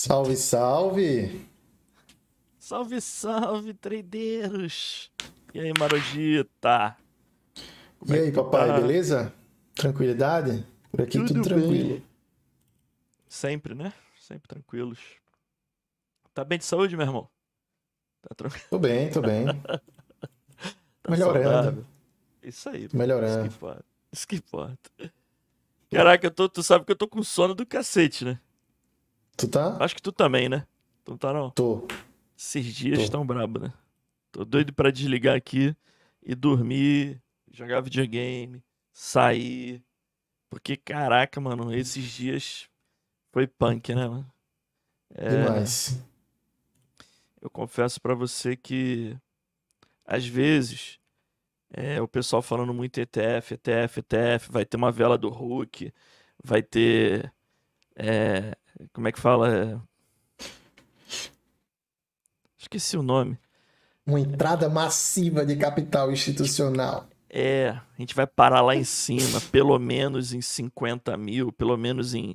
Salve, salve! Salve, salve, tradeiros! E aí, Marogita? Como e é aí, papai, tá? beleza? Tranquilidade? Por aqui tudo, tudo tranquilo. Bem. Sempre, né? Sempre tranquilos. Tá bem de saúde, meu irmão? Tá tranquilo? Tô bem, tô bem. tá Melhorando. Saudável. Isso aí. Melhorando. Isso que importa. Isso que importa. Caraca, eu tô, tu sabe que eu tô com sono do cacete, né? Tu tá? Acho que tu também, né? Tu não tá, não? Tô. Esses dias estão brabo, né? Tô doido para desligar aqui e dormir, jogar videogame, sair. Porque, caraca, mano, esses dias foi punk, né, mano? É... Demais. Eu confesso para você que, às vezes, é, o pessoal falando muito ETF, ETF, ETF, vai ter uma vela do Hulk, vai ter é, como é que fala? Esqueci o nome. Uma entrada massiva de capital institucional. É, a gente vai parar lá em cima, pelo menos em 50 mil, pelo menos em,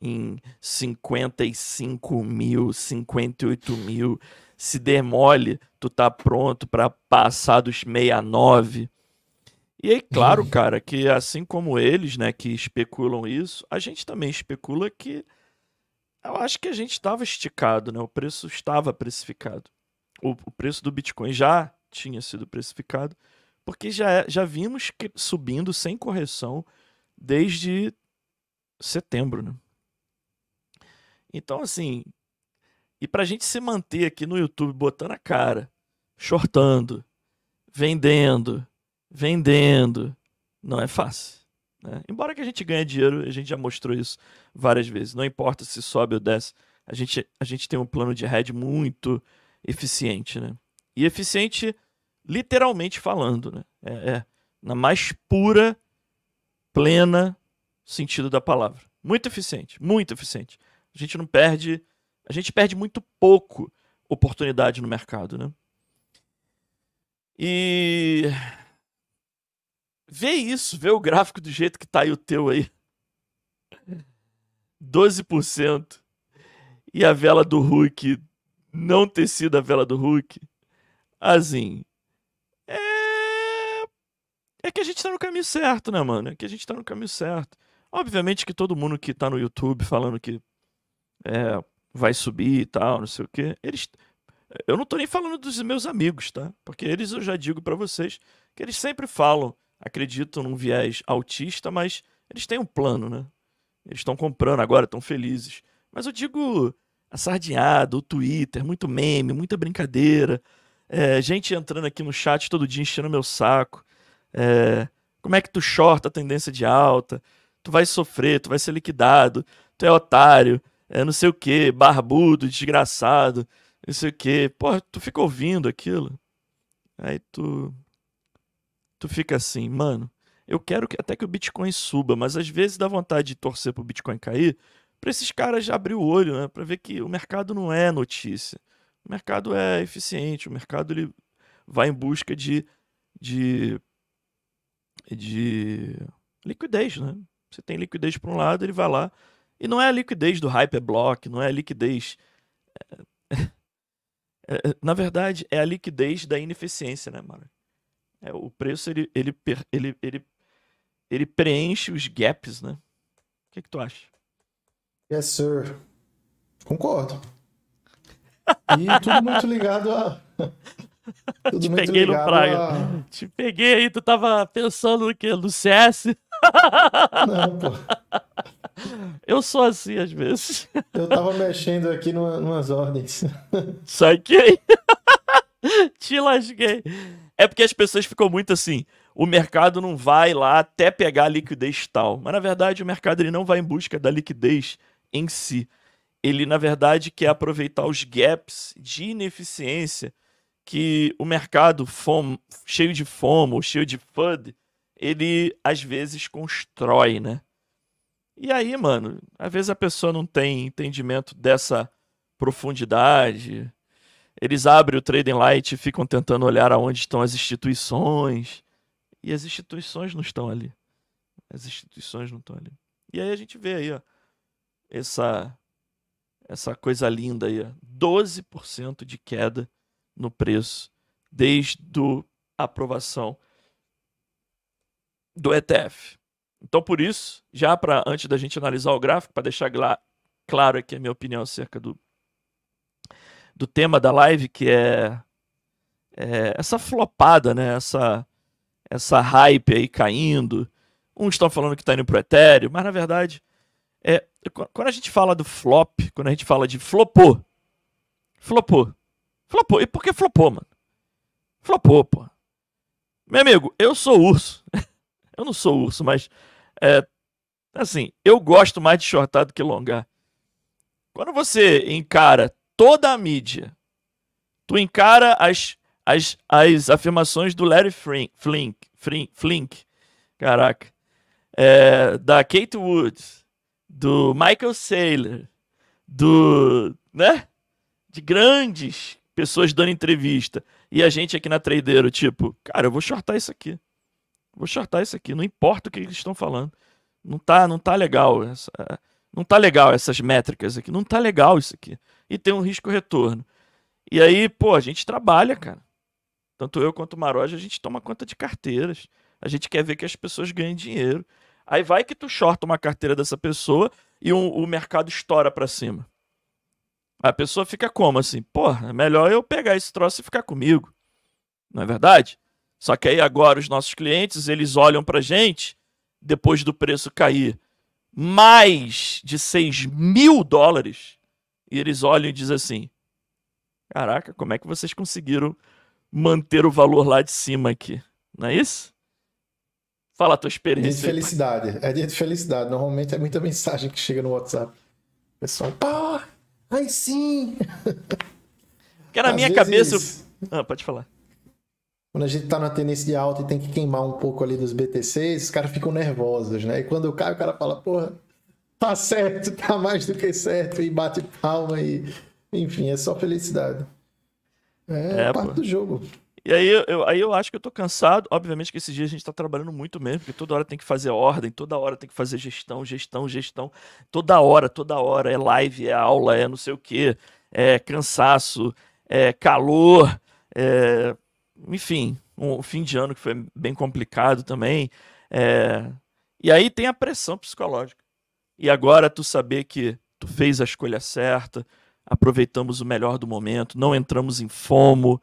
em 55 mil, 58 mil. Se demole, tu tá pronto para passar dos 69. E aí, claro, cara, que assim como eles, né, que especulam isso, a gente também especula que eu acho que a gente estava esticado, né? O preço estava precificado. O, o, preço do Bitcoin já tinha sido precificado, porque já, já vimos que subindo sem correção desde setembro, né? Então, assim, e para a gente se manter aqui no YouTube botando a cara, shortando, vendendo, vendendo, não é fácil. Né? Embora que a gente ganhe dinheiro, a gente já mostrou isso várias vezes. Não importa se sobe ou desce, a gente, a gente tem um plano de hedge muito eficiente. Né? E eficiente, literalmente falando, né? é, é na mais pura, plena sentido da palavra. Muito eficiente, muito eficiente. A gente não perde, a gente perde muito pouco oportunidade no mercado, né? E Vê isso, vê o gráfico do jeito que tá aí o teu aí. 12%. E a vela do Hulk não ter sido a vela do Hulk. Assim. É. É que a gente tá no caminho certo, né, mano? É que a gente tá no caminho certo. Obviamente que todo mundo que tá no YouTube falando que é, vai subir e tal, não sei o quê. Eles. Eu não tô nem falando dos meus amigos, tá? Porque eles eu já digo para vocês que eles sempre falam acreditam num viés autista, mas eles têm um plano, né? Eles estão comprando agora, estão felizes. Mas eu digo a sardinhada, o Twitter, muito meme, muita brincadeira. É, gente entrando aqui no chat todo dia enchendo meu saco. É, como é que tu shorta a tendência de alta? Tu vai sofrer, tu vai ser liquidado, tu é otário, é não sei o que, barbudo, desgraçado, não sei o que. Porra, tu fica ouvindo aquilo. Aí tu tu fica assim, mano, eu quero que até que o Bitcoin suba, mas às vezes dá vontade de torcer pro Bitcoin cair, para esses caras abrir o olho, né, para ver que o mercado não é notícia. O mercado é eficiente, o mercado ele vai em busca de de de liquidez, né? Você tem liquidez para um lado, ele vai lá e não é a liquidez do Hyperblock, é não é a liquidez é, é... É... na verdade, é a liquidez da ineficiência, né, Mara? É, o preço ele, ele, ele, ele, ele preenche os gaps, né? O que, é que tu acha? Yes, sir. Concordo. E tudo muito ligado a. Tudo Te peguei no praia. A... Te peguei aí, tu tava pensando no quê? No CS? Não, pô. Eu sou assim às vezes. Eu tava mexendo aqui numa, numas ordens. Saquei. Te lasguei. É porque as pessoas ficam muito assim, o mercado não vai lá até pegar a liquidez tal. Mas na verdade o mercado ele não vai em busca da liquidez em si. Ele na verdade quer aproveitar os gaps de ineficiência que o mercado cheio de ou cheio de FUD, ele às vezes constrói, né? E aí, mano, às vezes a pessoa não tem entendimento dessa profundidade, eles abrem o Trading Light e ficam tentando olhar aonde estão as instituições. E as instituições não estão ali. As instituições não estão ali. E aí a gente vê aí, ó, essa, essa coisa linda aí, ó, 12% de queda no preço desde a aprovação do ETF. Então, por isso, já para antes da gente analisar o gráfico, para deixar claro aqui a minha opinião acerca do do tema da live, que é, é essa flopada, né? Essa, essa hype aí caindo. Uns estão falando que está indo pro Ethereum, mas na verdade, é, quando a gente fala do flop, quando a gente fala de flopou, flopou, flopou. E por que flopou, mano? Flopou, pô. Meu amigo, eu sou urso. eu não sou urso, mas é, assim, eu gosto mais de shortar do que longar. Quando você encara toda a mídia, tu encara as, as, as afirmações do Larry Flink, Flink, Flink, Flink caraca, é, da Kate Woods do Michael Saylor, do, né, de grandes pessoas dando entrevista, e a gente aqui na Tradeiro, tipo, cara, eu vou shortar isso aqui, vou shortar isso aqui, não importa o que eles estão falando, não tá, não tá legal essa, não tá legal essas métricas aqui, não tá legal isso aqui e tem um risco-retorno. E aí, pô, a gente trabalha, cara. Tanto eu quanto o Maroja, a gente toma conta de carteiras. A gente quer ver que as pessoas ganhem dinheiro. Aí vai que tu shorta uma carteira dessa pessoa e um, o mercado estoura para cima. A pessoa fica como assim? Porra, é melhor eu pegar esse troço e ficar comigo. Não é verdade? Só que aí agora os nossos clientes, eles olham pra gente depois do preço cair mais de 6 mil dólares e eles olham e dizem assim: Caraca, como é que vocês conseguiram manter o valor lá de cima aqui? Não é isso? Fala a tua é experiência. Dia de felicidade. É dia de felicidade. Normalmente é muita mensagem que chega no WhatsApp. O pessoal, pá! Aí sim! Porque na Às minha cabeça. Ah, pode falar. Quando a gente tá na tendência de alta e tem que queimar um pouco ali dos BTCs, os caras ficam nervosos, né? E quando eu caio, o cara fala, porra, tá certo, tá mais do que certo, e bate palma e. Enfim, é só felicidade. É, é, é parte pô. do jogo. E aí eu, aí eu acho que eu tô cansado. Obviamente que esses dias a gente tá trabalhando muito mesmo, porque toda hora tem que fazer ordem, toda hora tem que fazer gestão, gestão, gestão. Toda hora, toda hora. É live, é aula, é não sei o quê, é cansaço, é calor, é... enfim, um fim de ano que foi bem complicado também. É... E aí tem a pressão psicológica. E agora tu saber que tu fez a escolha certa, aproveitamos o melhor do momento, não entramos em fomo,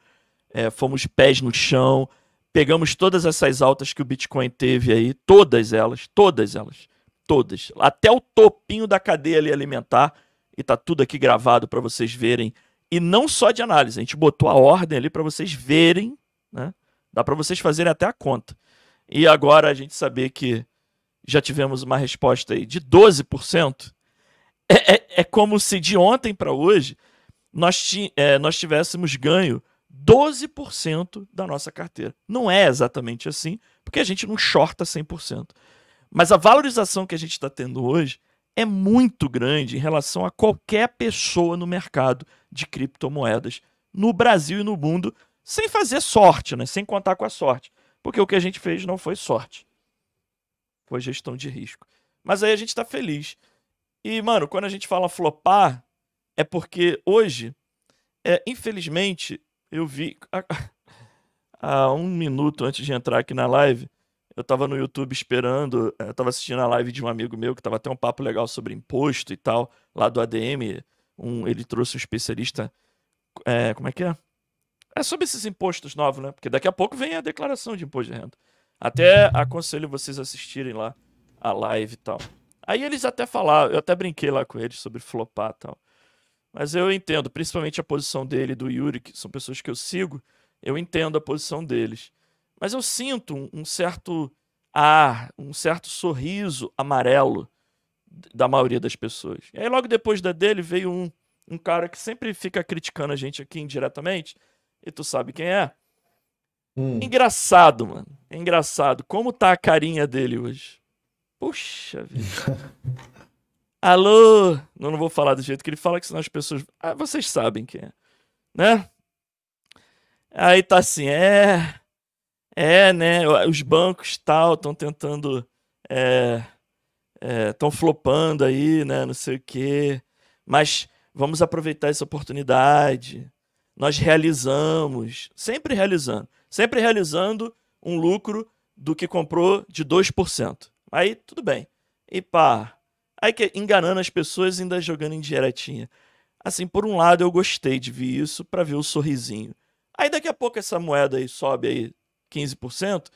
é, fomos pés no chão, pegamos todas essas altas que o Bitcoin teve aí, todas elas, todas elas, todas, até o topinho da cadeia ali alimentar, e tá tudo aqui gravado para vocês verem. E não só de análise, a gente botou a ordem ali para vocês verem, né? Dá para vocês fazerem até a conta. E agora a gente saber que já tivemos uma resposta aí de 12%, é, é, é como se de ontem para hoje nós, ti, é, nós tivéssemos ganho 12% da nossa carteira. Não é exatamente assim, porque a gente não shorta 100%. Mas a valorização que a gente está tendo hoje é muito grande em relação a qualquer pessoa no mercado de criptomoedas no Brasil e no mundo, sem fazer sorte, né? sem contar com a sorte. Porque o que a gente fez não foi sorte. Foi gestão de risco. Mas aí a gente tá feliz. E, mano, quando a gente fala flopar, é porque hoje, é, infelizmente, eu vi. Há um minuto antes de entrar aqui na live, eu tava no YouTube esperando, é, eu tava assistindo a live de um amigo meu que tava até um papo legal sobre imposto e tal, lá do ADM. Um, ele trouxe um especialista. É, como é que é? É sobre esses impostos novos, né? Porque daqui a pouco vem a declaração de imposto de renda. Até aconselho vocês a assistirem lá a live e tal. Aí eles até falaram, eu até brinquei lá com eles sobre flopar e tal. Mas eu entendo, principalmente a posição dele e do Yuri, que são pessoas que eu sigo, eu entendo a posição deles. Mas eu sinto um, um certo ar, um certo sorriso amarelo da maioria das pessoas. E aí logo depois da dele veio um, um cara que sempre fica criticando a gente aqui indiretamente, e tu sabe quem é, Hum. Engraçado, mano. É engraçado. Como tá a carinha dele hoje? Puxa vida. Alô? Não, não vou falar do jeito que ele fala, que senão as pessoas. Ah, vocês sabem quem é. Né? Aí tá assim, é. É, né? Os bancos tal estão tentando. Estão é, é, flopando aí, né? Não sei o quê. Mas vamos aproveitar essa oportunidade. Nós realizamos, sempre realizando sempre realizando um lucro do que comprou de 2%. Aí tudo bem. E pá. Aí que enganando as pessoas ainda jogando em diretinha. Assim, por um lado eu gostei de ver isso para ver o sorrisinho. Aí daqui a pouco essa moeda aí sobe aí 15%,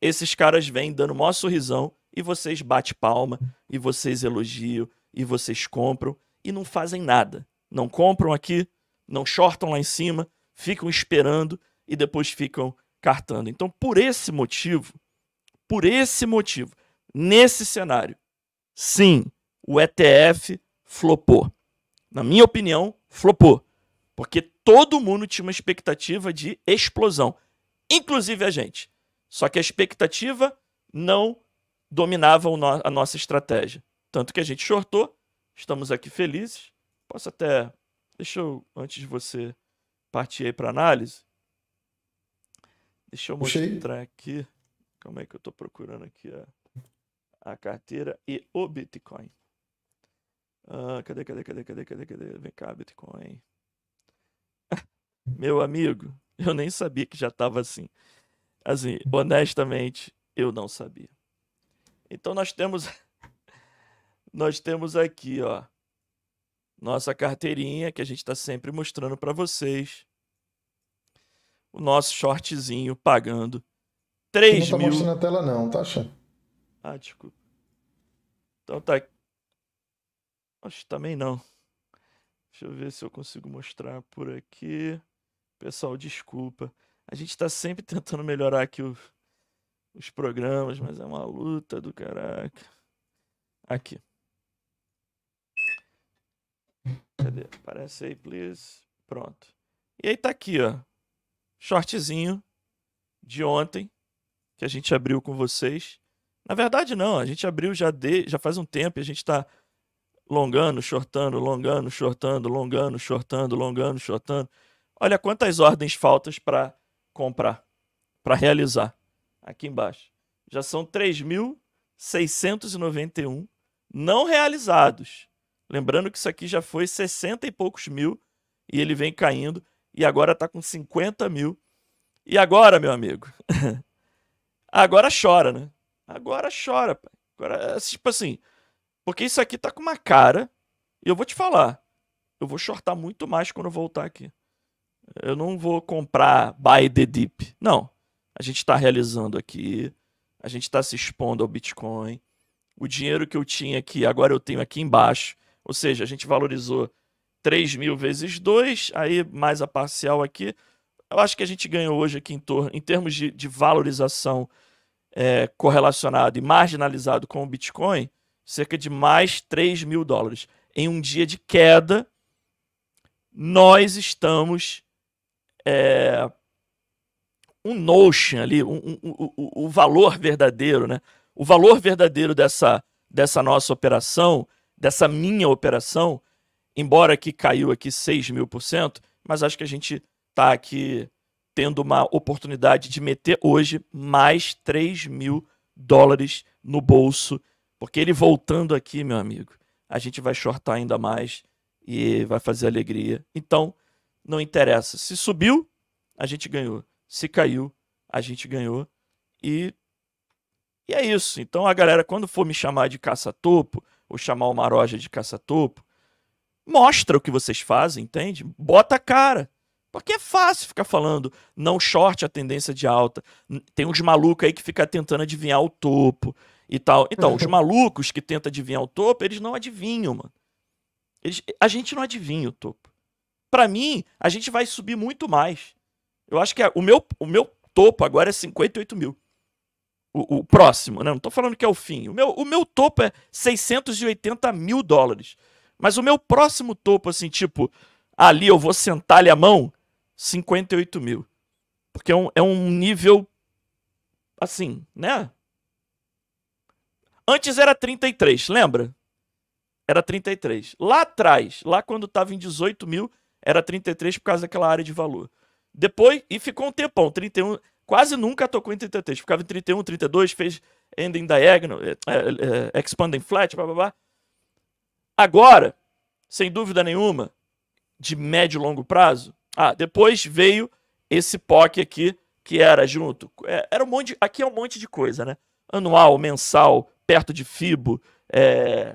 esses caras vêm dando o maior sorrisão e vocês bate palma, e vocês elogiam, e vocês compram e não fazem nada. Não compram aqui, não shortam lá em cima, ficam esperando e depois ficam cartando. Então, por esse motivo, por esse motivo, nesse cenário, sim, o ETF flopou. Na minha opinião, flopou. Porque todo mundo tinha uma expectativa de explosão, inclusive a gente. Só que a expectativa não dominava a nossa estratégia. Tanto que a gente shortou, estamos aqui felizes. Posso até. Deixa eu, antes de você partir aí para análise, Deixa eu Puxei. mostrar aqui. Como é que eu estou procurando aqui a, a carteira e o Bitcoin. Uh, cadê, cadê, cadê, cadê, cadê, cadê? Vem cá, Bitcoin. Meu amigo, eu nem sabia que já estava assim. Assim, honestamente, eu não sabia. Então nós temos nós temos aqui, ó, nossa carteirinha que a gente está sempre mostrando para vocês o nosso shortzinho pagando 3 não mil. Não tá mostrando a tela, não, tá achando? Ah, desculpa. Então tá. Acho também não. Deixa eu ver se eu consigo mostrar por aqui. Pessoal, desculpa. A gente tá sempre tentando melhorar aqui o, os programas, mas é uma luta do caraca. Aqui. Cadê? Aparece aí, please. Pronto. E aí tá aqui, ó shortzinho de ontem que a gente abriu com vocês. Na verdade, não, a gente abriu já, de, já faz um tempo e a gente está longando, shortando, longando, shortando, longando, shortando, longando, shortando. Olha quantas ordens faltas para comprar, para realizar aqui embaixo. Já são 3.691 não realizados. Lembrando que isso aqui já foi 60 e poucos mil e ele vem caindo e agora está com 50 mil. E agora, meu amigo? agora chora, né? Agora chora, Agora, é, assim, tipo assim, porque isso aqui tá com uma cara, e eu vou te falar, eu vou shortar muito mais quando eu voltar aqui. Eu não vou comprar buy the dip. Não. A gente está realizando aqui, a gente está se expondo ao Bitcoin. O dinheiro que eu tinha aqui, agora eu tenho aqui embaixo. Ou seja, a gente valorizou 3 mil vezes 2, aí mais a parcial aqui. Eu acho que a gente ganhou hoje aqui em, torno, em termos de, de valorização é, correlacionado e marginalizado com o Bitcoin, cerca de mais 3 mil dólares. Em um dia de queda, nós estamos é, um notion ali, um, um, um, o valor verdadeiro, né? O valor verdadeiro dessa, dessa nossa operação, dessa minha operação, embora que caiu aqui 6 mil por cento, mas acho que a gente está aqui tendo uma oportunidade de meter hoje mais 3 mil dólares no bolso, porque ele voltando aqui, meu amigo, a gente vai shortar ainda mais e vai fazer alegria. Então, não interessa. Se subiu, a gente ganhou. Se caiu, a gente ganhou. E, e é isso. Então, a galera, quando for me chamar de caça-topo, ou chamar o Maroja de caça-topo, mostra o que vocês fazem, entende? Bota a cara. Porque é fácil ficar falando, não short a tendência de alta. Tem uns malucos aí que fica tentando adivinhar o topo e tal. Então, os malucos que tentam adivinhar o topo, eles não adivinham, mano. Eles, a gente não adivinha o topo. Para mim, a gente vai subir muito mais. Eu acho que o, meu, o meu topo agora é 58 mil. O, o, próximo, né? Não tô falando que é o fim. O meu, o meu topo é 680 mil dólares. Mas o meu próximo topo, assim, tipo, ali eu vou sentar-lhe a mão, 58 mil. Porque é um, é um nível, assim, né? Antes era 33, lembra? Era 33. Lá atrás, lá quando estava em 18 mil, era 33 por causa daquela área de valor. Depois, e ficou um tempão, 31, quase nunca tocou em 33. Ficava em 31, 32, fez ending diagonal, é, é, é, expanding flat, blá, blá, blá. Agora, sem dúvida nenhuma, de médio e longo prazo, ah, depois veio esse POC aqui, que era junto. É, era um monte. De, aqui é um monte de coisa, né? Anual, mensal, perto de FIBO, é,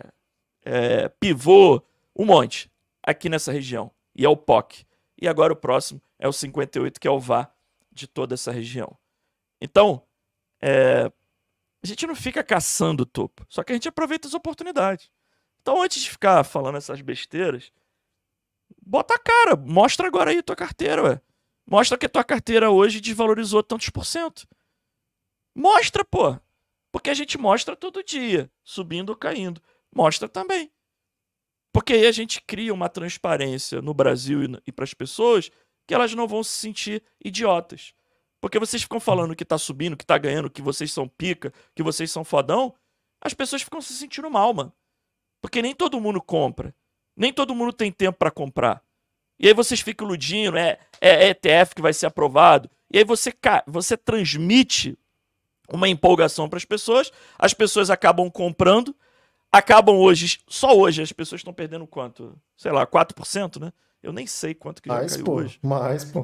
é, pivô, um monte. Aqui nessa região. E é o POC. E agora o próximo é o 58, que é o VA de toda essa região. Então, é, a gente não fica caçando o topo, só que a gente aproveita as oportunidades. Então, antes de ficar falando essas besteiras, bota a cara, mostra agora aí tua carteira, ué. Mostra que a tua carteira hoje desvalorizou tantos por cento. Mostra, pô. Porque a gente mostra todo dia, subindo ou caindo. Mostra também. Porque aí a gente cria uma transparência no Brasil e, e para as pessoas que elas não vão se sentir idiotas. Porque vocês ficam falando que tá subindo, que tá ganhando, que vocês são pica, que vocês são fodão, as pessoas ficam se sentindo mal, mano. Porque nem todo mundo compra. Nem todo mundo tem tempo para comprar. E aí vocês ficam iludindo, é, é ETF que vai ser aprovado. E aí você, você transmite uma empolgação para as pessoas, as pessoas acabam comprando, acabam hoje, só hoje as pessoas estão perdendo quanto? Sei lá, 4%, né? Eu nem sei quanto que já mais, caiu pô, hoje. Mais, pô.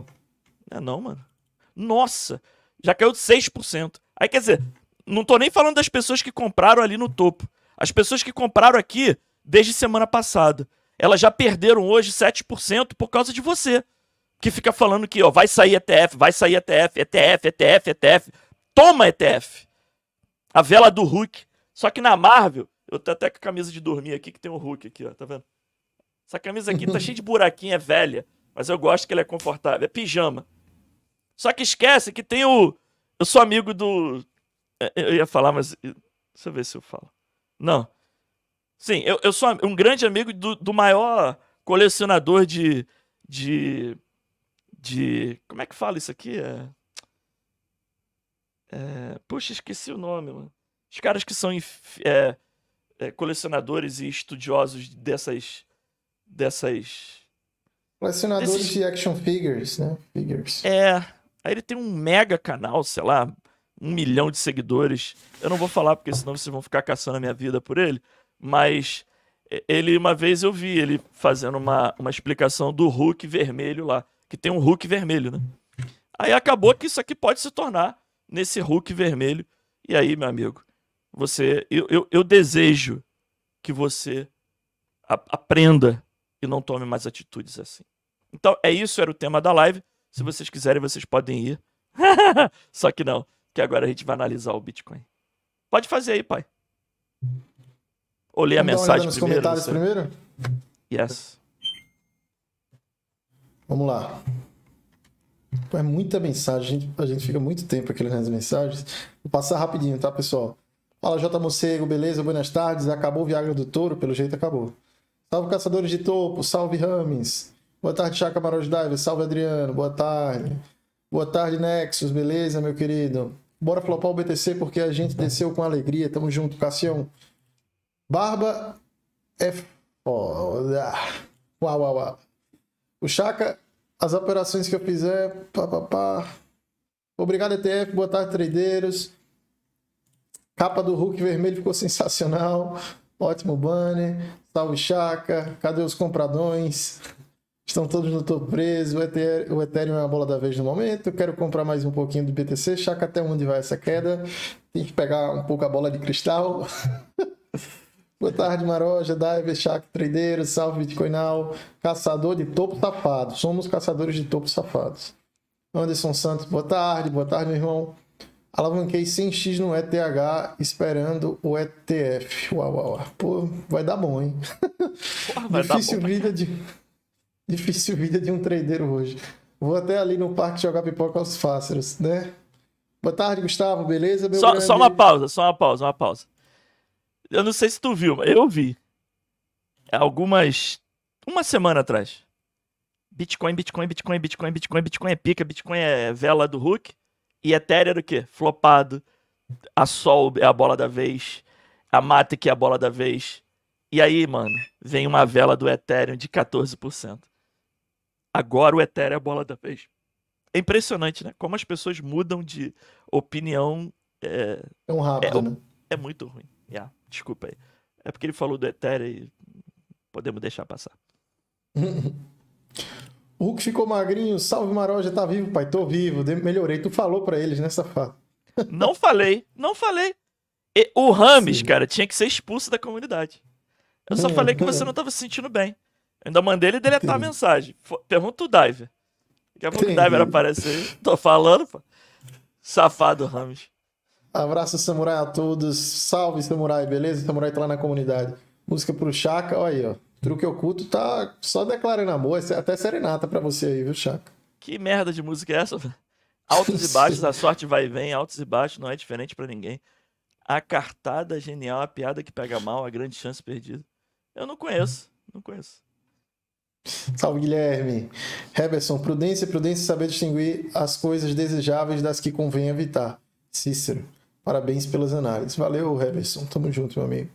Não é não, mano. Nossa, já caiu de 6%. Aí quer dizer, não tô nem falando das pessoas que compraram ali no topo. As pessoas que compraram aqui desde semana passada, elas já perderam hoje 7% por causa de você, que fica falando que ó, vai sair ETF, vai sair ETF, ETF, ETF, ETF. Toma ETF. A vela do Hulk. Só que na Marvel, eu tô até com a camisa de dormir aqui, que tem um Hulk aqui, ó, tá vendo? Essa camisa aqui tá cheia de buraquinho, é velha, mas eu gosto que ela é confortável, é pijama. Só que esquece que tem o. Eu sou amigo do. É, eu ia falar, mas. Deixa eu ver se eu falo. Não. Sim, eu, eu sou um grande amigo do, do maior colecionador de, de. de. Como é que fala isso aqui? É... É... Puxa, esqueci o nome, mano. Os caras que são é, é, colecionadores e estudiosos dessas. dessas. Colecionadores de action figures, né? Figures. É. Aí ele tem um mega canal, sei lá, um milhão de seguidores. Eu não vou falar, porque senão vocês vão ficar caçando a minha vida por ele. Mas ele, uma vez eu vi ele fazendo uma, uma explicação do Hulk vermelho lá. Que tem um Hulk vermelho, né? Aí acabou que isso aqui pode se tornar nesse Hulk vermelho. E aí, meu amigo, você. Eu, eu, eu desejo que você a, aprenda e não tome mais atitudes assim. Então, é isso, era o tema da live. Se vocês quiserem, vocês podem ir. Só que não que agora a gente vai analisar o Bitcoin. Pode fazer aí, pai. Olhei a mensagem primeiro. comentários primeiro? Yes. Vamos lá. É muita mensagem, a gente fica muito tempo aqui nas mensagens. Vou passar rapidinho, tá, pessoal? Fala, J. Mocego, beleza? Boas tardes. Acabou o Viagra do Touro? Pelo jeito acabou. Salve, Caçadores de Topo. Salve, Rames. Boa tarde, Chaca Maros Diver. Salve, Adriano. Boa tarde. Boa tarde, Nexus. Beleza, meu querido? Bora flopar o BTC porque a gente desceu com alegria. Tamo junto, Cassião. Barba é foda. Uau, uau, uau. O Chaka, as operações que eu fizer. Pá, pá, pá. Obrigado, ETF. Boa tarde, tradeiros. Capa do Hulk vermelho ficou sensacional. Ótimo banner. Salve, Chaka. Cadê os compradões? Estão todos no topo preso, o Ethereum, o Ethereum é a bola da vez no momento. Eu quero comprar mais um pouquinho do BTC, chaca até onde vai essa queda. Tem que pegar um pouco a bola de cristal. Boa tarde, Maroja, Diver, Chaco, Tradeiro, salve Bitcoinal, caçador de topo safado Somos caçadores de topo safados. Anderson Santos, boa tarde, boa tarde, meu irmão. Alavanquei 100x no ETH esperando o ETF. Uau, uau, uau. Pô, vai dar bom, hein? Porra, vai Difícil dar bom, vida de. Difícil vida de um tradeiro hoje. Vou até ali no parque jogar pipoca aos fáceros né? Boa tarde, Gustavo, beleza? Meu só, grande... só uma pausa, só uma pausa, uma pausa. Eu não sei se tu viu, mas eu vi. Algumas. Uma semana atrás. Bitcoin, Bitcoin, Bitcoin, Bitcoin, Bitcoin, Bitcoin é pica, Bitcoin é vela do Hulk. E Ethereum era o quê? Flopado. A Sol é a bola da vez. A Matic é a bola da vez. E aí, mano, vem uma vela do Ethereum de 14%. Agora o Ethereum é a bola da vez. É impressionante, né? Como as pessoas mudam de opinião. É, é, um rápido, é, né? é muito ruim. Yeah, desculpa aí. É porque ele falou do Ethereum e podemos deixar passar. o Hulk ficou magrinho. Salve, já tá vivo, pai? Tô vivo. Melhorei. Tu falou para eles, né, safado? não falei, não falei. E, o Rames, cara, tinha que ser expulso da comunidade. Eu só falei que você não tava se sentindo bem. Ainda mandei ele deletar Entendi. a mensagem. Pergunta o Diver. Daqui a pouco Entendi. o Diver aparece aí. Tô falando, pô. Safado, Ramos. Abraço, samurai, a todos. Salve, samurai, beleza? Samurai tá lá na comunidade. Música pro Chaka, olha aí, ó. Truque Oculto tá só declarando amor, é até serenata pra você aí, viu, Chaka? Que merda de música é essa, Altos e baixos, a sorte vai e vem, altos e baixos, não é diferente para ninguém. A cartada genial, a piada que pega mal, a grande chance perdida. Eu não conheço, não conheço. Salve Guilherme. Heberson, prudência, prudência saber distinguir as coisas desejáveis das que convém evitar. Cícero, parabéns pelas análises. Valeu, Heberson. Tamo junto, meu amigo.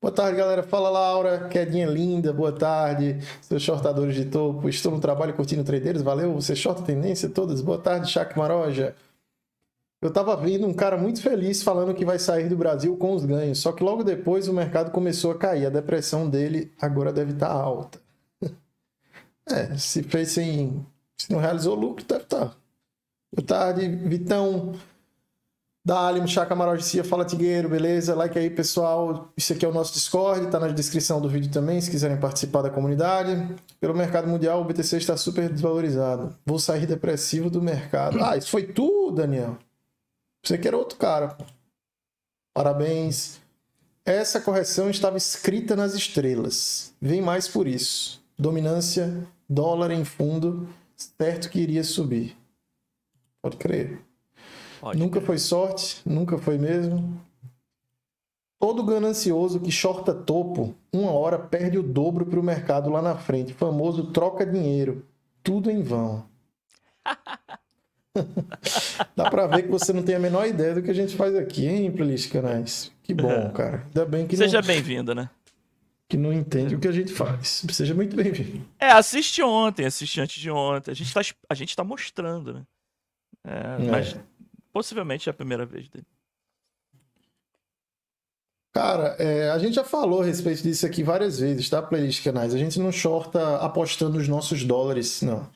Boa tarde, galera. Fala, Laura. Quedinha linda. Boa tarde, seus shortadores de topo. Estou no trabalho curtindo tradeiros. Valeu. Você shorta tendência todas. Boa tarde, Chac Maroja. Eu tava vendo um cara muito feliz falando que vai sair do Brasil com os ganhos, só que logo depois o mercado começou a cair. A depressão dele agora deve estar tá alta. É, se fez sem. Se não realizou lucro, deve estar. Tá. Boa tarde, Vitão. Da Alim, Chá Camarogicia, fala Tigueiro, beleza? Like aí, pessoal. Isso aqui é o nosso Discord, tá na descrição do vídeo também, se quiserem participar da comunidade. Pelo mercado mundial, o BTC está super desvalorizado. Vou sair depressivo do mercado. Ah, isso foi tu, Daniel? Você que era outro cara. Parabéns. Essa correção estava escrita nas estrelas. Vem mais por isso. Dominância dólar em fundo, certo que iria subir. Pode crer. Pode nunca crer. foi sorte, nunca foi mesmo. Todo ganancioso que shorta topo, uma hora perde o dobro para o mercado lá na frente. Famoso troca dinheiro. Tudo em vão. Dá para ver que você não tem a menor ideia do que a gente faz aqui, hein, Plelis Canais? Que bom, cara. Ainda bem que Seja não... bem-vindo, né? que não entende o que a gente faz. Seja muito bem-vindo. É, assiste ontem, assiste antes de ontem. A gente tá, a gente tá mostrando, né? É, é. Mas possivelmente é a primeira vez dele. Cara, é, a gente já falou a respeito disso aqui várias vezes, tá? Playlist Canais. A gente não shorta apostando os nossos dólares, não.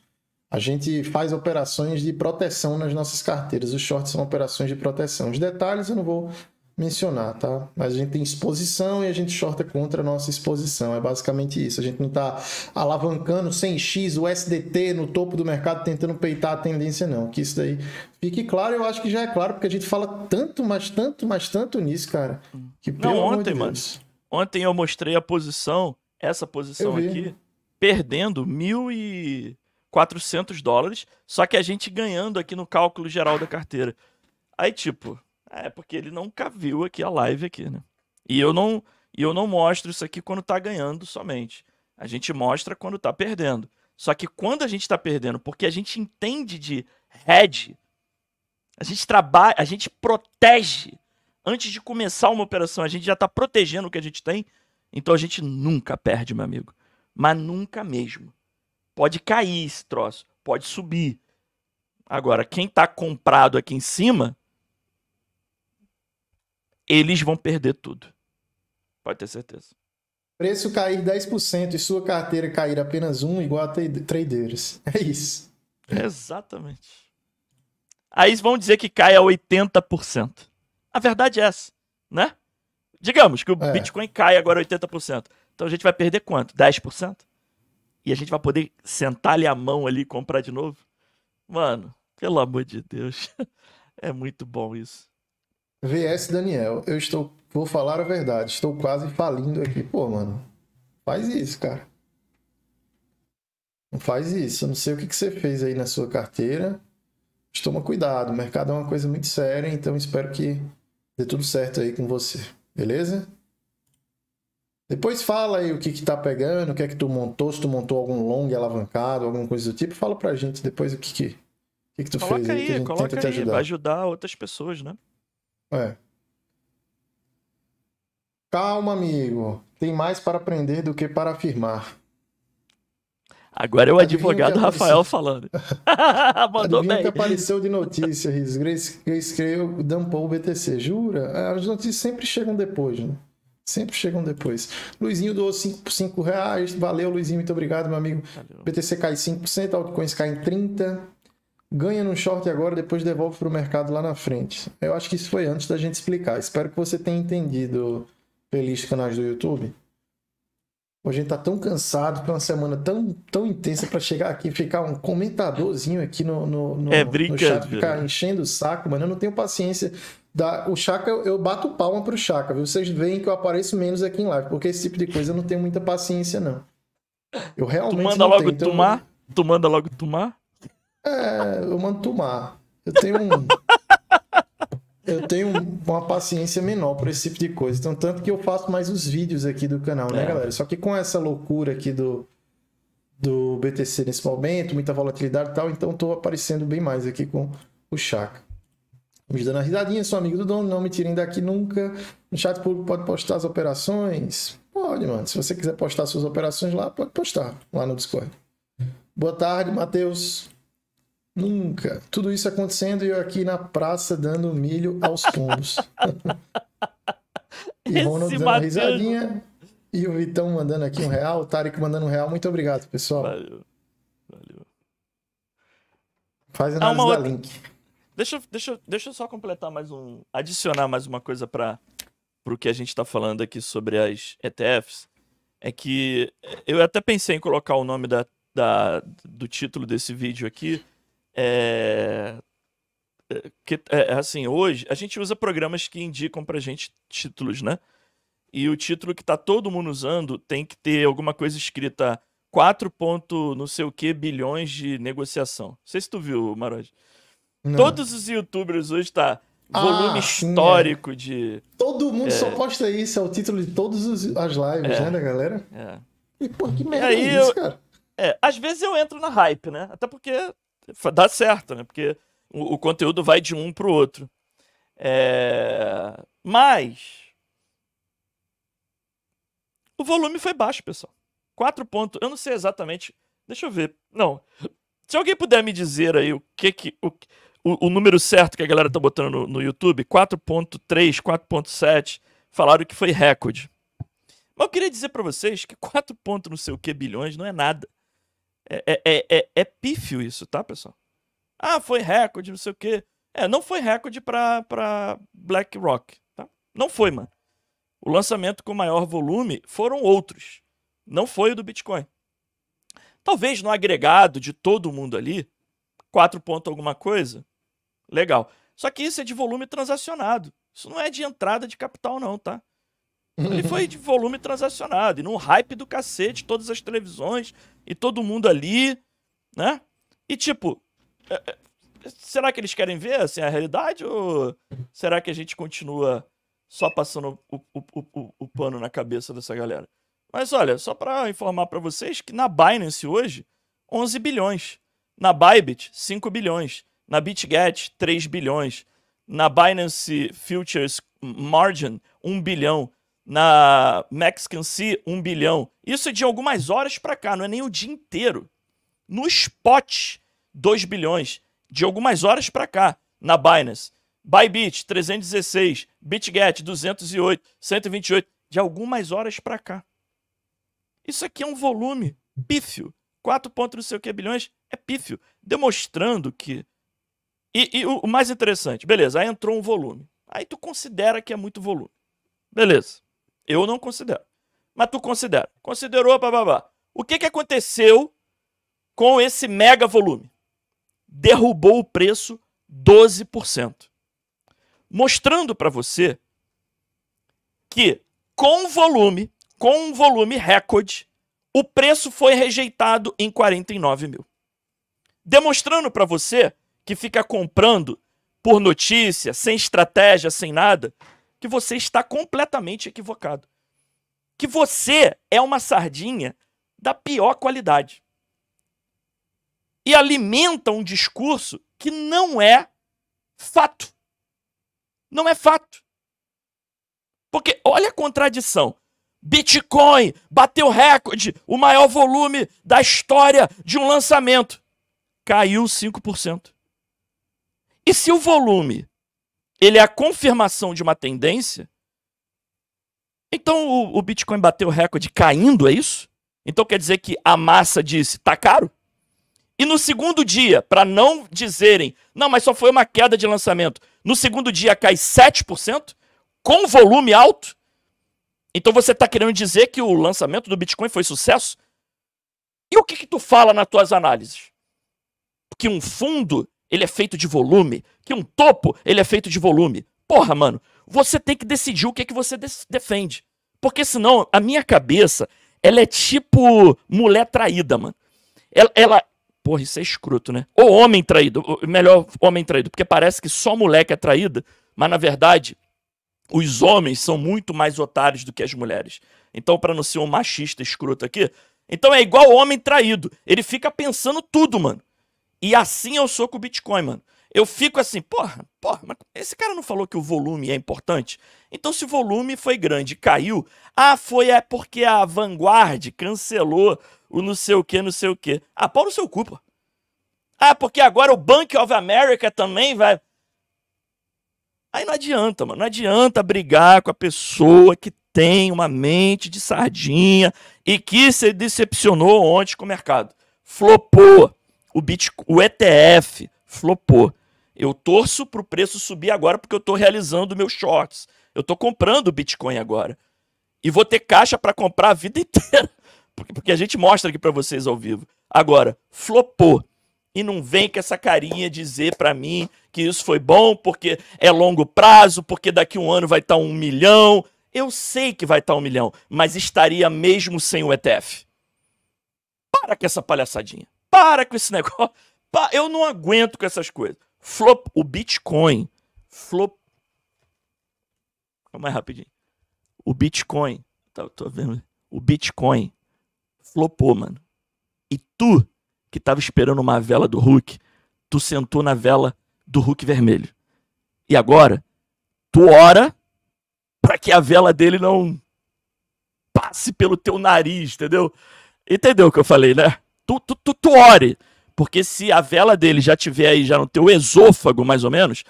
A gente faz operações de proteção nas nossas carteiras. Os shorts são operações de proteção. Os detalhes eu não vou mencionar, tá? A gente tem exposição e a gente shorta contra a nossa exposição. É basicamente isso. A gente não está alavancando 100x o SDT no topo do mercado tentando peitar a tendência, não. Que isso daí fique claro. Eu acho que já é claro, porque a gente fala tanto, mas tanto, mas tanto nisso, cara. Que, não, ontem, de mano. Ontem eu mostrei a posição, essa posição aqui, perdendo mil e... 400 dólares, só que a gente ganhando aqui no cálculo geral da carteira. Aí, tipo, é, porque ele nunca viu aqui a live aqui, né? E eu não, e eu não mostro isso aqui quando tá ganhando somente. A gente mostra quando tá perdendo. Só que quando a gente tá perdendo, porque a gente entende de hedge, a gente trabalha, a gente protege. Antes de começar uma operação, a gente já tá protegendo o que a gente tem. Então a gente nunca perde, meu amigo. Mas nunca mesmo. Pode cair esse troço, pode subir. Agora, quem tá comprado aqui em cima, eles vão perder tudo. Pode ter certeza. Preço cair 10% e sua carteira cair apenas um, igual a traders. É isso. Exatamente. Aí vão dizer que cai a 80%. A verdade é essa, né? Digamos que o é. Bitcoin cai agora 80%. Então a gente vai perder quanto? 10%? E a gente vai poder sentar-lhe a mão ali e comprar de novo? Mano, pelo amor de Deus. É muito bom isso. VS Daniel, eu estou. Vou falar a verdade, estou quase falindo aqui. Pô, mano, faz isso, cara. Não faz isso. Eu não sei o que, que você fez aí na sua carteira. Mas toma cuidado, o mercado é uma coisa muito séria, então espero que dê tudo certo aí com você, beleza? Depois fala aí o que que tá pegando, o que é que tu montou, se tu montou algum long alavancado, alguma coisa do tipo, fala pra gente depois o que que, o que, que tu coloca fez aí, aí que a gente coloca tenta aí, te ajudar. Vai ajudar outras pessoas, né? É. Calma, amigo. Tem mais para aprender do que para afirmar. Agora é o advogado Rafael falando. Mandou bem. que apareceu de notícia, Grace, Grace escreveu dampou o BTC. Jura? As notícias sempre chegam depois, né? Sempre chegam depois. Luizinho doou 5, 5 reais. Valeu, Luizinho. Muito obrigado, meu amigo. Valeu. BTC cai 5%, altcoins em 30% ganha num short agora, depois devolve para o mercado lá na frente. Eu acho que isso foi antes da gente explicar. Espero que você tenha entendido, feliz canais do YouTube. Hoje a gente tá tão cansado, com tá uma semana tão, tão intensa para chegar aqui ficar um comentadorzinho aqui no, no, no, é no chat, ficar enchendo o saco, mano. Eu não tenho paciência. Da, o Chaka, eu, bato palma pro Chaka, viu? Vocês veem que eu apareço menos aqui em live, porque esse tipo de coisa eu não tenho muita paciência, não. Eu realmente. Então tu manda logo tenho, então... tomar? Tu manda logo tomar? É, eu mando tomar. Eu tenho um. eu tenho uma paciência menor para esse tipo de coisa. Então, tanto que eu faço mais os vídeos aqui do canal, né, é. galera? Só que com essa loucura aqui do, do BTC nesse momento, muita volatilidade e tal, então estou aparecendo bem mais aqui com o Chaka. Me dando a risadinha, sou amigo do dono, não me tirem daqui nunca. No chat público pode postar as operações? Pode, mano. Se você quiser postar suas operações lá, pode postar lá no Discord. Boa tarde, Matheus. Nunca. Tudo isso acontecendo e eu aqui na praça dando milho aos pombos. e Ronald dando bacana. risadinha. E o Vitão mandando aqui um real. O Tarek mandando um real. Muito obrigado, pessoal. Valeu. Valeu. Faz a ah, análise ah, outra... Link. Deixa, deixa, deixa eu só completar mais um. Adicionar mais uma coisa para o que a gente está falando aqui sobre as ETFs. É que eu até pensei em colocar o nome da, da, do título desse vídeo aqui é, é, que, é, assim, hoje a gente usa programas que indicam pra gente títulos, né? E o título que tá todo mundo usando tem que ter alguma coisa escrita 4 ponto não sei o que bilhões de negociação. Não sei se tu viu, Maroj. Todos os youtubers hoje tá ah, volume ah, histórico sim, é. de. Todo mundo é... só posta isso, é o título de todas as lives, é. né, da galera? É. E pô, que merda é aí, é isso, eu... cara? É, às vezes eu entro na hype, né? Até porque dá certo, né? Porque o, o conteúdo vai de um para o outro. É... Mas o volume foi baixo, pessoal. Quatro pontos. Eu não sei exatamente. Deixa eu ver. Não. Se alguém puder me dizer aí o que que. O, o, o número certo que a galera tá botando no, no YouTube, 4.3, 4.7, falaram que foi recorde. Mas eu queria dizer para vocês que 4 não sei o que bilhões não é nada. É, é, é, é, é pífio isso, tá, pessoal? Ah, foi recorde, não sei o quê. É, não foi recorde pra, pra BlackRock, tá? Não foi, mano. O lançamento com maior volume foram outros. Não foi o do Bitcoin. Talvez no agregado de todo mundo ali, 4 ponto alguma coisa, legal. Só que isso é de volume transacionado. Isso não é de entrada de capital, não, tá? Ele foi de volume transacionado, e num hype do cacete, todas as televisões e todo mundo ali, né? E tipo, é, é, será que eles querem ver assim, a realidade ou será que a gente continua só passando o, o, o, o pano na cabeça dessa galera? Mas olha, só para informar para vocês que na Binance hoje, 11 bilhões. Na Bybit, 5 bilhões. Na BitGet, 3 bilhões. Na Binance Futures Margin, 1 bilhão na Mexican Sea, 1 bilhão. Isso é de algumas horas para cá, não é nem o dia inteiro. No spot, 2 bilhões. De algumas horas para cá, na Binance. Bybit, 316. BitGet, 208. 128. De algumas horas para cá. Isso aqui é um volume pífio. 4 pontos não sei o que bilhões é pífio. Demonstrando que... E, e o mais interessante, beleza, aí entrou um volume. Aí tu considera que é muito volume. Beleza. Eu não considero. Mas tu considera. Considerou, babá? O que, que aconteceu com esse mega volume? Derrubou o preço 12%. Mostrando para você que com volume, com um volume recorde, o preço foi rejeitado em 49 mil. Demonstrando para você que fica comprando por notícia, sem estratégia, sem nada, que você está completamente equivocado. Que você é uma sardinha da pior qualidade. E alimenta um discurso que não é fato. Não é fato. Porque olha a contradição. Bitcoin bateu recorde, o maior volume da história de um lançamento. Caiu 5%. E se o volume ele é a confirmação de uma tendência. Então o, o Bitcoin bateu o recorde caindo, é isso? Então quer dizer que a massa disse, tá caro? E no segundo dia, para não dizerem, não, mas só foi uma queda de lançamento, no segundo dia cai 7%, com volume alto. Então você está querendo dizer que o lançamento do Bitcoin foi sucesso? E o que, que tu fala nas tuas análises? Que um fundo ele é feito de volume, que um topo ele é feito de volume. Porra, mano, você tem que decidir o que é que você defende. Porque senão a minha cabeça, ela é tipo mulher traída, mano. Ela, ela porra, isso é escroto, né? Ou homem traído, ou melhor, homem traído, porque parece que só que é traída, mas na verdade os homens são muito mais otários do que as mulheres. Então, para não ser um machista escroto aqui, então é igual homem traído. Ele fica pensando tudo, mano. E assim eu sou com o Bitcoin, mano eu fico assim, porra, porra, mas esse cara não falou que o volume é importante? Então, se o volume foi grande caiu, ah, foi é porque a Vanguard cancelou o não sei o que, não sei o que. Ah, Paulo no seu cu, pô. Ah, porque agora o Bank of America também vai. Aí não adianta, mano. Não adianta brigar com a pessoa que tem uma mente de sardinha e que se decepcionou ontem com o mercado. Flopou. O, Bitcoin, o ETF flopou. Eu torço para o preço subir agora porque eu estou realizando meus shorts. Eu estou comprando Bitcoin agora. E vou ter caixa para comprar a vida inteira. Porque a gente mostra aqui para vocês ao vivo. Agora, flopou. E não vem com essa carinha dizer para mim que isso foi bom porque é longo prazo, porque daqui um ano vai estar tá um milhão. Eu sei que vai estar tá um milhão, mas estaria mesmo sem o ETF. Para com essa palhaçadinha. Para com esse negócio. Eu não aguento com essas coisas. Flop, o Bitcoin flop. mais rapidinho. O Bitcoin, tá, tô vendo, o Bitcoin flopou, mano. E tu que tava esperando uma vela do Hulk, tu sentou na vela do Hulk vermelho. E agora tu ora para que a vela dele não passe pelo teu nariz, entendeu? Entendeu o que eu falei, né? Tu, tu, tu, tu ore porque se a vela dele já tiver aí já no teu esôfago, mais ou menos,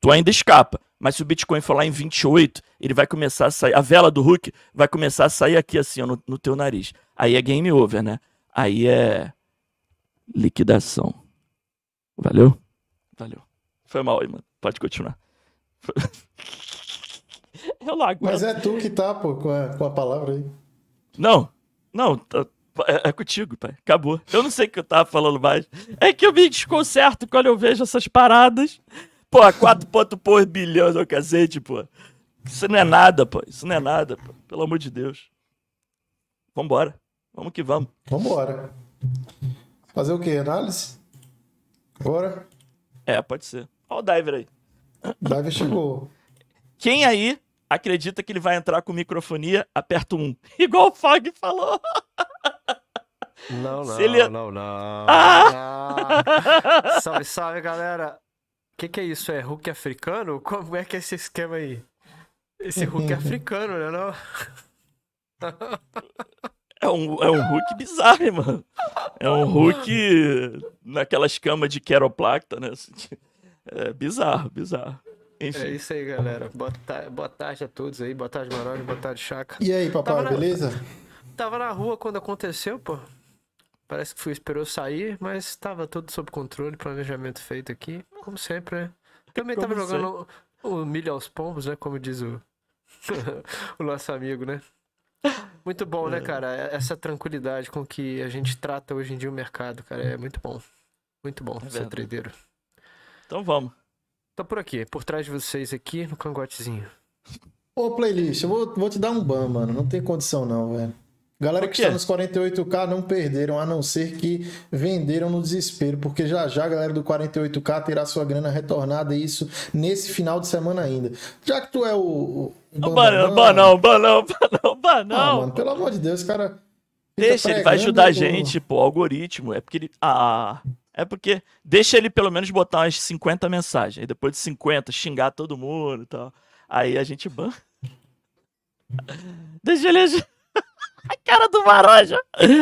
tu ainda escapa. Mas se o Bitcoin for lá em 28, ele vai começar a sair. A vela do Hulk vai começar a sair aqui assim, no, no teu nariz. Aí é game over, né? Aí é liquidação. Valeu? Valeu. Foi mal aí, mano. Pode continuar. Eu lago. Mas é tu que tá, pô, com a, com a palavra aí. Não, não, tá, é, é, contigo, pai. Acabou. Eu não sei o que eu tava falando mais. É que eu me desconcerto quando eu vejo essas paradas. Pô, por bilhões eu cacete, pô. Isso não é nada, pô. Isso não é nada, pô. Pelo amor de Deus. Vambora. Vamos que vamos. Vambora. Fazer o quê? Análise? Bora? É, pode ser. Olha o Diver aí. Diver chegou. Quem aí acredita que ele vai entrar com microfonia, aperta um. Igual o Fog falou. Não, não, ele... não, não. Ah! Ah! Salve, salve, galera. O que, que é isso? É Hulk africano? Como é que é esse esquema aí? Esse Hulk é africano, né? Não? É um, é um Hulk bizarro, mano. É um Hulk naquelas camas de queroplacta, né? É bizarro, bizarro. É Enfim. É isso aí, galera. Boa, ta... boa tarde a todos aí. Boa tarde, Maroni. Boa tarde, Chaca. E aí, papai, tava na... beleza? Tava na rua quando aconteceu, pô. Parece que foi, esperou sair, mas estava tudo sob controle, planejamento feito aqui, como sempre, né? Também estava jogando o, milho aos pombos, né? Como diz o, o nosso amigo, né? Muito bom, né, é. cara? É, essa tranquilidade com que a gente trata hoje em dia o mercado, cara, é muito bom. Muito bom é ser tradeiro. Então vamos. Tá por aqui, por trás de vocês aqui no cangotezinho. Ô, playlist, eu vou, vou te dar um ban, mano. Não tem condição não, velho. Galera que está nos 48k não perderam, a não ser que venderam no desespero, porque já já a galera do 48k terá sua grana retornada e isso nesse final de semana ainda. Já que tu é o. o banão, banal banão, banal. banão. Ah, mano, pelo amor de Deus, cara. Tá deixa, ele vai ajudar a gente, pô, algoritmo. É porque ele. Ah. É porque deixa ele pelo menos botar umas 50 mensagens. Aí depois de 50, xingar todo mundo e tal. Aí a gente ban. deixa ele. A cara do Maroja.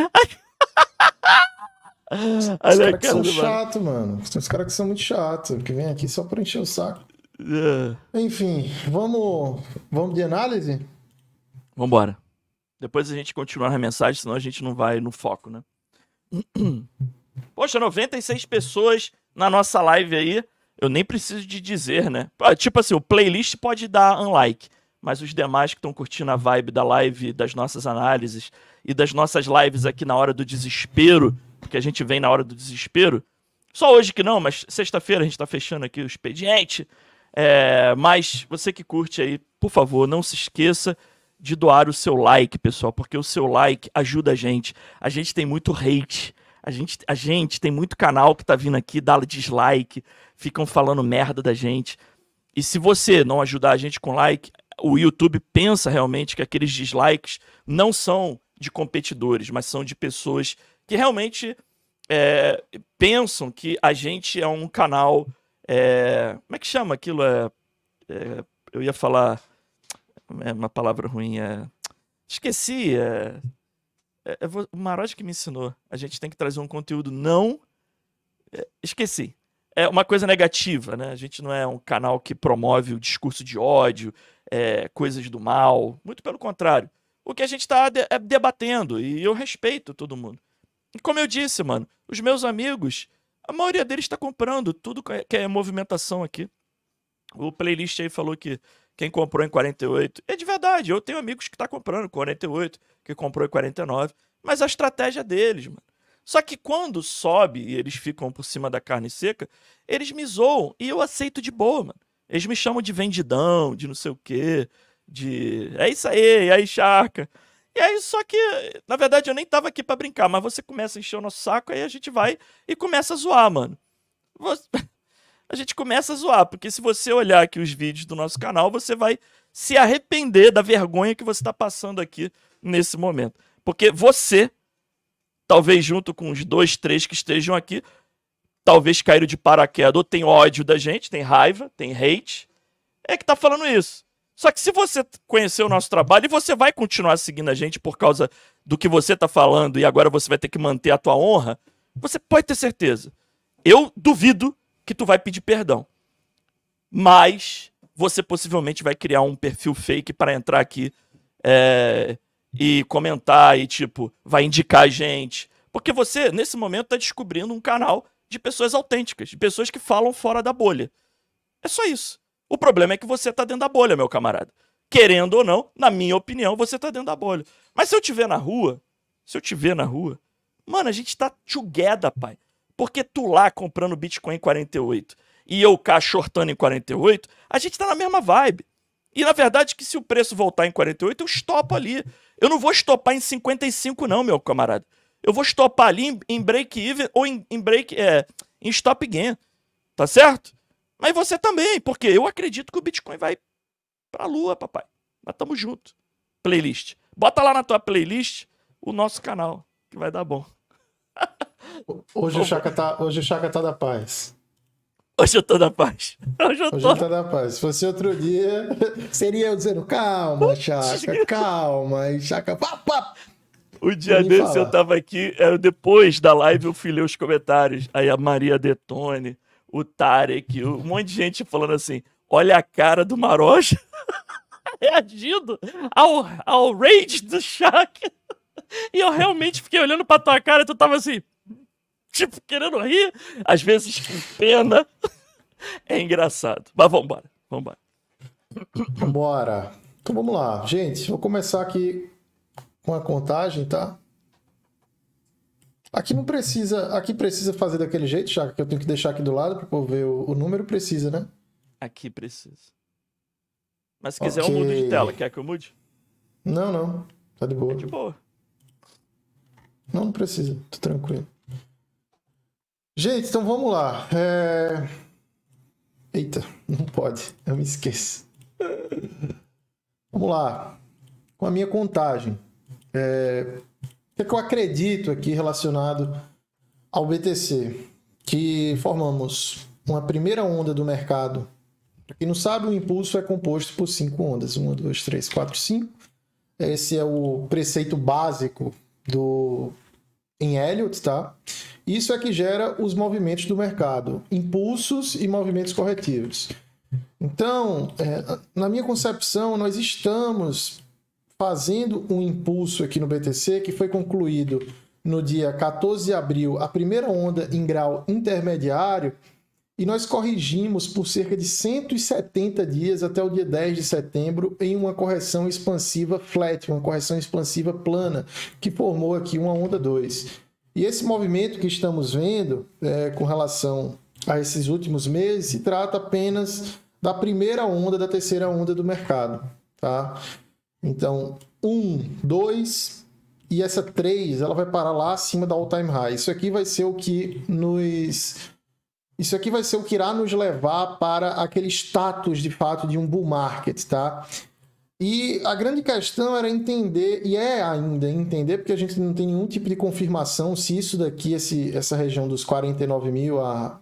Os caras que são chato, mano. São os caras que são muito chato, que vem aqui só pra encher o saco. É. Enfim, vamos, vamos de análise? Vambora. Depois a gente continua na mensagem, senão a gente não vai no foco, né? Poxa, 96 pessoas na nossa live aí. Eu nem preciso de dizer, né? Ah, tipo assim, o playlist pode dar unlike mas os demais que estão curtindo a vibe da live, das nossas análises e das nossas lives aqui na hora do desespero, porque a gente vem na hora do desespero. Só hoje que não, mas sexta-feira a gente está fechando aqui o expediente. É, mas você que curte aí, por favor, não se esqueça de doar o seu like, pessoal, porque o seu like ajuda a gente. A gente tem muito hate. A gente, a gente tem muito canal que está vindo aqui, dá dislike, ficam falando merda da gente. E se você não ajudar a gente com like, o YouTube pensa realmente que aqueles dislikes não são de competidores, mas são de pessoas que realmente é, pensam que a gente é um canal. É, como é que chama aquilo? É, é eu ia falar. É uma palavra ruim. É, esqueci. É, é, o Marote que me ensinou. A gente tem que trazer um conteúdo não. É, esqueci é uma coisa negativa, né? A gente não é um canal que promove o discurso de ódio, é, coisas do mal. Muito pelo contrário. O que a gente está de é debatendo, e eu respeito todo mundo. E como eu disse, mano, os meus amigos, a maioria deles está comprando tudo é, que é movimentação aqui. O playlist aí falou que quem comprou em 48. É de verdade, eu tenho amigos que tá comprando 48, que comprou em 49. Mas a estratégia deles, mano. Só que quando sobe e eles ficam por cima da carne seca, eles me zoam e eu aceito de boa, mano. Eles me chamam de vendidão, de não sei o quê, de. É isso aí, é aí, charca. E aí, só que, na verdade, eu nem tava aqui para brincar, mas você começa a encher o nosso saco, aí a gente vai e começa a zoar, mano. Você... A gente começa a zoar, porque se você olhar aqui os vídeos do nosso canal, você vai se arrepender da vergonha que você tá passando aqui nesse momento. Porque você talvez junto com os dois, três que estejam aqui, talvez caíram de paraquedas ou tem ódio da gente, tem raiva, tem hate, é que tá falando isso. Só que se você conheceu o nosso trabalho e você vai continuar seguindo a gente por causa do que você tá falando e agora você vai ter que manter a tua honra, você pode ter certeza. Eu duvido que tu vai pedir perdão. Mas você possivelmente vai criar um perfil fake para entrar aqui é, e comentar e, tipo, vai indicar gente. Porque você, nesse momento, está descobrindo um canal de pessoas autênticas, de pessoas que falam fora da bolha. É só isso. O problema é que você está dentro da bolha, meu camarada. Querendo ou não, na minha opinião, você está dentro da bolha. Mas se eu te ver na rua, se eu te ver na rua, mano, a gente está together, pai. Porque tu lá comprando Bitcoin em 48 e eu cá shortando em 48, a gente está na mesma vibe. E na verdade que se o preço voltar em 48, eu estopo ali. Eu não vou estopar em 55, não, meu camarada. Eu vou estopar ali em, em break-even ou em, em break. É, em stop gain. Tá certo? Mas você também, porque eu acredito que o Bitcoin vai pra lua, papai. Mas tamo junto. Playlist. Bota lá na tua playlist o nosso canal, que vai dar bom. Hoje, o Chaka tá, hoje o Chaka tá da paz. Hoje eu tô na paz. Hoje eu tô, Hoje na paz. Se fosse outro dia, seria eu dizendo, calma, Chaca, calma. E Chaca, pá, pá. O dia desse eu tava aqui, é, depois da live, eu fui ler os comentários. Aí a Maria Detone, o Tarek, um monte de gente falando assim, olha a cara do Maroja reagindo ao, ao rage do Chaka. E eu realmente fiquei olhando pra tua cara e tu tava assim tipo, querendo rir, às vezes com pena. É engraçado. Mas vambora, vambora. Vambora. Então vamos lá. Gente, vou começar aqui com a contagem, tá? Aqui não precisa, aqui precisa fazer daquele jeito, já que eu tenho que deixar aqui do lado para poder ver o, o, número, precisa, né? Aqui precisa. Mas se quiser okay. eu mudo de tela, quer que eu mude? Não, não. Tá de boa. Tá de boa. Não, não precisa. Tô tranquilo. Gente, então vamos lá. É... Eita, não pode, eu me esqueço. vamos lá. Com a minha contagem. É... O que, é que eu acredito aqui relacionado ao BTC? Que formamos uma primeira onda do mercado. Para quem não sabe, o impulso é composto por cinco ondas: uma, duas, três, quatro, cinco. Esse é o preceito básico do em Elliot, tá? Isso é que gera os movimentos do mercado, impulsos e movimentos corretivos. Então, é, na minha concepção, nós estamos fazendo um impulso aqui no BTC que foi concluído no dia 14 de abril, a primeira onda em grau intermediário, e nós corrigimos por cerca de 170 dias até o dia 10 de setembro em uma correção expansiva flat, uma correção expansiva plana, que formou aqui uma onda 2. E esse movimento que estamos vendo é, com relação a esses últimos meses se trata apenas da primeira onda, da terceira onda do mercado. Tá? Então, 1, um, 2 e essa 3 ela vai parar lá acima da all-time high. Isso aqui vai ser o que nos. Isso aqui vai ser o que irá nos levar para aquele status de fato de um bull market, tá? E a grande questão era entender, e é ainda entender, porque a gente não tem nenhum tipo de confirmação se isso daqui, esse, essa região dos 49 mil a,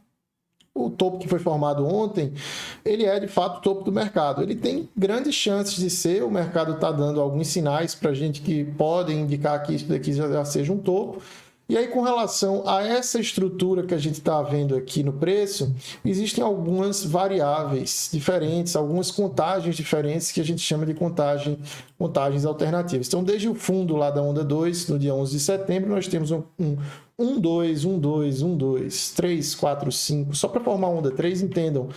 o topo que foi formado ontem, ele é de fato o topo do mercado. Ele tem grandes chances de ser, o mercado está dando alguns sinais para a gente que podem indicar que isso daqui já seja um topo, e aí, com relação a essa estrutura que a gente está vendo aqui no preço, existem algumas variáveis diferentes, algumas contagens diferentes que a gente chama de contagem, contagens alternativas. Então, desde o fundo lá da onda 2, no dia 11 de setembro, nós temos um, um 1, 2, 1, 2, 1, 2, 3, 4, 5. Só para formar onda 3, entendam.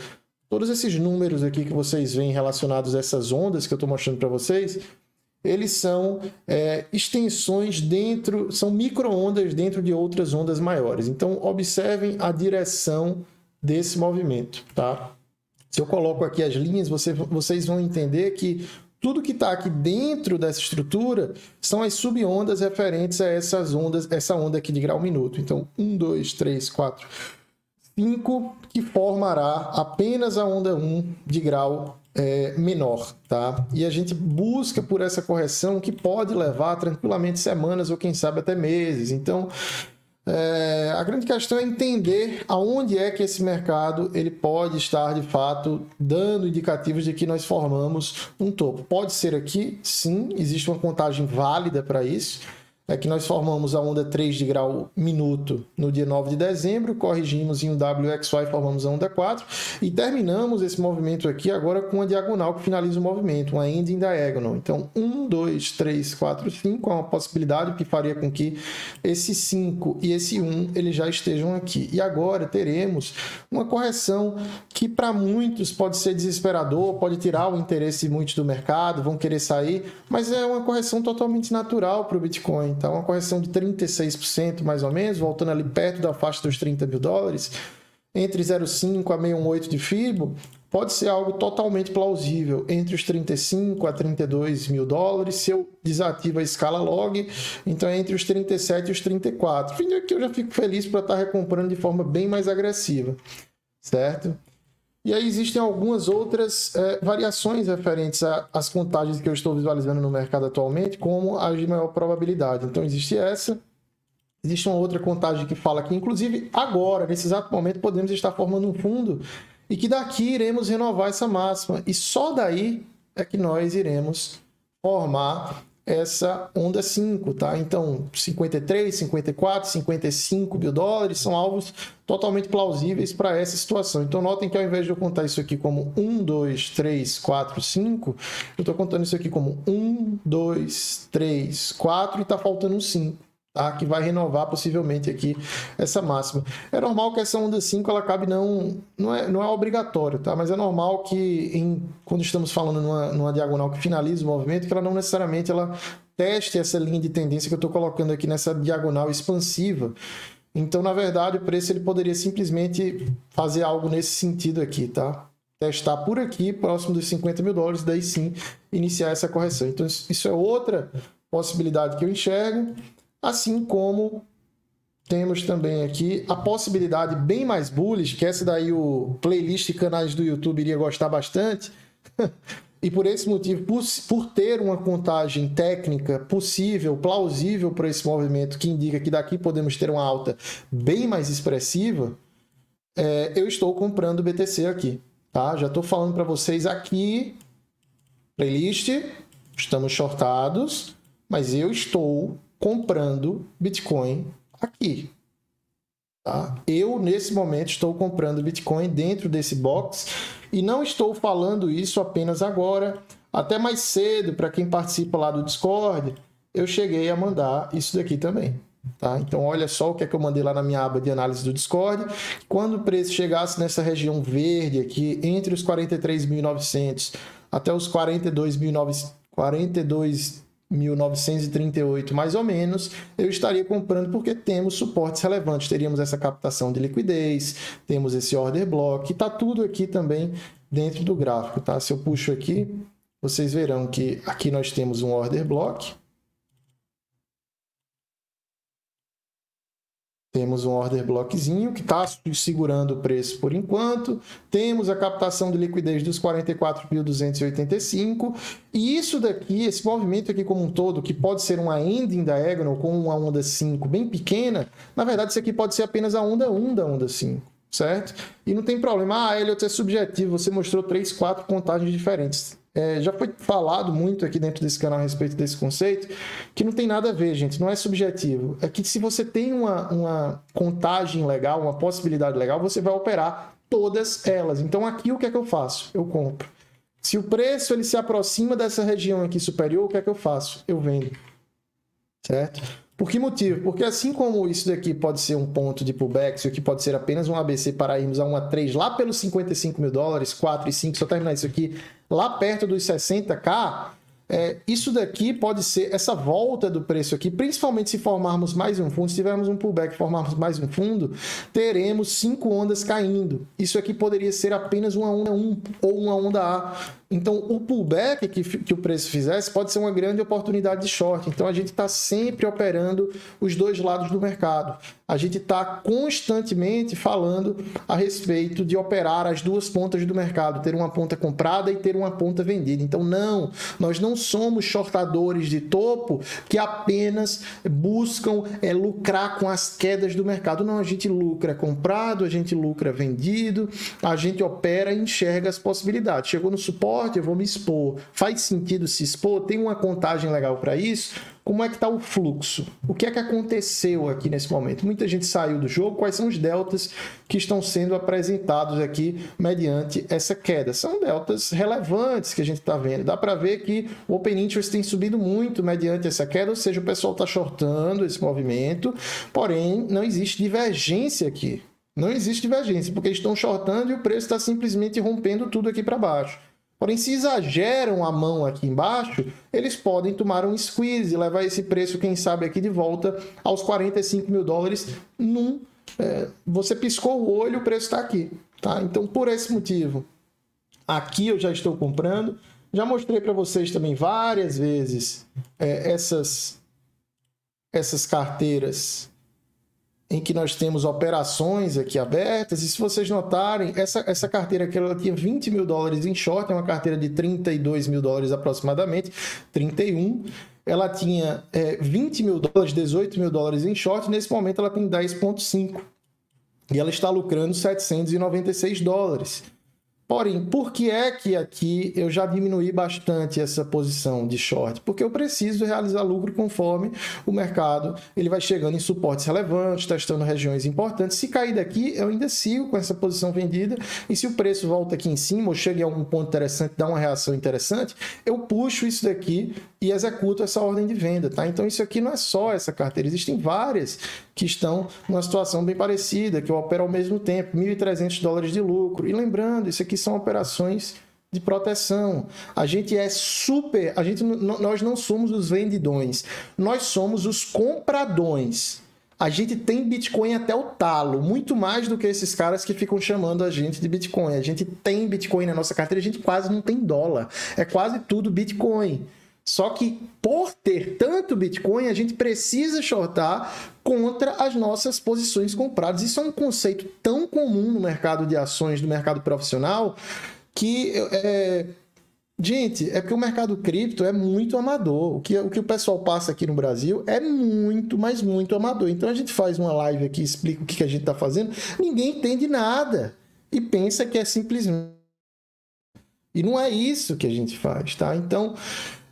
Todos esses números aqui que vocês veem relacionados a essas ondas que eu estou mostrando para vocês eles são é, extensões dentro, são microondas dentro de outras ondas maiores. Então, observem a direção desse movimento, tá? Se eu coloco aqui as linhas, você, vocês vão entender que tudo que está aqui dentro dessa estrutura são as subondas referentes a essas ondas, essa onda aqui de grau minuto. Então, 1, 2, 3, 4, 5, que formará apenas a onda 1 de grau é, menor, tá? E a gente busca por essa correção que pode levar tranquilamente semanas ou quem sabe até meses. Então, é, a grande questão é entender aonde é que esse mercado ele pode estar de fato dando indicativos de que nós formamos um topo. Pode ser aqui, sim, existe uma contagem válida para isso é que nós formamos a onda 3 de grau minuto no dia 9 de dezembro, corrigimos em um WXY, formamos a onda 4 e terminamos esse movimento aqui agora com a diagonal que finaliza o movimento, uma ending diagonal. Então, 1, 2, 3, 4, 5 é uma possibilidade que faria com que esse 5 e esse 1 eles já estejam aqui. E agora teremos uma correção que para muitos pode ser desesperador, pode tirar o interesse muito do mercado, vão querer sair, mas é uma correção totalmente natural para o Bitcoin. Então, uma correção de 36%, mais ou menos, voltando ali perto da faixa dos 30 mil dólares, entre 0,5 a 6,18 de FIBO, pode ser algo totalmente plausível, entre os 35 a 32 mil dólares, se eu desativo a escala log, então é entre os 37 e os 34. Fim aqui eu já fico feliz para estar recomprando de forma bem mais agressiva, certo? E aí existem algumas outras é, variações referentes às contagens que eu estou visualizando no mercado atualmente, como as de maior probabilidade. Então existe essa, existe uma outra contagem que fala que, inclusive, agora, nesse exato momento, podemos estar formando um fundo e que daqui iremos renovar essa máxima. E só daí é que nós iremos formar essa onda 5, tá? Então, 53, 54, 55 mil dólares são alvos totalmente plausíveis para essa situação. Então, notem que ao invés de eu contar isso aqui como 1, 2, 3, 4, 5, eu estou contando isso aqui como 1, 2, 3, 4 e está faltando um 5. Tá, que vai renovar possivelmente aqui essa máxima. É normal que essa onda 5 ela acabe não não é, não é obrigatório, tá? Mas é normal que em, quando estamos falando numa, numa diagonal que finaliza o movimento, que ela não necessariamente ela teste essa linha de tendência que eu estou colocando aqui nessa diagonal expansiva. Então, na verdade, o preço ele poderia simplesmente fazer algo nesse sentido aqui, tá? Testar por aqui, próximo dos 50 mil dólares, daí sim iniciar essa correção. Então, isso é outra possibilidade que eu enxergo. Assim como temos também aqui a possibilidade bem mais bullish, que essa daí o playlist e canais do YouTube iria gostar bastante. e por esse motivo, por, por ter uma contagem técnica possível, plausível para esse movimento, que indica que daqui podemos ter uma alta bem mais expressiva, é, eu estou comprando BTC aqui. Tá? Já estou falando para vocês aqui, playlist, estamos shortados, mas eu estou comprando Bitcoin aqui. Tá? Eu, nesse momento, estou comprando Bitcoin dentro desse box e não estou falando isso apenas agora. Até mais cedo, para quem participa lá do Discord, eu cheguei a mandar isso daqui também. Tá? Então, olha só o que é que eu mandei lá na minha aba de análise do Discord. Quando o preço chegasse nessa região verde aqui, entre os 43.900 até os 42.900, 42 1938, mais ou menos, eu estaria comprando porque temos suportes relevantes, teríamos essa captação de liquidez, temos esse order block, está tudo aqui também dentro do gráfico, tá? Se eu puxo aqui, vocês verão que aqui nós temos um order block, Temos um order blockzinho que está segurando o preço por enquanto. Temos a captação de liquidez dos 44.285. E isso daqui, esse movimento aqui como um todo, que pode ser uma ending da ou com uma onda 5 bem pequena, na verdade isso aqui pode ser apenas a onda 1 da onda 5, certo? E não tem problema. Ah, Elliot, é subjetivo, você mostrou 3, 4 contagens diferentes. É, já foi falado muito aqui dentro desse canal a respeito desse conceito, que não tem nada a ver, gente, não é subjetivo. É que se você tem uma, uma contagem legal, uma possibilidade legal, você vai operar todas elas. Então aqui o que é que eu faço? Eu compro. Se o preço ele se aproxima dessa região aqui superior, o que é que eu faço? Eu vendo. Certo? Por que motivo? Porque assim como isso daqui pode ser um ponto de pullback, isso aqui pode ser apenas um ABC para irmos a 1 a 3 lá pelos 55 mil dólares, 4 e 5, só terminar isso aqui, lá perto dos 60k, é, isso daqui pode ser essa volta do preço aqui, principalmente se formarmos mais um fundo, se tivermos um pullback formarmos mais um fundo, teremos cinco ondas caindo. Isso aqui poderia ser apenas uma onda 1 ou uma onda A, então, o pullback que, que o preço fizesse pode ser uma grande oportunidade de short. Então, a gente está sempre operando os dois lados do mercado. A gente está constantemente falando a respeito de operar as duas pontas do mercado, ter uma ponta comprada e ter uma ponta vendida. Então, não, nós não somos shortadores de topo que apenas buscam é, lucrar com as quedas do mercado. Não, a gente lucra comprado, a gente lucra vendido, a gente opera e enxerga as possibilidades. Chegou no suporte eu vou me expor. Faz sentido se expor? Tem uma contagem legal para isso? Como é que está o fluxo? O que é que aconteceu aqui nesse momento? Muita gente saiu do jogo. Quais são os deltas que estão sendo apresentados aqui mediante essa queda? São deltas relevantes que a gente está vendo. Dá para ver que o Open Interest tem subido muito mediante essa queda, ou seja, o pessoal está shortando esse movimento, porém não existe divergência aqui. Não existe divergência, porque estão shortando e o preço está simplesmente rompendo tudo aqui para baixo. Porém, se exageram a mão aqui embaixo, eles podem tomar um squeeze, levar esse preço, quem sabe, aqui de volta aos 45 mil dólares num. É, você piscou o olho, o preço está aqui. Tá? Então, por esse motivo, aqui eu já estou comprando. Já mostrei para vocês também várias vezes é, essas, essas carteiras em que nós temos operações aqui abertas, e se vocês notarem, essa, essa carteira que ela tinha 20 mil dólares em short, é uma carteira de 32 mil dólares aproximadamente, 31, ela tinha é, 20 mil dólares, 18 mil dólares em short, nesse momento ela tem 10,5, e ela está lucrando 796 dólares. Porém, por que é que aqui eu já diminuí bastante essa posição de short? Porque eu preciso realizar lucro conforme o mercado ele vai chegando em suportes relevantes, testando regiões importantes. Se cair daqui, eu ainda sigo com essa posição vendida. E se o preço volta aqui em cima ou chega em algum ponto interessante, dá uma reação interessante, eu puxo isso daqui e executo essa ordem de venda, tá? Então isso aqui não é só essa carteira, existem várias que estão numa situação bem parecida, que eu opero ao mesmo tempo, 1.300 dólares de lucro. E lembrando, isso aqui são operações de proteção. A gente é super, a gente nós não somos os vendidões, nós somos os compradões. A gente tem Bitcoin até o talo, muito mais do que esses caras que ficam chamando a gente de Bitcoin. A gente tem Bitcoin na nossa carteira, a gente quase não tem dólar. É quase tudo Bitcoin. Só que por ter tanto Bitcoin, a gente precisa shortar contra as nossas posições compradas. Isso é um conceito tão comum no mercado de ações, no mercado profissional, que é... Gente, é porque o mercado cripto é muito amador. O que, o que o pessoal passa aqui no Brasil é muito, mas muito amador. Então a gente faz uma live aqui, explica o que, que a gente está fazendo, ninguém entende nada e pensa que é simplesmente. E não é isso que a gente faz, tá? Então,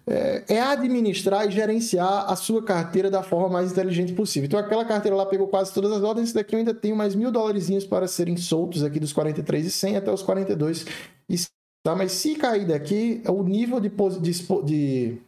é, é, administrar e gerenciar a sua carteira da forma mais inteligente possível. Então, aquela carteira lá pegou quase todas as ordens, daqui eu ainda tenho mais mil dólares para serem soltos aqui dos 43 e 100 até os 42 e tá? Mas se cair daqui, o nível de, de,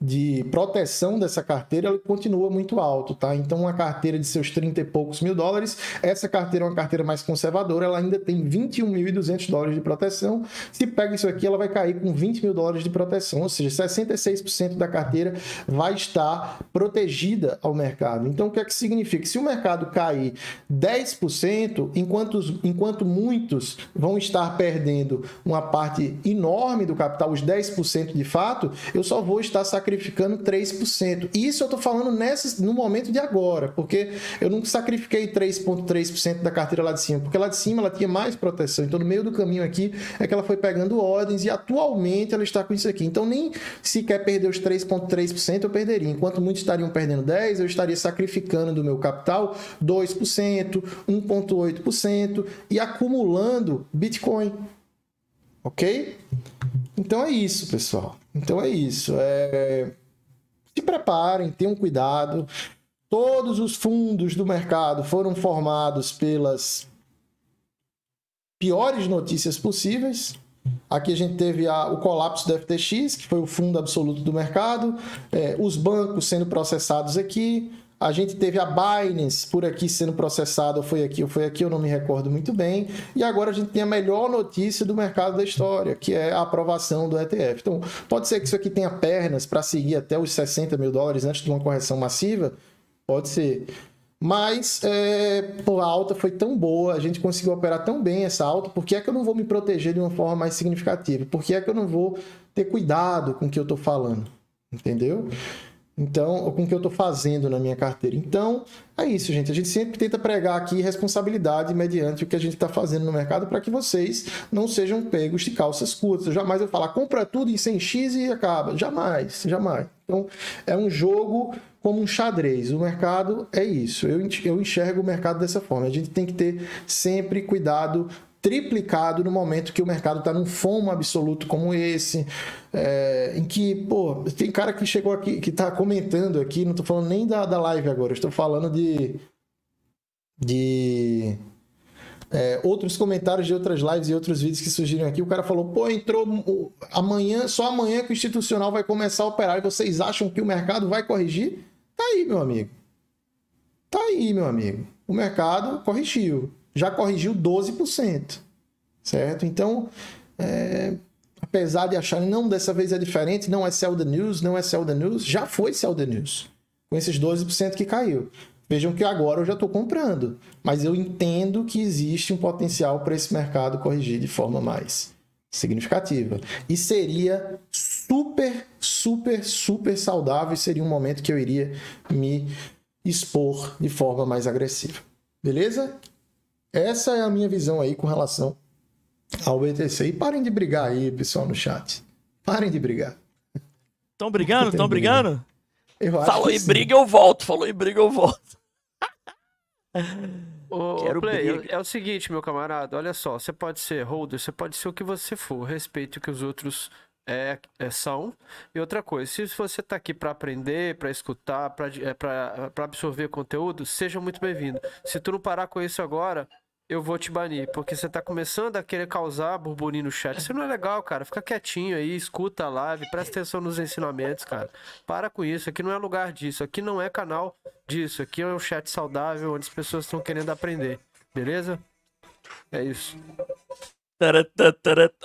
de proteção dessa carteira ela continua muito alto, tá? Então, uma carteira de seus 30 e poucos mil dólares, essa carteira é uma carteira mais conservadora, ela ainda tem 21.200 dólares de proteção. Se pega isso aqui, ela vai cair com 20 mil dólares de proteção, ou seja, 66% da carteira vai estar protegida ao mercado. Então, o que é que significa? Se o mercado cair 10%, enquanto, enquanto muitos vão estar perdendo uma parte enorme do capital, os 10% de fato, eu só vou estar sacrificando sacrificando 3%. E isso eu estou falando nessa, no momento de agora, porque eu não sacrifiquei 3,3% da carteira lá de cima, porque lá de cima ela tinha mais proteção. Então, no meio do caminho aqui é que ela foi pegando ordens e atualmente ela está com isso aqui. Então, nem sequer perder os 3,3% eu perderia. Enquanto muitos estariam perdendo 10%, eu estaria sacrificando do meu capital 2%, 1,8% e acumulando Bitcoin ok? Então é isso, pessoal. Então é isso. É... Se preparem, tenham cuidado. Todos os fundos do mercado foram formados pelas piores notícias possíveis. Aqui a gente teve a, o colapso do FTX, que foi o fundo absoluto do mercado, é, os bancos sendo processados aqui, a gente teve a Binance por aqui sendo processada, ou foi aqui, ou foi aqui, eu não me recordo muito bem. E agora a gente tem a melhor notícia do mercado da história, que é a aprovação do ETF. Então, pode ser que isso aqui tenha pernas para seguir até os 60 mil dólares antes de uma correção massiva? Pode ser. Mas é, pô, a alta foi tão boa, a gente conseguiu operar tão bem essa alta, por que é que eu não vou me proteger de uma forma mais significativa? Por que é que eu não vou ter cuidado com o que eu estou falando? Entendeu? Então, com o que eu estou fazendo na minha carteira. Então, é isso, gente. A gente sempre tenta pregar aqui responsabilidade mediante o que a gente está fazendo no mercado para que vocês não sejam pegos de calças curtas. Jamais eu falar, compra tudo em 100x e acaba. Jamais, jamais. Então, é um jogo como um xadrez. O mercado é isso. Eu enxergo o mercado dessa forma. A gente tem que ter sempre cuidado triplicado no momento que o mercado está num fomo absoluto como esse, é, em que, pô, tem cara que chegou aqui, que está comentando aqui, não estou falando nem da, da live agora, estou falando de. de. É, outros comentários de outras lives e outros vídeos que surgiram aqui, o cara falou: pô, entrou amanhã, só amanhã que o institucional vai começar a operar e vocês acham que o mercado vai corrigir? Tá aí, meu amigo. Tá aí, meu amigo. O mercado corrigiu já corrigiu 12%, certo? Então, é, apesar de acharem, não, dessa vez é diferente, não é sell the news, não é sell the news, já foi sell the news, com esses 12% que caiu. Vejam que agora eu já estou comprando, mas eu entendo que existe um potencial para esse mercado corrigir de forma mais significativa. E seria super, super, super saudável e seria um momento que eu iria me expor de forma mais agressiva. Beleza? Essa é a minha visão aí com relação ao BTC. E parem de brigar aí, pessoal, no chat. Parem de brigar. Estão brigando? Estão brigando? Falou em sim. briga, eu volto. Falou em briga, eu volto. Ô, Quero Play, briga. É, é o seguinte, meu camarada, olha só, você pode ser holder, você pode ser o que você for, respeite o que os outros é, é, são. E outra coisa, se você está aqui para aprender, para escutar, para é, absorver conteúdo, seja muito bem-vindo. Se tu não parar com isso agora, eu vou te banir, porque você tá começando a querer causar burburinho no chat. Isso não é legal, cara. Fica quietinho aí, escuta a live, presta atenção nos ensinamentos, cara. Para com isso, aqui não é lugar disso, aqui não é canal disso, aqui é um chat saudável onde as pessoas estão querendo aprender, beleza? É isso.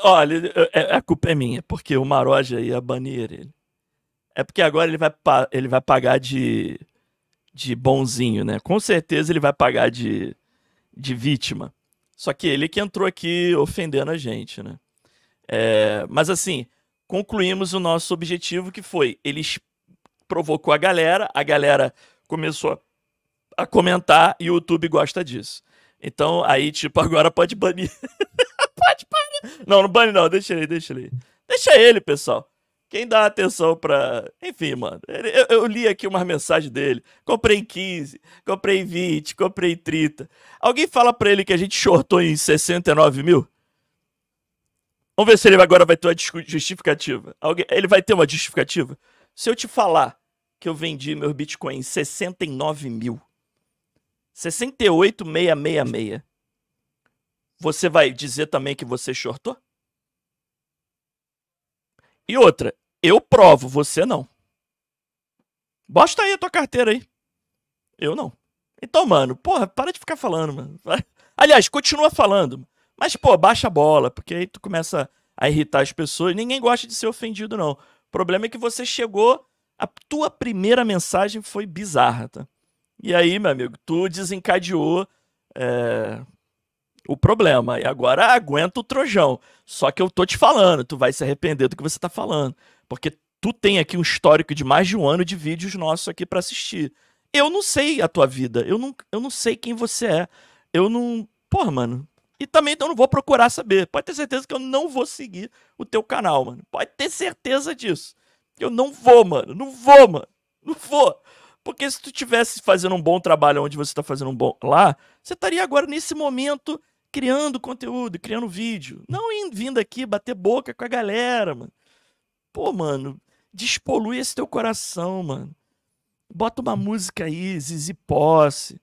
Olha, é, é, a culpa é minha, porque o Maroja ia banir ele. É porque agora ele vai, ele vai pagar de, de bonzinho, né? Com certeza ele vai pagar de de vítima. Só que ele que entrou aqui ofendendo a gente, né? É, mas assim, concluímos o nosso objetivo que foi, ele provocou a galera, a galera começou a comentar e o YouTube gosta disso. Então, aí, tipo, agora pode banir. pode banir. Não, não bane não, deixa ele, deixa ele. Deixa ele, pessoal. Quem dá atenção pra. Enfim, mano. Eu, eu li aqui umas mensagens dele. Comprei 15, comprei 20, comprei 30. Alguém fala pra ele que a gente shortou em 69 mil? Vamos ver se ele agora vai ter uma justificativa. Alguém... Ele vai ter uma justificativa? Se eu te falar que eu vendi meus bitcoins em 69 mil, 68,666, você vai dizer também que você shortou? E outra, eu provo, você não. Bosta aí a tua carteira aí. Eu não. Então, mano, porra, para de ficar falando, mano. Aliás, continua falando. Mas, pô, baixa a bola, porque aí tu começa a irritar as pessoas. Ninguém gosta de ser ofendido, não. O problema é que você chegou, a tua primeira mensagem foi bizarra, tá? E aí, meu amigo, tu desencadeou é, o problema. E agora aguenta o trojão. Só que eu tô te falando, tu vai se arrepender do que você tá falando. Porque tu tem aqui um histórico de mais de um ano de vídeos nossos aqui para assistir. Eu não sei a tua vida. Eu não, eu não sei quem você é. Eu não. Porra, mano. E também então, eu não vou procurar saber. Pode ter certeza que eu não vou seguir o teu canal, mano. Pode ter certeza disso. Eu não vou, mano. Não vou, mano. Não vou. Porque se tu tivesse fazendo um bom trabalho onde você tá fazendo um bom lá, você estaria agora nesse momento criando conteúdo, criando vídeo. Não vindo aqui bater boca com a galera, mano. Pô, mano, despolui esse teu coração, mano. Bota uma música aí, Zizi Posse,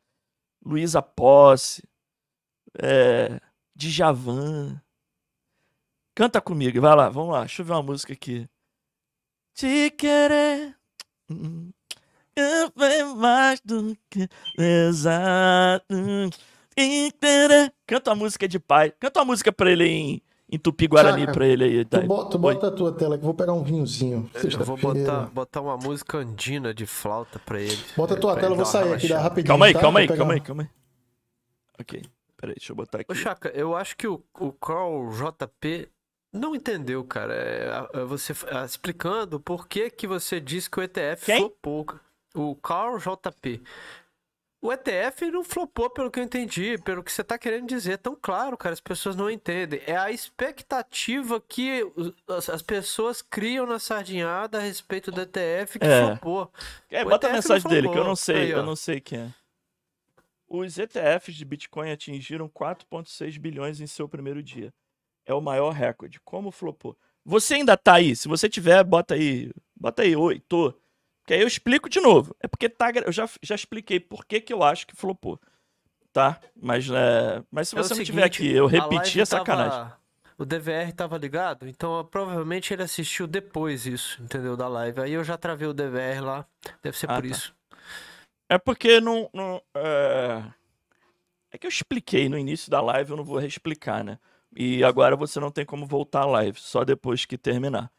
Luísa Posse, é, Djavan. Canta comigo, vai lá, vamos lá, deixa eu ver uma música aqui. Te querer hum, eu foi mais do que exato. Canta uma música de pai. Canta uma música pra ele em, em Tupi-Guarani pra ele aí. Tá? Tu, bota, tu bota a tua tela que eu vou pegar um vinhozinho. Eu vou botar, botar uma música andina de flauta pra ele. Bota a tua tela, eu vou sair aqui rapidinho. Calma aí, tá? calma aí, calma aí, calma aí. Ok, peraí, deixa eu botar aqui. Ô, Chaka, eu acho que o, o Carl JP não entendeu, cara. É, é você explicando por que, que você disse que o ETF Quem? flopou. O Carl JP. O ETF não flopou, pelo que eu entendi, pelo que você está querendo dizer. É tão claro, cara, as pessoas não entendem. É a expectativa que as pessoas criam na sardinhada a respeito do ETF que é. flopou. É, o bota ETF a mensagem dele, que eu não sei, Aí, eu não sei quem é. Os ETFs de Bitcoin atingiram 4,6 bilhões em seu primeiro dia. É o maior recorde. Como flopou? Você ainda tá aí? Se você tiver, bota aí. Bota aí, oito. Que aí eu explico de novo. É porque tá, eu já, já expliquei por que, que eu acho que flopou. Tá? Mas, é, mas se é você não seguinte, tiver aqui, eu repeti é sacanagem. Tava... O DVR tava ligado, então provavelmente ele assistiu depois isso, entendeu? Da live. Aí eu já travei o DVR lá. Deve ser ah, por tá. isso. É porque não. não é... é... que eu expliquei no início da live, eu não vou reexplicar, né? E agora você não tem como voltar à live, só depois que terminar.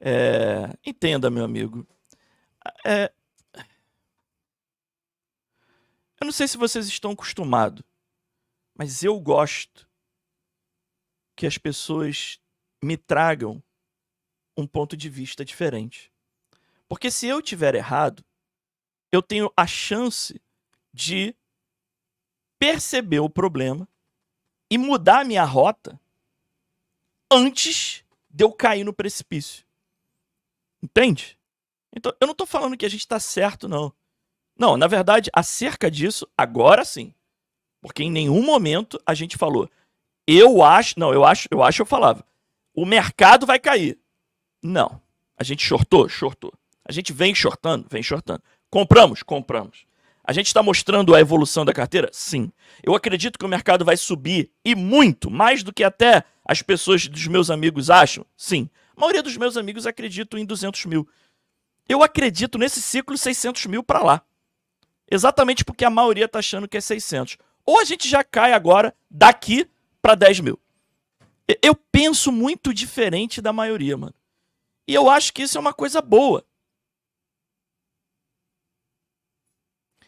É... Entenda, meu amigo. É, é... Eu não sei se vocês estão acostumados, mas eu gosto que as pessoas me tragam um ponto de vista diferente. Porque se eu tiver errado, eu tenho a chance de perceber o problema e mudar a minha rota antes de eu cair no precipício. Entende? Então, eu não estou falando que a gente está certo, não. Não, na verdade, acerca disso, agora sim. Porque em nenhum momento a gente falou, eu acho, não, eu acho, eu acho, eu falava, o mercado vai cair. Não. A gente shortou? Shortou. A gente vem shortando? Vem shortando. Compramos? Compramos. A gente está mostrando a evolução da carteira? Sim. Eu acredito que o mercado vai subir e muito, mais do que até as pessoas dos meus amigos acham? Sim. A maioria dos meus amigos acredita em 200 mil. Eu acredito nesse ciclo 600 mil para lá. Exatamente porque a maioria está achando que é 600. Ou a gente já cai agora daqui para 10 mil. Eu penso muito diferente da maioria, mano. E eu acho que isso é uma coisa boa.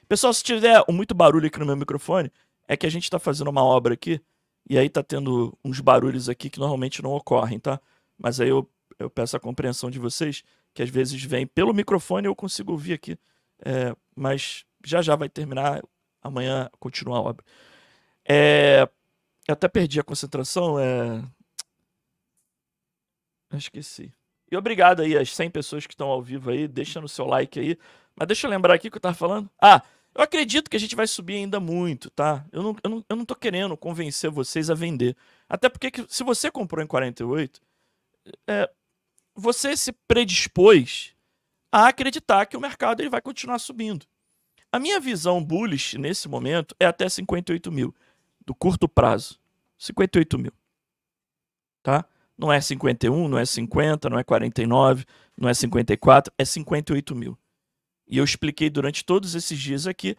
Pessoal, se tiver muito barulho aqui no meu microfone, é que a gente está fazendo uma obra aqui e aí tá tendo uns barulhos aqui que normalmente não ocorrem, tá? Mas aí eu, eu peço a compreensão de vocês que às vezes vem pelo microfone, eu consigo ouvir aqui, é, mas já já vai terminar, amanhã continua a obra. É, eu até perdi a concentração, é... Eu esqueci. E obrigado aí às 100 pessoas que estão ao vivo aí, deixa no seu like aí. Mas deixa eu lembrar aqui que eu tava falando. Ah, eu acredito que a gente vai subir ainda muito, tá? Eu não, eu não, eu não tô querendo convencer vocês a vender. Até porque se você comprou em 48, é, você se predispôs a acreditar que o mercado ele vai continuar subindo. A minha visão bullish nesse momento é até 58 mil, do curto prazo. 58 mil. Tá? Não é 51, não é 50, não é 49, não é 54, é 58 mil. E eu expliquei durante todos esses dias aqui.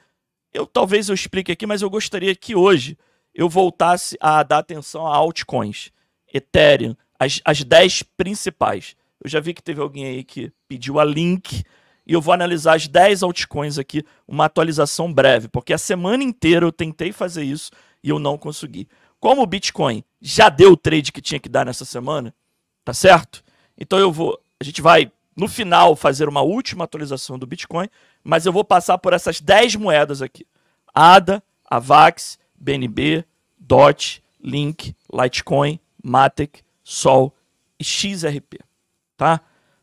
Eu talvez eu explique aqui, mas eu gostaria que hoje eu voltasse a dar atenção a altcoins, Ethereum, as, as 10 principais. Eu já vi que teve alguém aí que pediu a link. E eu vou analisar as 10 altcoins aqui, uma atualização breve, porque a semana inteira eu tentei fazer isso e eu não consegui. Como o Bitcoin já deu o trade que tinha que dar nessa semana, tá certo? Então eu vou. A gente vai, no final, fazer uma última atualização do Bitcoin, mas eu vou passar por essas 10 moedas aqui: ADA, AVAX, BNB, DOT, Link, Litecoin, Matic, Sol e XRP tá?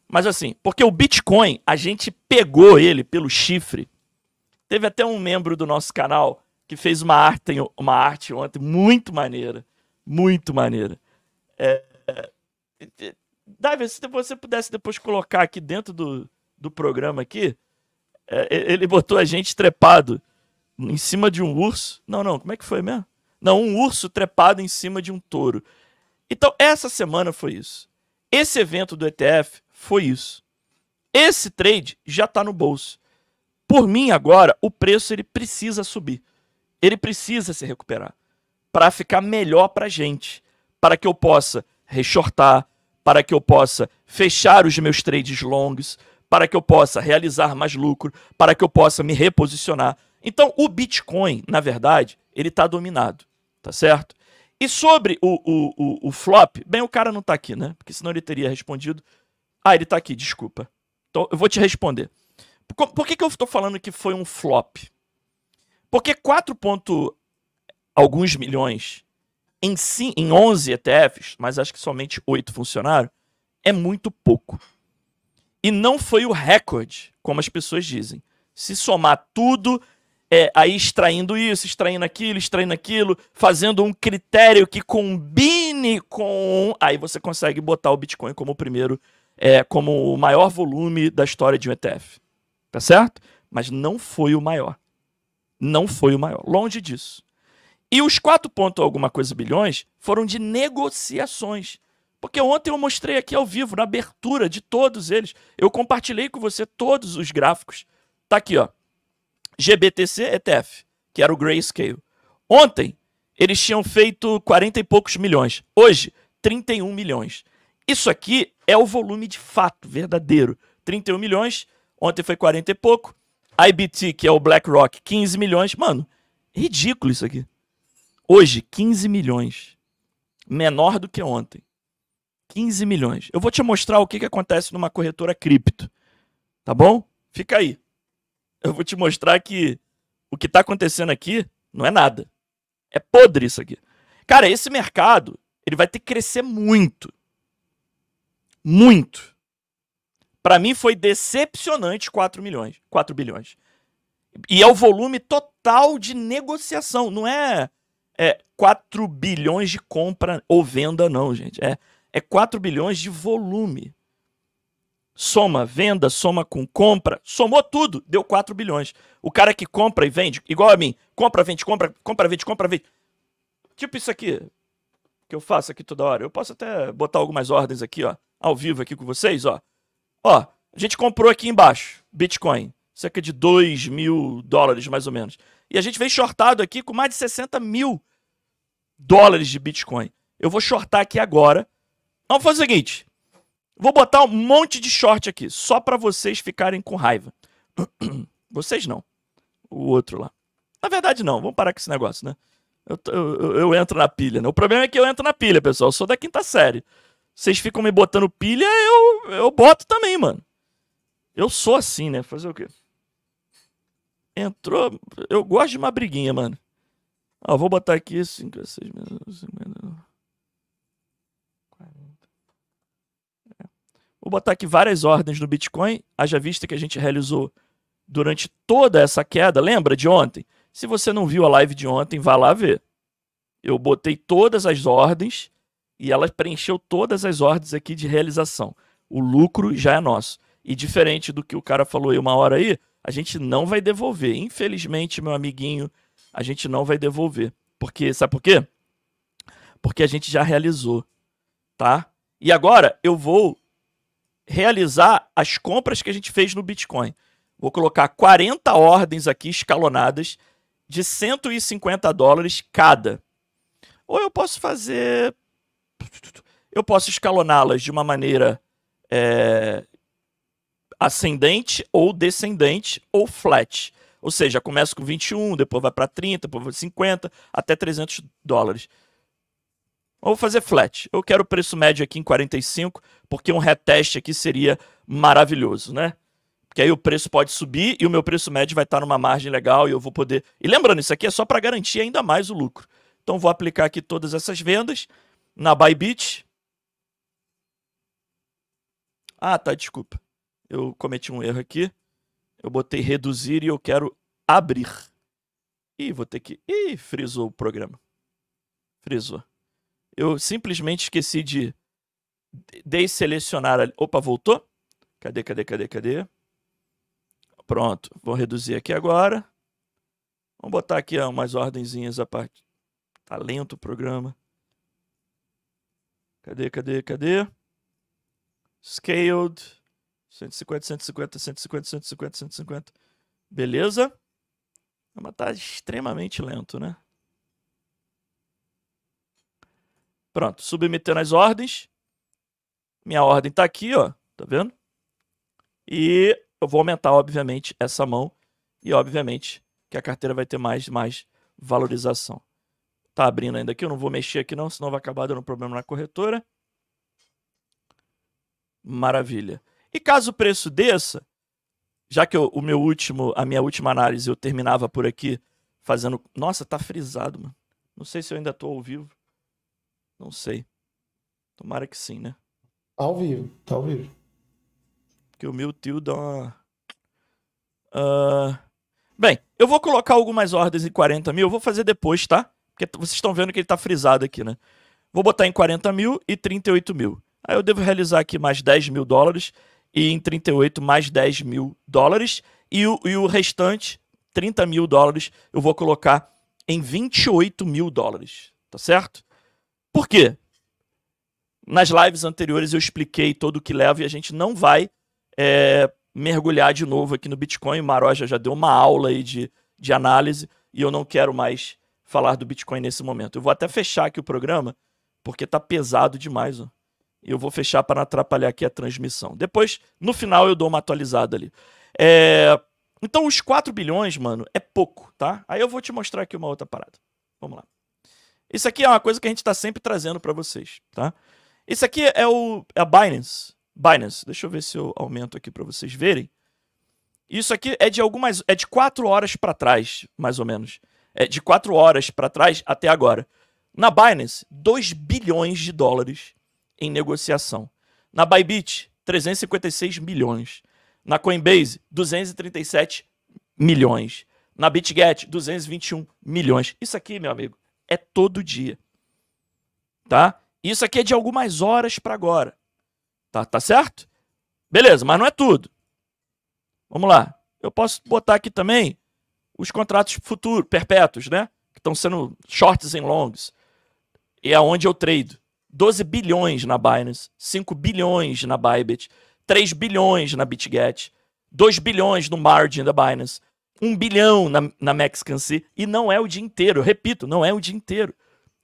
Mas assim, porque o Bitcoin, a gente pegou ele pelo chifre. Teve até um membro do nosso canal que fez uma arte, uma arte ontem muito maneira. Muito maneira. É, é, Davi, se você pudesse depois colocar aqui dentro do, do programa aqui, é, ele botou a gente trepado em cima de um urso. Não, não, como é que foi mesmo? Não, um urso trepado em cima de um touro. Então, essa semana foi isso. Esse evento do ETF foi isso. Esse trade já está no bolso. Por mim, agora, o preço ele precisa subir. Ele precisa se recuperar para ficar melhor para a gente, para que eu possa reshortar, para que eu possa fechar os meus trades longos, para que eu possa realizar mais lucro, para que eu possa me reposicionar. Então, o Bitcoin, na verdade, ele está dominado, tá certo? E sobre o, o, o, o flop, bem, o cara não tá aqui, né? Porque senão ele teria respondido. Ah, ele tá aqui, desculpa. Então eu vou te responder. Por, por que, que eu estou falando que foi um flop? Porque 4 ponto alguns milhões em, sim, em 11 ETFs, mas acho que somente 8 funcionaram, é muito pouco. E não foi o recorde, como as pessoas dizem. Se somar tudo, é, aí extraindo isso, extraindo aquilo, extraindo aquilo, fazendo um critério que combine com. Aí você consegue botar o Bitcoin como o primeiro, é, como o maior volume da história de um ETF. Tá certo? Mas não foi o maior. Não foi o maior. Longe disso. E os 4 pontos alguma coisa bilhões foram de negociações. Porque ontem eu mostrei aqui ao vivo, na abertura de todos eles. Eu compartilhei com você todos os gráficos. Tá aqui, ó. GBTC ETF, que era o Grayscale. Ontem, eles tinham feito 40 e poucos milhões. Hoje, 31 milhões. Isso aqui é o volume de fato, verdadeiro. 31 milhões, ontem foi 40 e pouco. IBT, que é o BlackRock, 15 milhões. Mano, ridículo isso aqui. Hoje, 15 milhões. Menor do que ontem. 15 milhões. Eu vou te mostrar o que, que acontece numa corretora cripto. Tá bom? Fica aí eu vou te mostrar que o que está acontecendo aqui não é nada. É podre isso aqui. Cara, esse mercado, ele vai ter que crescer muito. Muito. Para mim foi decepcionante 4 milhões, 4 bilhões. E é o volume total de negociação, não é, é 4 bilhões de compra ou venda não, gente. É é 4 bilhões de volume. Soma venda, soma com compra, somou tudo, deu 4 bilhões. O cara que compra e vende, igual a mim, compra, vende, compra, compra, vende, compra, vende. Tipo isso aqui, que eu faço aqui toda hora. Eu posso até botar algumas ordens aqui, ó, ao vivo aqui com vocês, ó. Ó, a gente comprou aqui embaixo, Bitcoin, cerca de 2 mil dólares, mais ou menos. E a gente veio shortado aqui com mais de 60 mil dólares de Bitcoin. Eu vou shortar aqui agora. Vamos fazer o seguinte, Vou botar um monte de short aqui, só para vocês ficarem com raiva. Vocês não. O outro lá. Na verdade, não. Vamos parar com esse negócio, né? Eu, eu, eu entro na pilha, né? O problema é que eu entro na pilha, pessoal. Eu sou da quinta série. Vocês ficam me botando pilha, eu, eu boto também, mano. Eu sou assim, né? Fazer o quê? Entrou. Eu gosto de uma briguinha, mano. Ó, vou botar aqui 5, 6, 50. Vou botar aqui várias ordens no Bitcoin, haja vista que a gente realizou durante toda essa queda. Lembra de ontem? Se você não viu a live de ontem, vá lá ver. Eu botei todas as ordens e ela preencheu todas as ordens aqui de realização. O lucro já é nosso. E diferente do que o cara falou aí uma hora aí, a gente não vai devolver. Infelizmente, meu amiguinho, a gente não vai devolver. Porque, sabe por quê? Porque a gente já realizou, tá? E agora eu vou realizar as compras que a gente fez no Bitcoin. Vou colocar 40 ordens aqui escalonadas de 150 dólares cada. Ou eu posso fazer. Eu posso escaloná-las de uma maneira é, ascendente ou descendente ou flat. Ou seja, começa com 21, depois vai para 30, depois vai para 50, até 300 dólares. Eu vou fazer flat. Eu quero o preço médio aqui em 45, porque um reteste aqui seria maravilhoso, né? Porque aí o preço pode subir e o meu preço médio vai estar numa margem legal e eu vou poder. E lembrando, isso aqui é só para garantir ainda mais o lucro. Então vou aplicar aqui todas essas vendas na Bybit. Ah, tá, desculpa. Eu cometi um erro aqui. Eu botei reduzir e eu quero abrir. Ih, vou ter que. Ih, frisou o programa. Frisou. Eu simplesmente esqueci de desselecionar. Opa, voltou? Cadê, cadê, cadê, cadê? Pronto, vou reduzir aqui agora. Vamos botar aqui umas ordenzinhas a parte. Tá lento o programa. Cadê, cadê, cadê? Scaled. 150, 150, 150, 150, 150. Beleza? Mas tá extremamente lento, né? Pronto, submetendo as ordens. Minha ordem está aqui, ó, tá vendo? E eu vou aumentar, obviamente, essa mão e, obviamente, que a carteira vai ter mais mais valorização. Tá abrindo ainda aqui, eu não vou mexer aqui não, senão vai acabar dando problema na corretora. Maravilha. E caso o preço desça, já que eu, o meu último, a minha última análise eu terminava por aqui fazendo, nossa, tá frisado, mano. Não sei se eu ainda tô ao vivo. Não sei. Tomara que sim, né? Tá ao vivo, tá ao vivo. Porque o meu tio dá uma. Uh... Bem, eu vou colocar algumas ordens em 40 mil. Eu vou fazer depois, tá? Porque vocês estão vendo que ele tá frisado aqui, né? Vou botar em 40 mil e 38 mil. Aí eu devo realizar aqui mais 10 mil dólares. E em 38, mais 10 mil dólares. E o, e o restante, 30 mil dólares, eu vou colocar em 28 mil dólares. Tá certo? Por quê? Nas lives anteriores eu expliquei todo o que leva e a gente não vai é, mergulhar de novo aqui no Bitcoin. O Maroja já deu uma aula aí de, de análise e eu não quero mais falar do Bitcoin nesse momento. Eu vou até fechar aqui o programa, porque tá pesado demais. Ó. Eu vou fechar para não atrapalhar aqui a transmissão. Depois, no final, eu dou uma atualizada ali. É... Então, os 4 bilhões, mano, é pouco, tá? Aí eu vou te mostrar aqui uma outra parada. Vamos lá. Isso aqui é uma coisa que a gente está sempre trazendo para vocês, tá? Isso aqui é, o, é a Binance. Binance, deixa eu ver se eu aumento aqui para vocês verem. Isso aqui é de algumas, é de quatro horas para trás, mais ou menos. É de quatro horas para trás até agora. Na Binance, 2 bilhões de dólares em negociação. Na Bybit, 356 milhões. Na Coinbase, 237 milhões. Na BitGet, 221 milhões. Isso aqui, meu amigo, é todo dia. Tá? Isso aqui é de algumas horas para agora. Tá, tá certo? Beleza, mas não é tudo. Vamos lá. Eu posso botar aqui também os contratos futuros, perpétuos, né? Que estão sendo shorts em longs. E é eu trade. 12 bilhões na Binance, 5 bilhões na Bybit, 3 bilhões na BitGet, 2 bilhões no margin da Binance, um bilhão na, na Mexican Sea, e não é o dia inteiro, eu repito, não é o dia inteiro.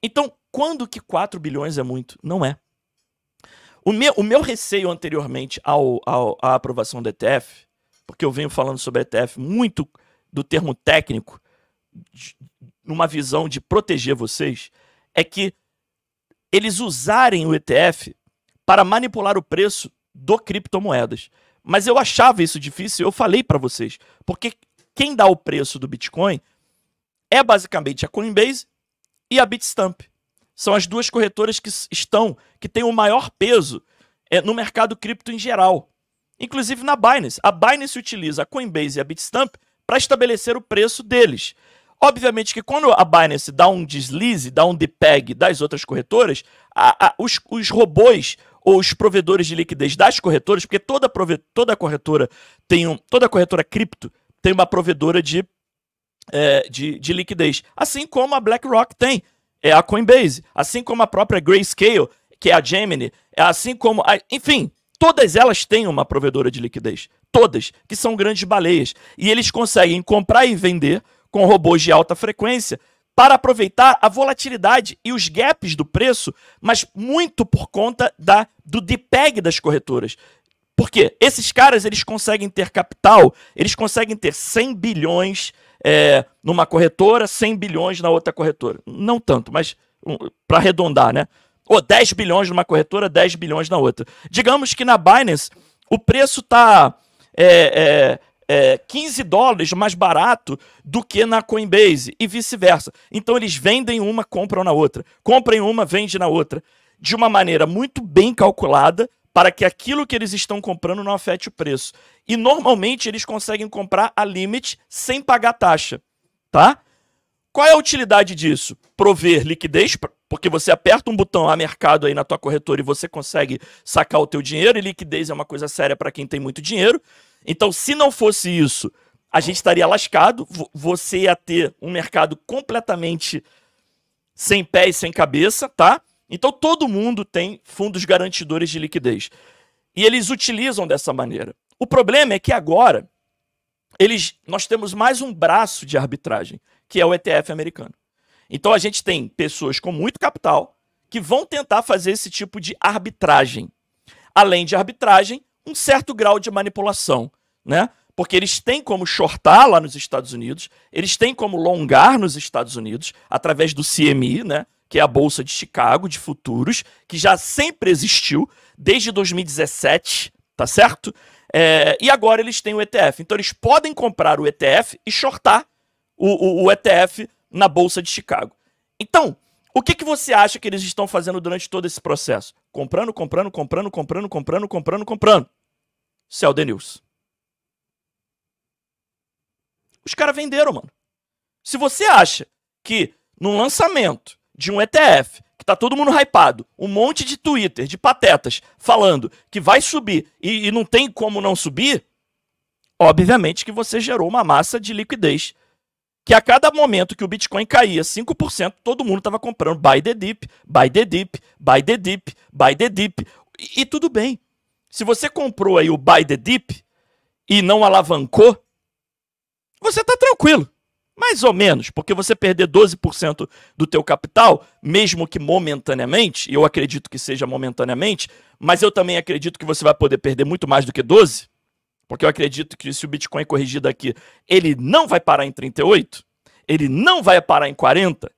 Então, quando que 4 bilhões é muito? Não é. O meu, o meu receio anteriormente ao, ao, à aprovação do ETF, porque eu venho falando sobre ETF muito do termo técnico, de, numa visão de proteger vocês, é que eles usarem o ETF para manipular o preço do criptomoedas. Mas eu achava isso difícil, eu falei para vocês, porque quem dá o preço do Bitcoin é basicamente a Coinbase e a Bitstamp. São as duas corretoras que estão, que têm o maior peso é, no mercado cripto em geral. Inclusive na Binance. A Binance utiliza a Coinbase e a Bitstamp para estabelecer o preço deles. Obviamente que quando a Binance dá um deslize, dá um depeg das outras corretoras, a, a, os, os robôs ou os provedores de liquidez das corretoras, porque toda, toda corretora tem um, toda corretora cripto tem uma provedora de, é, de, de liquidez. Assim como a BlackRock tem, é a Coinbase. Assim como a própria Grayscale, que é a Gemini. É assim como. A, enfim, todas elas têm uma provedora de liquidez. Todas, que são grandes baleias. E eles conseguem comprar e vender com robôs de alta frequência para aproveitar a volatilidade e os gaps do preço, mas muito por conta da, do DPEG das corretoras. Porque esses caras eles conseguem ter capital, eles conseguem ter 100 bilhões é, numa corretora, 100 bilhões na outra corretora. Não tanto, mas para arredondar, né? Ou 10 bilhões numa corretora, 10 bilhões na outra. Digamos que na Binance o preço está é, é, é, 15 dólares mais barato do que na Coinbase e vice-versa. Então eles vendem uma, compram na outra. Comprem uma, vendem na outra. De uma maneira muito bem calculada, para que aquilo que eles estão comprando não afete o preço. E normalmente eles conseguem comprar a limite sem pagar taxa, tá? Qual é a utilidade disso? Prover liquidez, porque você aperta um botão a mercado aí na tua corretora e você consegue sacar o teu dinheiro, e liquidez é uma coisa séria para quem tem muito dinheiro. Então, se não fosse isso, a gente estaria lascado, você ia ter um mercado completamente sem pé e sem cabeça, tá? Então todo mundo tem fundos garantidores de liquidez. E eles utilizam dessa maneira. O problema é que agora eles, nós temos mais um braço de arbitragem, que é o ETF americano. Então a gente tem pessoas com muito capital que vão tentar fazer esse tipo de arbitragem. Além de arbitragem, um certo grau de manipulação, né? porque eles têm como shortar lá nos Estados Unidos, eles têm como longar nos Estados Unidos, através do CMI, né? que é a Bolsa de Chicago de futuros, que já sempre existiu, desde 2017, tá certo? É, e agora eles têm o ETF. Então eles podem comprar o ETF e shortar o, o, o ETF na Bolsa de Chicago. Então, o que, que você acha que eles estão fazendo durante todo esse processo? Comprando, comprando, comprando, comprando, comprando, comprando, comprando. Céu de News. Os caras venderam, mano. Se você acha que no lançamento de um ETF, que tá todo mundo hypado, um monte de Twitter, de patetas, falando que vai subir e, e não tem como não subir, obviamente que você gerou uma massa de liquidez. Que a cada momento que o Bitcoin caía 5%, todo mundo estava comprando buy the dip, buy the dip, buy the dip, buy the dip. E, e tudo bem. Se você comprou aí o buy the dip e não alavancou, você tá tranquilo. Mais ou menos, porque você perder 12% do teu capital, mesmo que momentaneamente, eu acredito que seja momentaneamente, mas eu também acredito que você vai poder perder muito mais do que 12, porque eu acredito que se o Bitcoin corrigir daqui, ele não vai parar em 38, ele não vai parar em 40,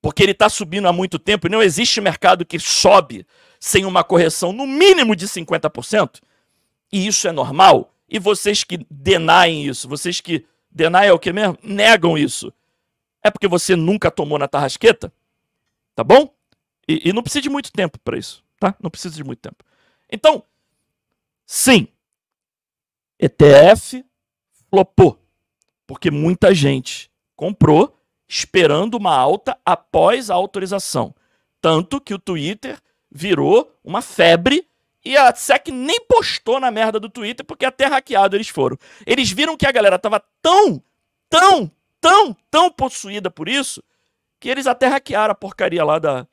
porque ele está subindo há muito tempo e não existe mercado que sobe sem uma correção no mínimo de 50%. E isso é normal. E vocês que denaiem isso, vocês que Deny é o que mesmo? Negam isso. É porque você nunca tomou na tarrasqueta? Tá bom? E, e não precisa de muito tempo para isso, tá? Não precisa de muito tempo. Então, sim, ETF flopou. Porque muita gente comprou esperando uma alta após a autorização. Tanto que o Twitter virou uma febre e a SEC nem postou na merda do Twitter, porque até hackeado eles foram. Eles viram que a galera tava tão, tão, tão, tão possuída por isso, que eles até hackearam a porcaria lá da,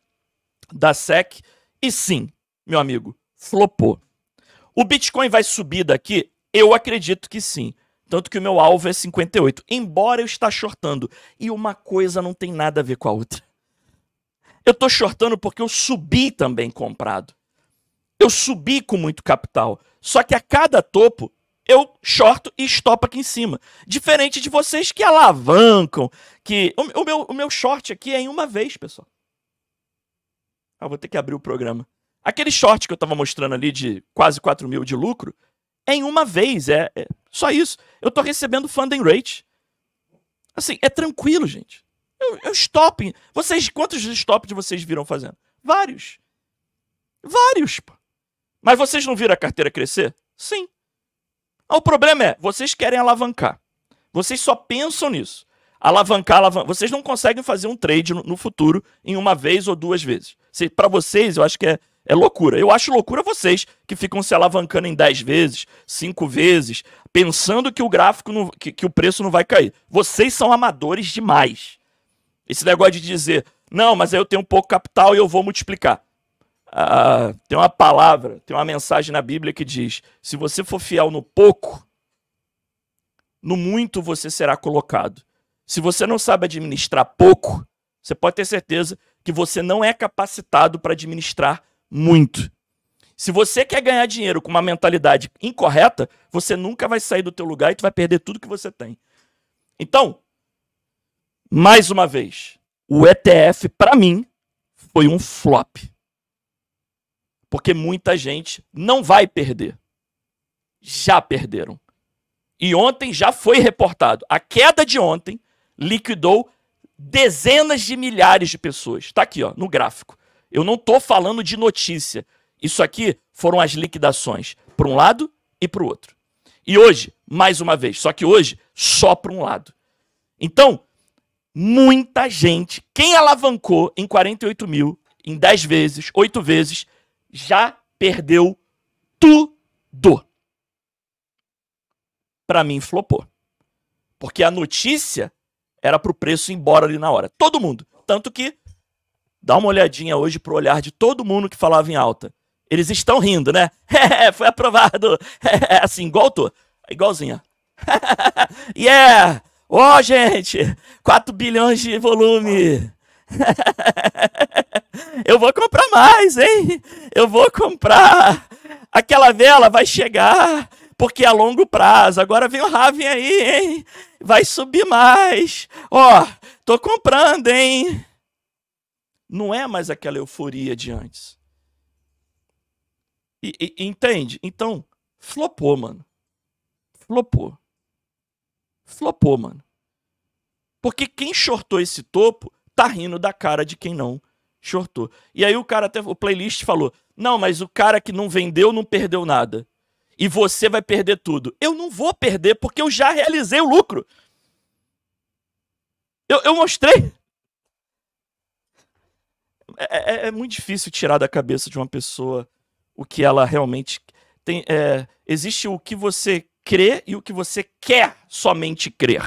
da SEC. E sim, meu amigo, flopou. O Bitcoin vai subir daqui? Eu acredito que sim. Tanto que o meu alvo é 58, embora eu esteja shortando. E uma coisa não tem nada a ver com a outra. Eu estou shortando porque eu subi também comprado eu subi com muito capital. Só que a cada topo eu shorto e estopo aqui em cima. Diferente de vocês que alavancam, que. O, o, meu, o meu short aqui é em uma vez, pessoal. Ah, vou ter que abrir o programa. Aquele short que eu tava mostrando ali de quase 4 mil de lucro é em uma vez. É, é só isso. Eu tô recebendo funding rate. Assim, é tranquilo, gente. Eu, eu stop. Vocês, quantos stops vocês viram fazendo? Vários. Vários, pô. Mas vocês não viram a carteira crescer? Sim. Ah, o problema é, vocês querem alavancar. Vocês só pensam nisso. Alavancar, alavancar. Vocês não conseguem fazer um trade no futuro em uma vez ou duas vezes. Para vocês, eu acho que é, é loucura. Eu acho loucura vocês que ficam se alavancando em 10 vezes, 5 vezes, pensando que o gráfico, não, que, que, o preço não vai cair. Vocês são amadores demais. Esse negócio de dizer, não, mas aí eu tenho um pouco capital e eu vou multiplicar ah, tem uma palavra, tem uma mensagem na Bíblia que diz: se você for fiel no pouco, no muito você será colocado. Se você não sabe administrar pouco, você pode ter certeza que você não é capacitado para administrar muito. Se você quer ganhar dinheiro com uma mentalidade incorreta, você nunca vai sair do teu lugar e tu vai perder tudo que você tem. Então, mais uma vez, o ETF para mim foi um flop. Porque muita gente não vai perder. Já perderam. E ontem já foi reportado. A queda de ontem liquidou dezenas de milhares de pessoas. Está aqui, ó, no gráfico. Eu não estou falando de notícia. Isso aqui foram as liquidações para um lado e para o outro. E hoje, mais uma vez, só que hoje, só para um lado. Então, muita gente, quem alavancou em 48 mil, em 10 vezes, 8 vezes, já perdeu tudo. Para mim, flopou. Porque a notícia era pro preço ir embora ali na hora. Todo mundo. Tanto que dá uma olhadinha hoje pro olhar de todo mundo que falava em alta. Eles estão rindo, né? foi aprovado. assim, igual tô. Igualzinha. yeah! Ó, oh, gente! 4 bilhões de volume! Eu vou comprar mais, hein? Eu vou comprar. Aquela vela vai chegar, porque é a longo prazo. Agora vem o Raven aí, hein? Vai subir mais. Ó, oh, tô comprando, hein? Não é mais aquela euforia de antes. E, e, entende? Então, flopou, mano. Flopou. Flopou, mano. Porque quem shortou esse topo tá rindo da cara de quem não shortou. E aí o cara até o playlist falou: "Não, mas o cara que não vendeu não perdeu nada. E você vai perder tudo. Eu não vou perder porque eu já realizei o lucro. Eu, eu mostrei. É, é, é, é muito difícil tirar da cabeça de uma pessoa o que ela realmente tem. É, existe o que você crê e o que você quer somente crer.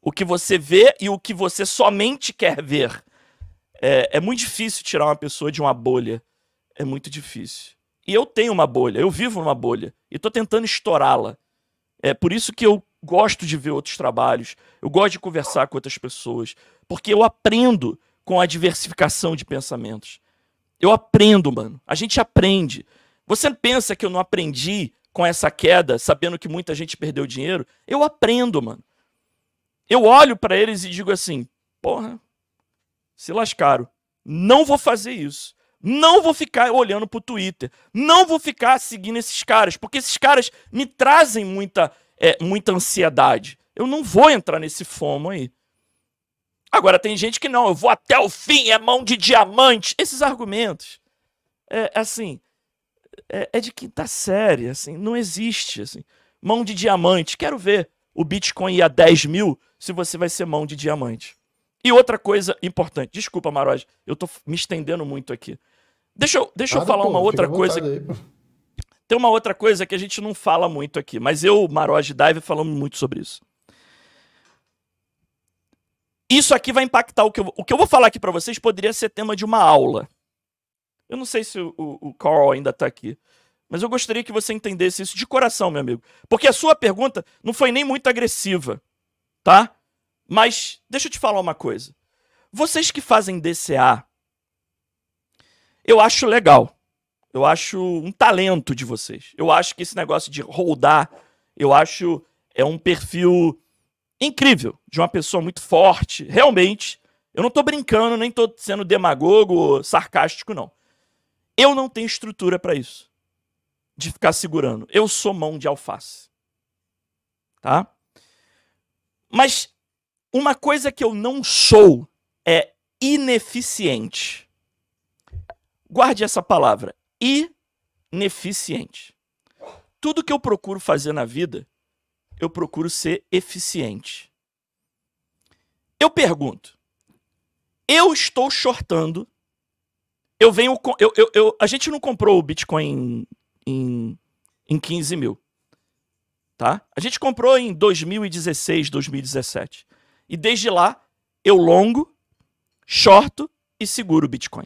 O que você vê e o que você somente quer ver. É, é muito difícil tirar uma pessoa de uma bolha. É muito difícil. E eu tenho uma bolha, eu vivo numa bolha. E estou tentando estourá-la. É por isso que eu gosto de ver outros trabalhos, eu gosto de conversar com outras pessoas, porque eu aprendo com a diversificação de pensamentos. Eu aprendo, mano. A gente aprende. Você pensa que eu não aprendi com essa queda, sabendo que muita gente perdeu dinheiro? Eu aprendo, mano. Eu olho para eles e digo assim: porra, se lascaram. Não vou fazer isso. Não vou ficar olhando pro Twitter. Não vou ficar seguindo esses caras, porque esses caras me trazem muita, é, muita ansiedade. Eu não vou entrar nesse fomo aí. Agora, tem gente que não, eu vou até o fim, é mão de diamante. Esses argumentos, é, assim, é, é de quinta série, assim, não existe, assim. Mão de diamante, quero ver o Bitcoin ir a 10 mil se você vai ser mão de diamante. E outra coisa importante, desculpa, Maroj, eu tô me estendendo muito aqui. Deixa eu, deixa Nada, eu falar pô, uma outra coisa. Aí, Tem uma outra coisa que a gente não fala muito aqui, mas eu, Maroj e Dive falamos muito sobre isso. Isso aqui vai impactar o que eu, o que eu vou falar aqui para vocês poderia ser tema de uma aula. Eu não sei se o, o, o Carl ainda tá aqui. Mas eu gostaria que você entendesse isso de coração, meu amigo. Porque a sua pergunta não foi nem muito agressiva, tá? Mas deixa eu te falar uma coisa. Vocês que fazem DCA, eu acho legal. Eu acho um talento de vocês. Eu acho que esse negócio de rodar, eu acho é um perfil incrível de uma pessoa muito forte. Realmente, eu não tô brincando, nem tô sendo demagogo sarcástico, não. Eu não tenho estrutura para isso. De ficar segurando. Eu sou mão de alface. Tá? Mas uma coisa que eu não sou é ineficiente. Guarde essa palavra, ineficiente. Tudo que eu procuro fazer na vida, eu procuro ser eficiente. Eu pergunto, eu estou shortando, eu venho Eu, eu, eu, a gente não comprou o Bitcoin em, em, em 15 mil. Tá? A gente comprou em 2016, 2017. E desde lá, eu longo, shorto e seguro o Bitcoin.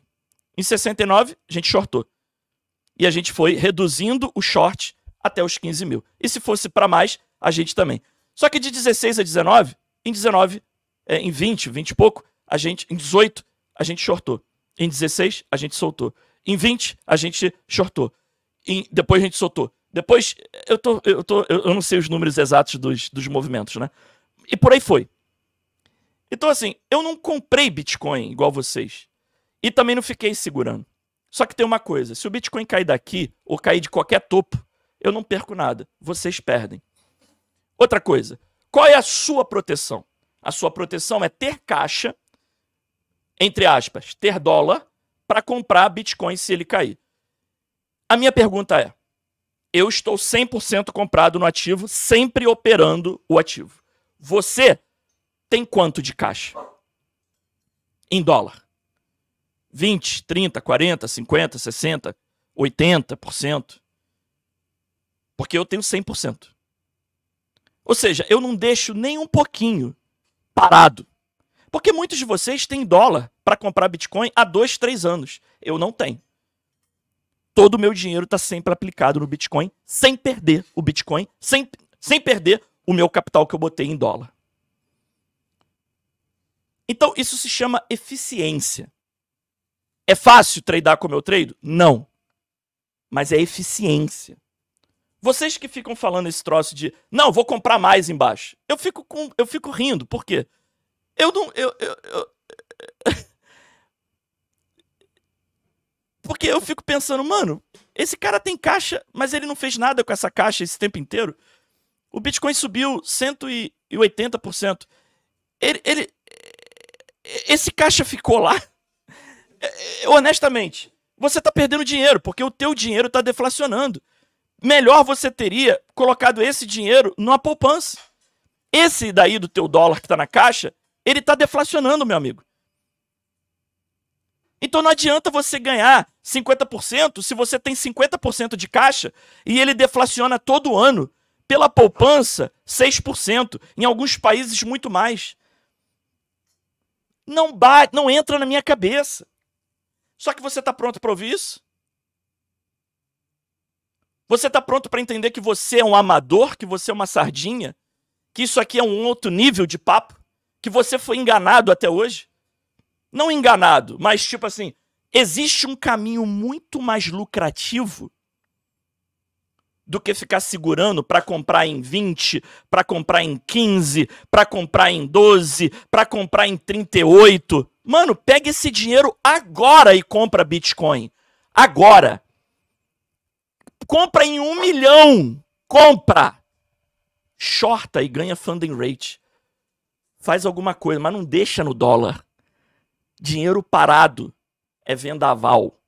Em 69, a gente shortou. E a gente foi reduzindo o short até os 15 mil. E se fosse para mais, a gente também. Só que de 16 a 19, em 19, é, em 20, 20 e pouco, a gente, em 18, a gente shortou. Em 16, a gente soltou. Em 20, a gente shortou. Em, depois a gente soltou. Depois, eu, tô, eu, tô, eu, não sei os números exatos dos, dos movimentos, né? E por aí foi. Então, assim, eu não comprei Bitcoin igual vocês. E também não fiquei segurando. Só que tem uma coisa: se o Bitcoin cair daqui ou cair de qualquer topo, eu não perco nada. Vocês perdem. Outra coisa: qual é a sua proteção? A sua proteção é ter caixa, entre aspas, ter dólar, para comprar Bitcoin se ele cair. A minha pergunta é: eu estou 100% comprado no ativo, sempre operando o ativo. Você tem quanto de caixa? Em dólar. 20, 30, 40, 50, 60, 80%. Porque eu tenho 100%. Ou seja, eu não deixo nem um pouquinho parado. Porque muitos de vocês têm dólar para comprar Bitcoin há dois, três anos. Eu não tenho. Todo o meu dinheiro está sempre aplicado no Bitcoin, sem perder o Bitcoin, sem, sem perder o meu capital que eu botei em dólar. Então, isso se chama eficiência. É fácil tradar como eu trado? Não. Mas é eficiência. Vocês que ficam falando esse troço de não, vou comprar mais embaixo. Eu fico com, eu fico rindo, por quê? Eu não. Eu, eu, eu... Porque eu fico pensando, mano, esse cara tem caixa, mas ele não fez nada com essa caixa esse tempo inteiro. O Bitcoin subiu 180%. Ele, ele, esse caixa ficou lá. É, é, honestamente, você está perdendo dinheiro, porque o teu dinheiro está deflacionando. Melhor você teria colocado esse dinheiro numa poupança. Esse daí do teu dólar que está na caixa, ele está deflacionando, meu amigo. Então não adianta você ganhar 50% se você tem 50% de caixa e ele deflaciona todo ano pela poupança 6%, em alguns países muito mais não bate, não entra na minha cabeça. Só que você está pronto para ouvir isso? Você está pronto para entender que você é um amador, que você é uma sardinha, que isso aqui é um outro nível de papo, que você foi enganado até hoje? Não enganado, mas tipo assim, existe um caminho muito mais lucrativo do que ficar segurando para comprar em 20, para comprar em 15, para comprar em 12, para comprar em 38. Mano, pega esse dinheiro agora e compra Bitcoin. Agora. Compra em um milhão. Compra. Shorta e ganha funding rate. Faz alguma coisa, mas não deixa no dólar. Dinheiro parado é vendaval.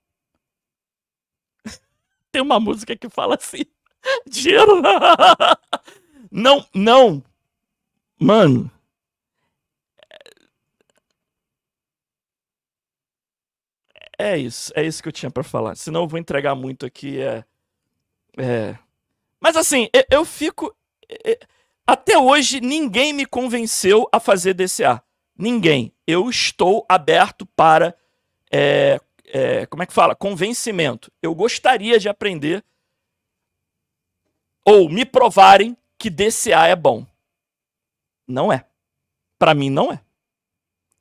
Tem uma música que fala assim. Dinheiro. Não, não. Mano. É isso, é isso que eu tinha para falar. Senão eu vou entregar muito aqui. É, é. Mas assim, eu, eu fico. É, até hoje, ninguém me convenceu a fazer DCA. Ninguém. Eu estou aberto para. É, é, como é que fala? Convencimento. Eu gostaria de aprender ou me provarem que DCA é bom. Não é. Para mim, não é.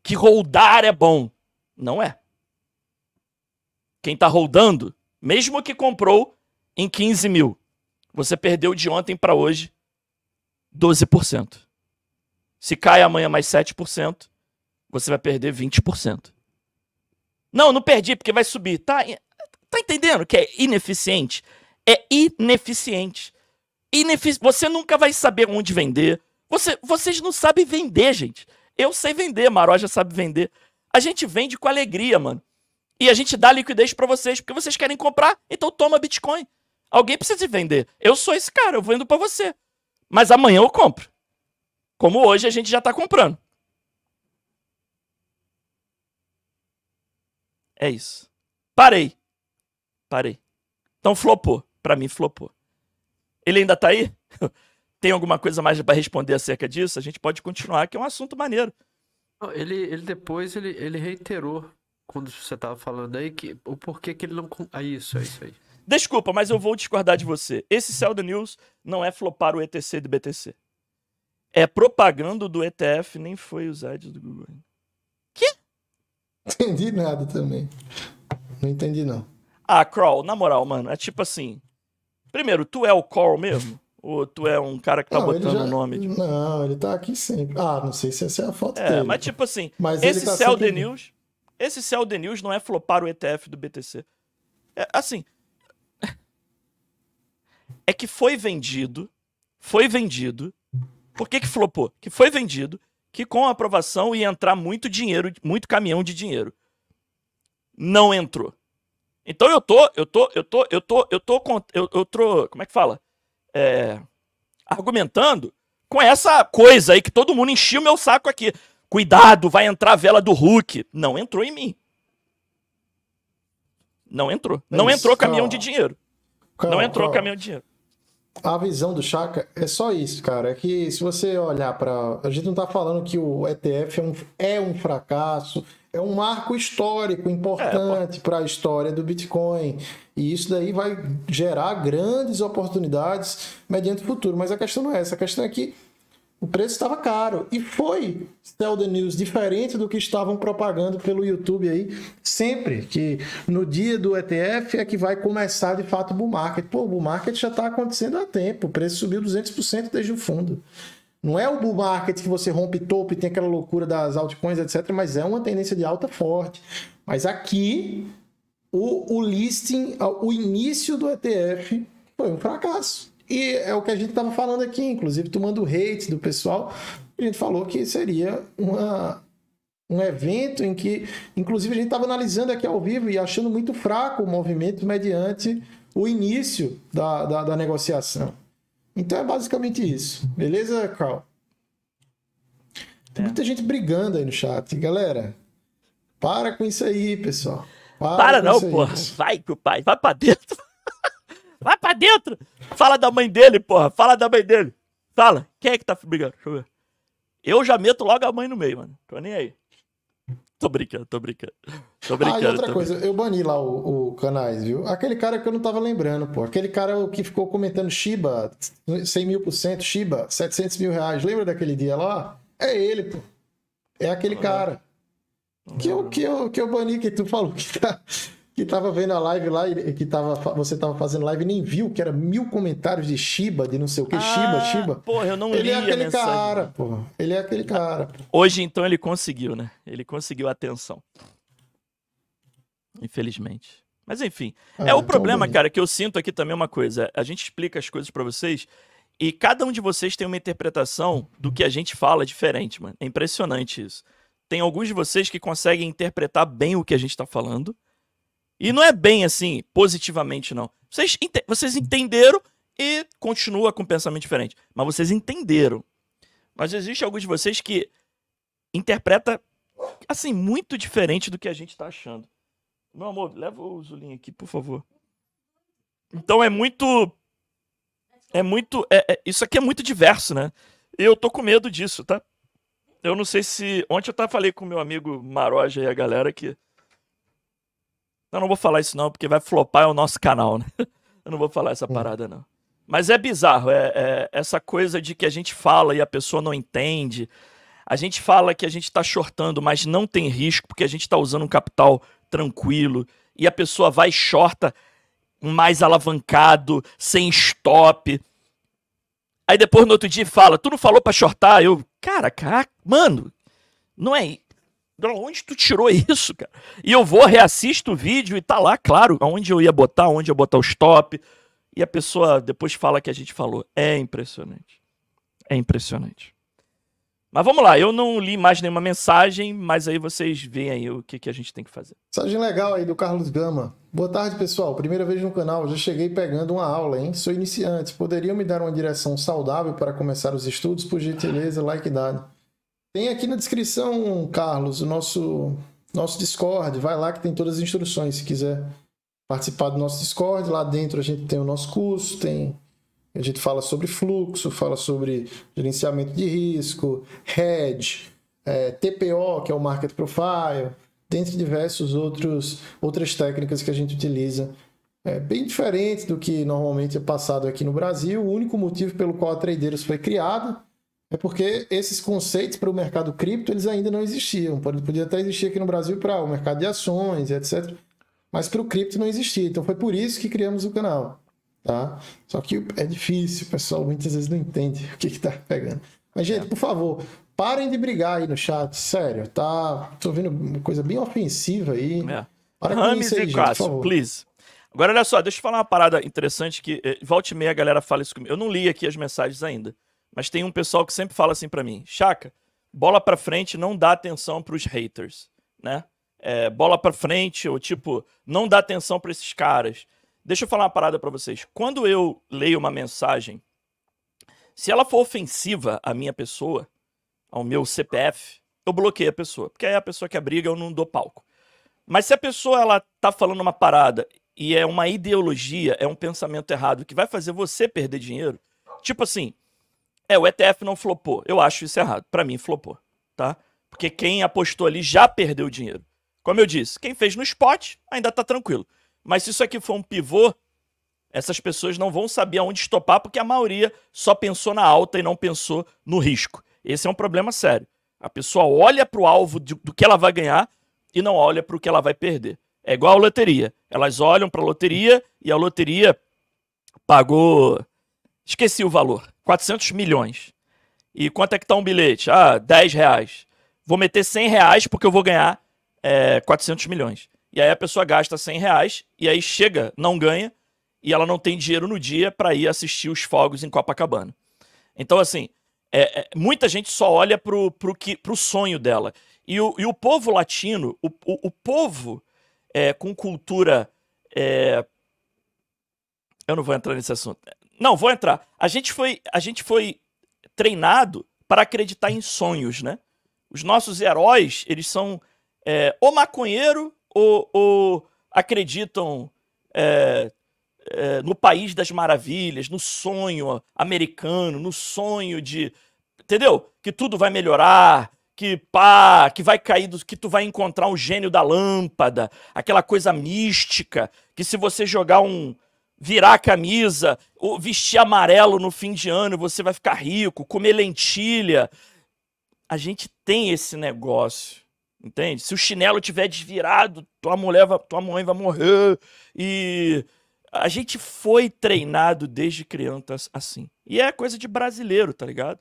Que roldar é bom. Não é. Quem está roldando, mesmo que comprou em 15 mil, você perdeu de ontem para hoje 12%. Se cai amanhã mais 7%, você vai perder 20%. Não, não perdi, porque vai subir. Tá, tá entendendo que é ineficiente? É ineficiente inefic... Você nunca vai saber onde vender. Você, vocês não sabem vender, gente. Eu sei vender, Maroja sabe vender. A gente vende com alegria, mano. E a gente dá liquidez para vocês, porque vocês querem comprar, então toma Bitcoin. Alguém precisa vender. Eu sou esse cara, eu vendo para você. Mas amanhã eu compro. Como hoje a gente já tá comprando. É isso. Parei. Parei. Então flopou. Pra mim, flopou. Ele ainda está aí? Tem alguma coisa mais para responder acerca disso? A gente pode continuar, que é um assunto maneiro. Ele, ele depois ele, ele reiterou quando você estava falando aí que o porquê que ele não. É isso, é isso aí. Desculpa, mas eu vou discordar de você. Esse Celda News não é flopar o ETC do BTC. É propaganda do ETF, nem foi os ads do Google. Que? Entendi nada também. Não entendi, não. Ah, Crawl, na moral, mano, é tipo assim. Primeiro, tu é o Call mesmo? Ou tu é um cara que tá não, botando já... o nome? Tipo... Não, ele tá aqui sempre. Ah, não sei se essa é a foto é, dele. Mas tipo assim, mas esse tá Cell The News. Esse Cell The News não é flopar o ETF do BTC. É, assim. é que foi vendido. Foi vendido. Por que, que flopou? Que foi vendido que com a aprovação ia entrar muito dinheiro, muito caminhão de dinheiro. Não entrou. Então eu tô, eu tô, eu tô, eu tô, eu tô, eu, eu tô, como é que fala? É, argumentando com essa coisa aí que todo mundo enchia o meu saco aqui. Cuidado, vai entrar a vela do Hulk. Não entrou em mim. Não entrou. Não entrou caminhão de dinheiro. Calma, Não entrou calma. caminhão de dinheiro a visão do Chaka é só isso, cara. É que se você olhar para. A gente não está falando que o ETF é um, é um fracasso, é um marco histórico importante é, para a história do Bitcoin. E isso daí vai gerar grandes oportunidades mediante o futuro. Mas a questão não é essa. A questão é que o preço estava caro. E foi Tell the News diferente do que estavam propagando pelo YouTube aí sempre. Que no dia do ETF é que vai começar de fato o bull market. Pô, o bull market já está acontecendo há tempo. O preço subiu 200% desde o fundo. Não é o bull market que você rompe topo e tem aquela loucura das altcoins, etc. Mas é uma tendência de alta forte. Mas aqui, o, o listing, o início do ETF foi um fracasso. E é o que a gente estava falando aqui, inclusive tomando hate do pessoal. A gente falou que seria uma, um evento em que, inclusive, a gente estava analisando aqui ao vivo e achando muito fraco o movimento mediante o início da, da, da negociação. Então é basicamente isso. Beleza, Carl? Tem é. muita gente brigando aí no chat. Galera, para com isso aí, pessoal. Para, para não, pô. Vai o pai, vai pra dentro. vai pra dentro. Fala da mãe dele, porra. Fala da mãe dele. Fala. Quem é que tá brigando? Deixa eu ver. Eu já meto logo a mãe no meio, mano. Tô nem aí. Tô brincando, tô brincando. Tô ah, brincando. Ah, outra coisa, brincando. eu bani lá o, o, canais, viu? Aquele cara que eu não tava lembrando, pô. Aquele cara que ficou comentando Shiba, 100 mil por cento, Shiba, 700 mil reais. Lembra daquele dia lá? É ele, pô. É aquele cara. Que eu, que, eu, que eu bani que tu falou que tá que tava vendo a live lá, que tava, você tava fazendo live e nem viu que era mil comentários de Shiba, de não sei o que, ah, Shiba, Shiba. Porra, eu não ele li é aquele cara, porra. Ele é aquele cara. Hoje, então, ele conseguiu, né? Ele conseguiu a atenção. Infelizmente. Mas, enfim. Ah, é o então problema, cara, que eu sinto aqui também uma coisa. A gente explica as coisas para vocês e cada um de vocês tem uma interpretação do que a gente fala diferente, mano. É impressionante isso. Tem alguns de vocês que conseguem interpretar bem o que a gente tá falando e não é bem assim, positivamente, não. Vocês, vocês entenderam e continua com um pensamento diferente. Mas vocês entenderam. Mas existe alguns de vocês que interpreta assim, muito diferente do que a gente está achando. Meu amor, leva o Zulinho aqui, por favor. Então é muito. É muito. É, é, isso aqui é muito diverso, né? Eu tô com medo disso, tá? Eu não sei se. Ontem eu tava, falei com meu amigo Maroja e a galera que então, eu não vou falar isso não, porque vai flopar o nosso canal, né? Eu não vou falar essa parada não. Mas é bizarro, é, é, essa coisa de que a gente fala e a pessoa não entende. A gente fala que a gente está shortando, mas não tem risco, porque a gente está usando um capital tranquilo. E a pessoa vai shorta mais alavancado, sem stop. Aí depois no outro dia fala, tu não falou para shortar? Eu, cara, cara, mano, não é. De onde tu tirou isso, cara? E eu vou, reassisto o vídeo e tá lá, claro, onde eu ia botar, onde eu ia botar o stop. E a pessoa depois fala que a gente falou. É impressionante. É impressionante. Mas vamos lá, eu não li mais nenhuma mensagem, mas aí vocês veem aí o que, que a gente tem que fazer. Mensagem legal aí do Carlos Gama. Boa tarde, pessoal. Primeira vez no canal, já cheguei pegando uma aula, hein? Sou iniciante. Poderiam me dar uma direção saudável para começar os estudos? Por gentileza, like dado. Tem aqui na descrição, Carlos, o nosso, nosso Discord. Vai lá que tem todas as instruções se quiser participar do nosso Discord. Lá dentro a gente tem o nosso curso, tem a gente fala sobre fluxo, fala sobre gerenciamento de risco, hedge, é, TPO, que é o Market Profile, dentre diversos outros outras técnicas que a gente utiliza. É bem diferente do que normalmente é passado aqui no Brasil. O único motivo pelo qual a Tradeiros foi criada é porque esses conceitos para o mercado cripto eles ainda não existiam. Podia até existir aqui no Brasil para o mercado de ações, etc. Mas para o cripto não existia. Então foi por isso que criamos o canal. Tá? Só que é difícil, o pessoal muitas vezes não entende o que está pegando. Mas, gente, é. por favor, parem de brigar aí no chat. Sério, tá. Tô vendo uma coisa bem ofensiva aí. É. Para com isso aí, e Cássio, please. Agora, olha só, deixa eu falar uma parada interessante que eh, volte e meia a galera fala isso comigo. Eu não li aqui as mensagens ainda. Mas tem um pessoal que sempre fala assim para mim: Chaca, bola para frente, não dá atenção para os haters, né? É, bola para frente, ou tipo, não dá atenção para esses caras. Deixa eu falar uma parada para vocês. Quando eu leio uma mensagem, se ela for ofensiva à minha pessoa, ao meu CPF, eu bloqueio a pessoa, porque aí a pessoa que briga eu não dou palco. Mas se a pessoa ela tá falando uma parada e é uma ideologia, é um pensamento errado que vai fazer você perder dinheiro, tipo assim, é, o ETF não flopou. Eu acho isso errado. Para mim, flopou, tá? Porque quem apostou ali já perdeu dinheiro. Como eu disse, quem fez no spot ainda tá tranquilo. Mas se isso aqui for um pivô, essas pessoas não vão saber aonde estopar porque a maioria só pensou na alta e não pensou no risco. Esse é um problema sério. A pessoa olha para o alvo de, do que ela vai ganhar e não olha para o que ela vai perder. É igual a loteria. Elas olham para a loteria e a loteria pagou. Esqueci o valor. 400 milhões. E quanto é que tá um bilhete? Ah, 10 reais. Vou meter 100 reais porque eu vou ganhar é, 400 milhões. E aí a pessoa gasta 100 reais e aí chega, não ganha, e ela não tem dinheiro no dia para ir assistir os fogos em Copacabana. Então, assim, é, é, muita gente só olha pro, pro, que, pro sonho dela. E o, e o povo latino, o, o, o povo é, com cultura. É, eu não vou entrar nesse assunto. Não, vou entrar. A gente foi, a gente foi treinado para acreditar em sonhos, né? Os nossos heróis, eles são é, ou maconheiro ou, ou acreditam é, é, no país das maravilhas, no sonho americano, no sonho de. Entendeu? Que tudo vai melhorar, que pá, que vai cair, do, que tu vai encontrar um gênio da lâmpada, aquela coisa mística, que se você jogar um, virar a camisa, vestir amarelo no fim de ano, você vai ficar rico, comer lentilha. A gente tem esse negócio, entende? Se o chinelo tiver desvirado, tua mulher, vai, tua mãe vai morrer. E a gente foi treinado desde crianças assim. E é coisa de brasileiro, tá ligado?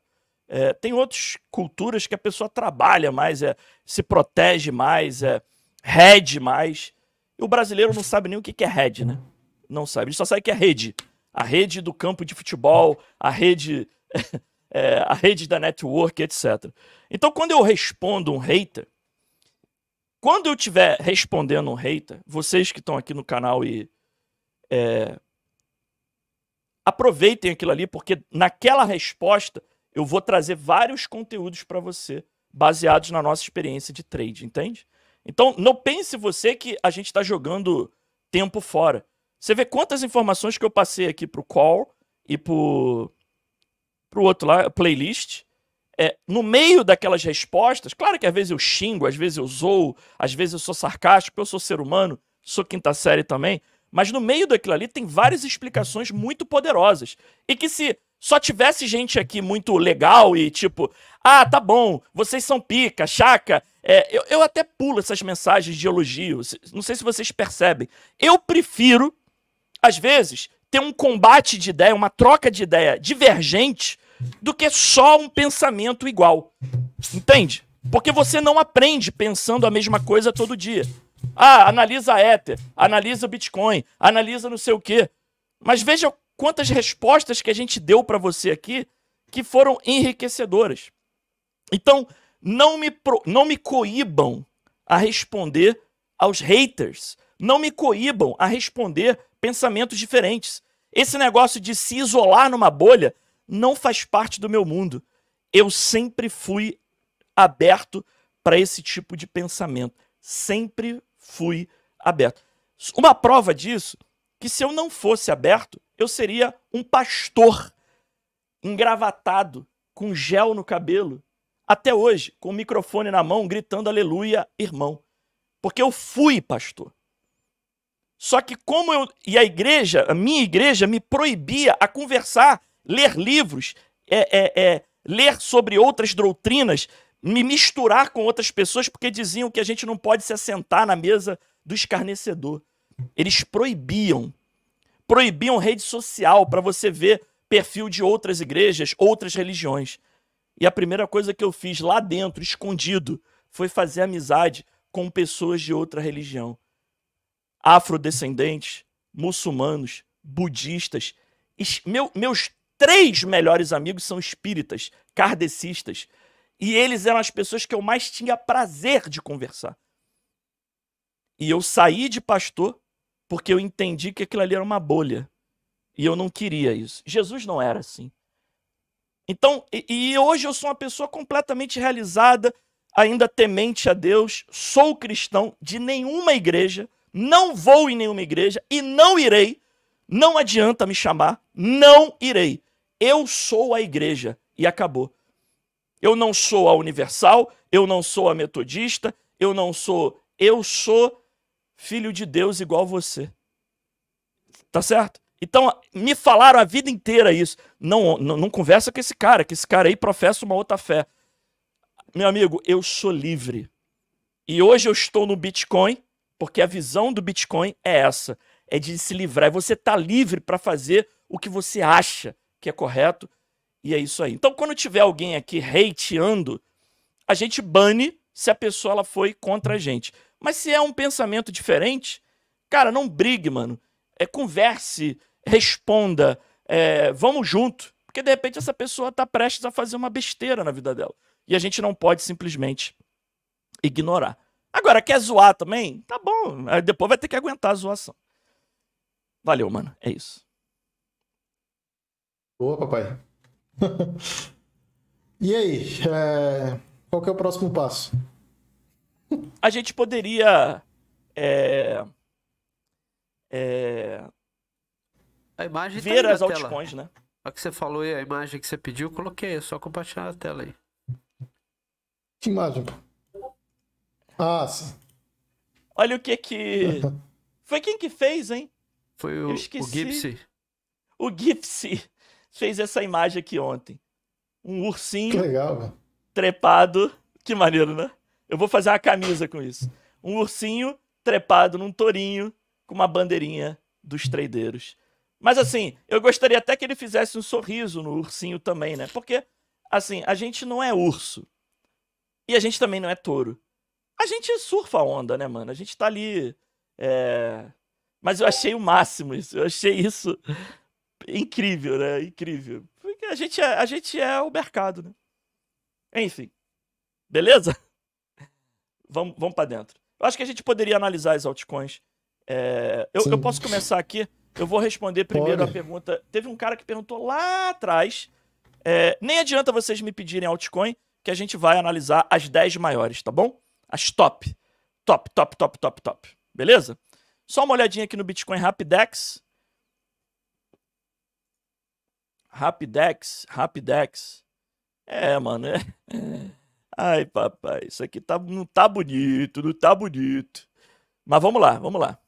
É, tem outras culturas que a pessoa trabalha mais, é, se protege mais, é head mais. E o brasileiro não sabe nem o que, é rede, né? não sabe. Ele só sabe que é rede. A rede do campo de futebol, a rede, é, a rede da network, etc. Então, quando eu respondo um hater, quando eu estiver respondendo um hater, vocês que estão aqui no canal e é, aproveitem aquilo ali, porque naquela resposta eu vou trazer vários conteúdos para você baseados na nossa experiência de trade, entende? Então, não pense você que a gente está jogando tempo fora. Você vê quantas informações que eu passei aqui pro call e pro, pro outro lá, playlist. É, no meio daquelas respostas, claro que às vezes eu xingo, às vezes eu zoo, às vezes eu sou sarcástico, eu sou ser humano, sou quinta série também, mas no meio daquilo ali tem várias explicações muito poderosas. E que se só tivesse gente aqui muito legal e tipo, ah, tá bom, vocês são pica, chaca. É, eu, eu até pulo essas mensagens de elogio. Não sei se vocês percebem. Eu prefiro às vezes, ter um combate de ideia, uma troca de ideia divergente, do que só um pensamento igual. Entende? Porque você não aprende pensando a mesma coisa todo dia. Ah, analisa Ether, analisa Bitcoin, analisa não sei o quê. Mas veja quantas respostas que a gente deu para você aqui que foram enriquecedoras. Então, não me, pro, não me coíbam a responder aos haters. Não me coíbam a responder pensamentos diferentes. Esse negócio de se isolar numa bolha não faz parte do meu mundo. Eu sempre fui aberto para esse tipo de pensamento. Sempre fui aberto. Uma prova disso, que se eu não fosse aberto, eu seria um pastor engravatado, com gel no cabelo, até hoje, com o microfone na mão, gritando aleluia, irmão. Porque eu fui pastor. Só que como eu e a igreja, a minha igreja me proibia a conversar, ler livros, é, é, é, ler sobre outras doutrinas, me misturar com outras pessoas porque diziam que a gente não pode se assentar na mesa do escarnecedor. Eles proibiam, proibiam rede social para você ver perfil de outras igrejas, outras religiões. E a primeira coisa que eu fiz lá dentro, escondido, foi fazer amizade com pessoas de outra religião afrodescendentes, muçulmanos, budistas. Meu, meus três melhores amigos são espíritas, kardecistas. E eles eram as pessoas que eu mais tinha prazer de conversar. E eu saí de pastor porque eu entendi que aquilo ali era uma bolha. E eu não queria isso. Jesus não era assim. Então, e, e hoje eu sou uma pessoa completamente realizada, ainda temente a Deus, sou cristão de nenhuma igreja não vou em nenhuma igreja e não irei. Não adianta me chamar, não irei. Eu sou a igreja e acabou. Eu não sou a universal, eu não sou a metodista, eu não sou, eu sou filho de Deus igual você. Tá certo? Então, me falaram a vida inteira isso. Não, não, não conversa com esse cara, que esse cara aí professa uma outra fé. Meu amigo, eu sou livre. E hoje eu estou no Bitcoin, porque a visão do Bitcoin é essa, é de se livrar. E é você está livre para fazer o que você acha que é correto. E é isso aí. Então, quando tiver alguém aqui hateando, a gente bane se a pessoa ela foi contra a gente. Mas se é um pensamento diferente, cara, não brigue, mano. É, converse, responda, é, vamos junto. Porque de repente essa pessoa está prestes a fazer uma besteira na vida dela. E a gente não pode simplesmente ignorar. Agora, quer zoar também? Tá bom. Aí depois vai ter que aguentar a zoação. Valeu, mano. É isso. Boa, papai. e aí? É... Qual é o próximo passo? A gente poderia. É... É... A imagem tá Ver tá as altcoins, né? O que você falou e a imagem que você pediu, eu coloquei. É só compartilhar a tela aí. Que imagem, pô? Ah, sim. Olha o que que. Foi quem que fez, hein? Foi o, o Gipsy. O Gipsy fez essa imagem aqui ontem. Um ursinho. Que legal, velho. Trepado. Que maneiro, né? Eu vou fazer uma camisa com isso. Um ursinho trepado num tourinho com uma bandeirinha dos tradeiros. Mas assim, eu gostaria até que ele fizesse um sorriso no ursinho também, né? Porque, assim, a gente não é urso. E a gente também não é touro a gente surfa a onda, né, mano? A gente tá ali. É... Mas eu achei o máximo isso. Eu achei isso incrível, né? Incrível. Porque a gente é, a gente é o mercado, né? Enfim. Beleza? Vamos, vamos para dentro. Eu acho que a gente poderia analisar as altcoins. É... Eu, eu, posso começar aqui. Eu vou responder primeiro Pode. a pergunta. Teve um cara que perguntou lá atrás. É... Nem adianta vocês me pedirem altcoin, que a gente vai analisar as 10 maiores, tá bom? As top. Top, top, top, top, top. Beleza? Só uma olhadinha aqui no Bitcoin Rapidex. Rapidex, Rapidex. É, mano. É. Ai, papai, isso aqui tá, não tá bonito, não tá bonito. Mas vamos lá, vamos lá.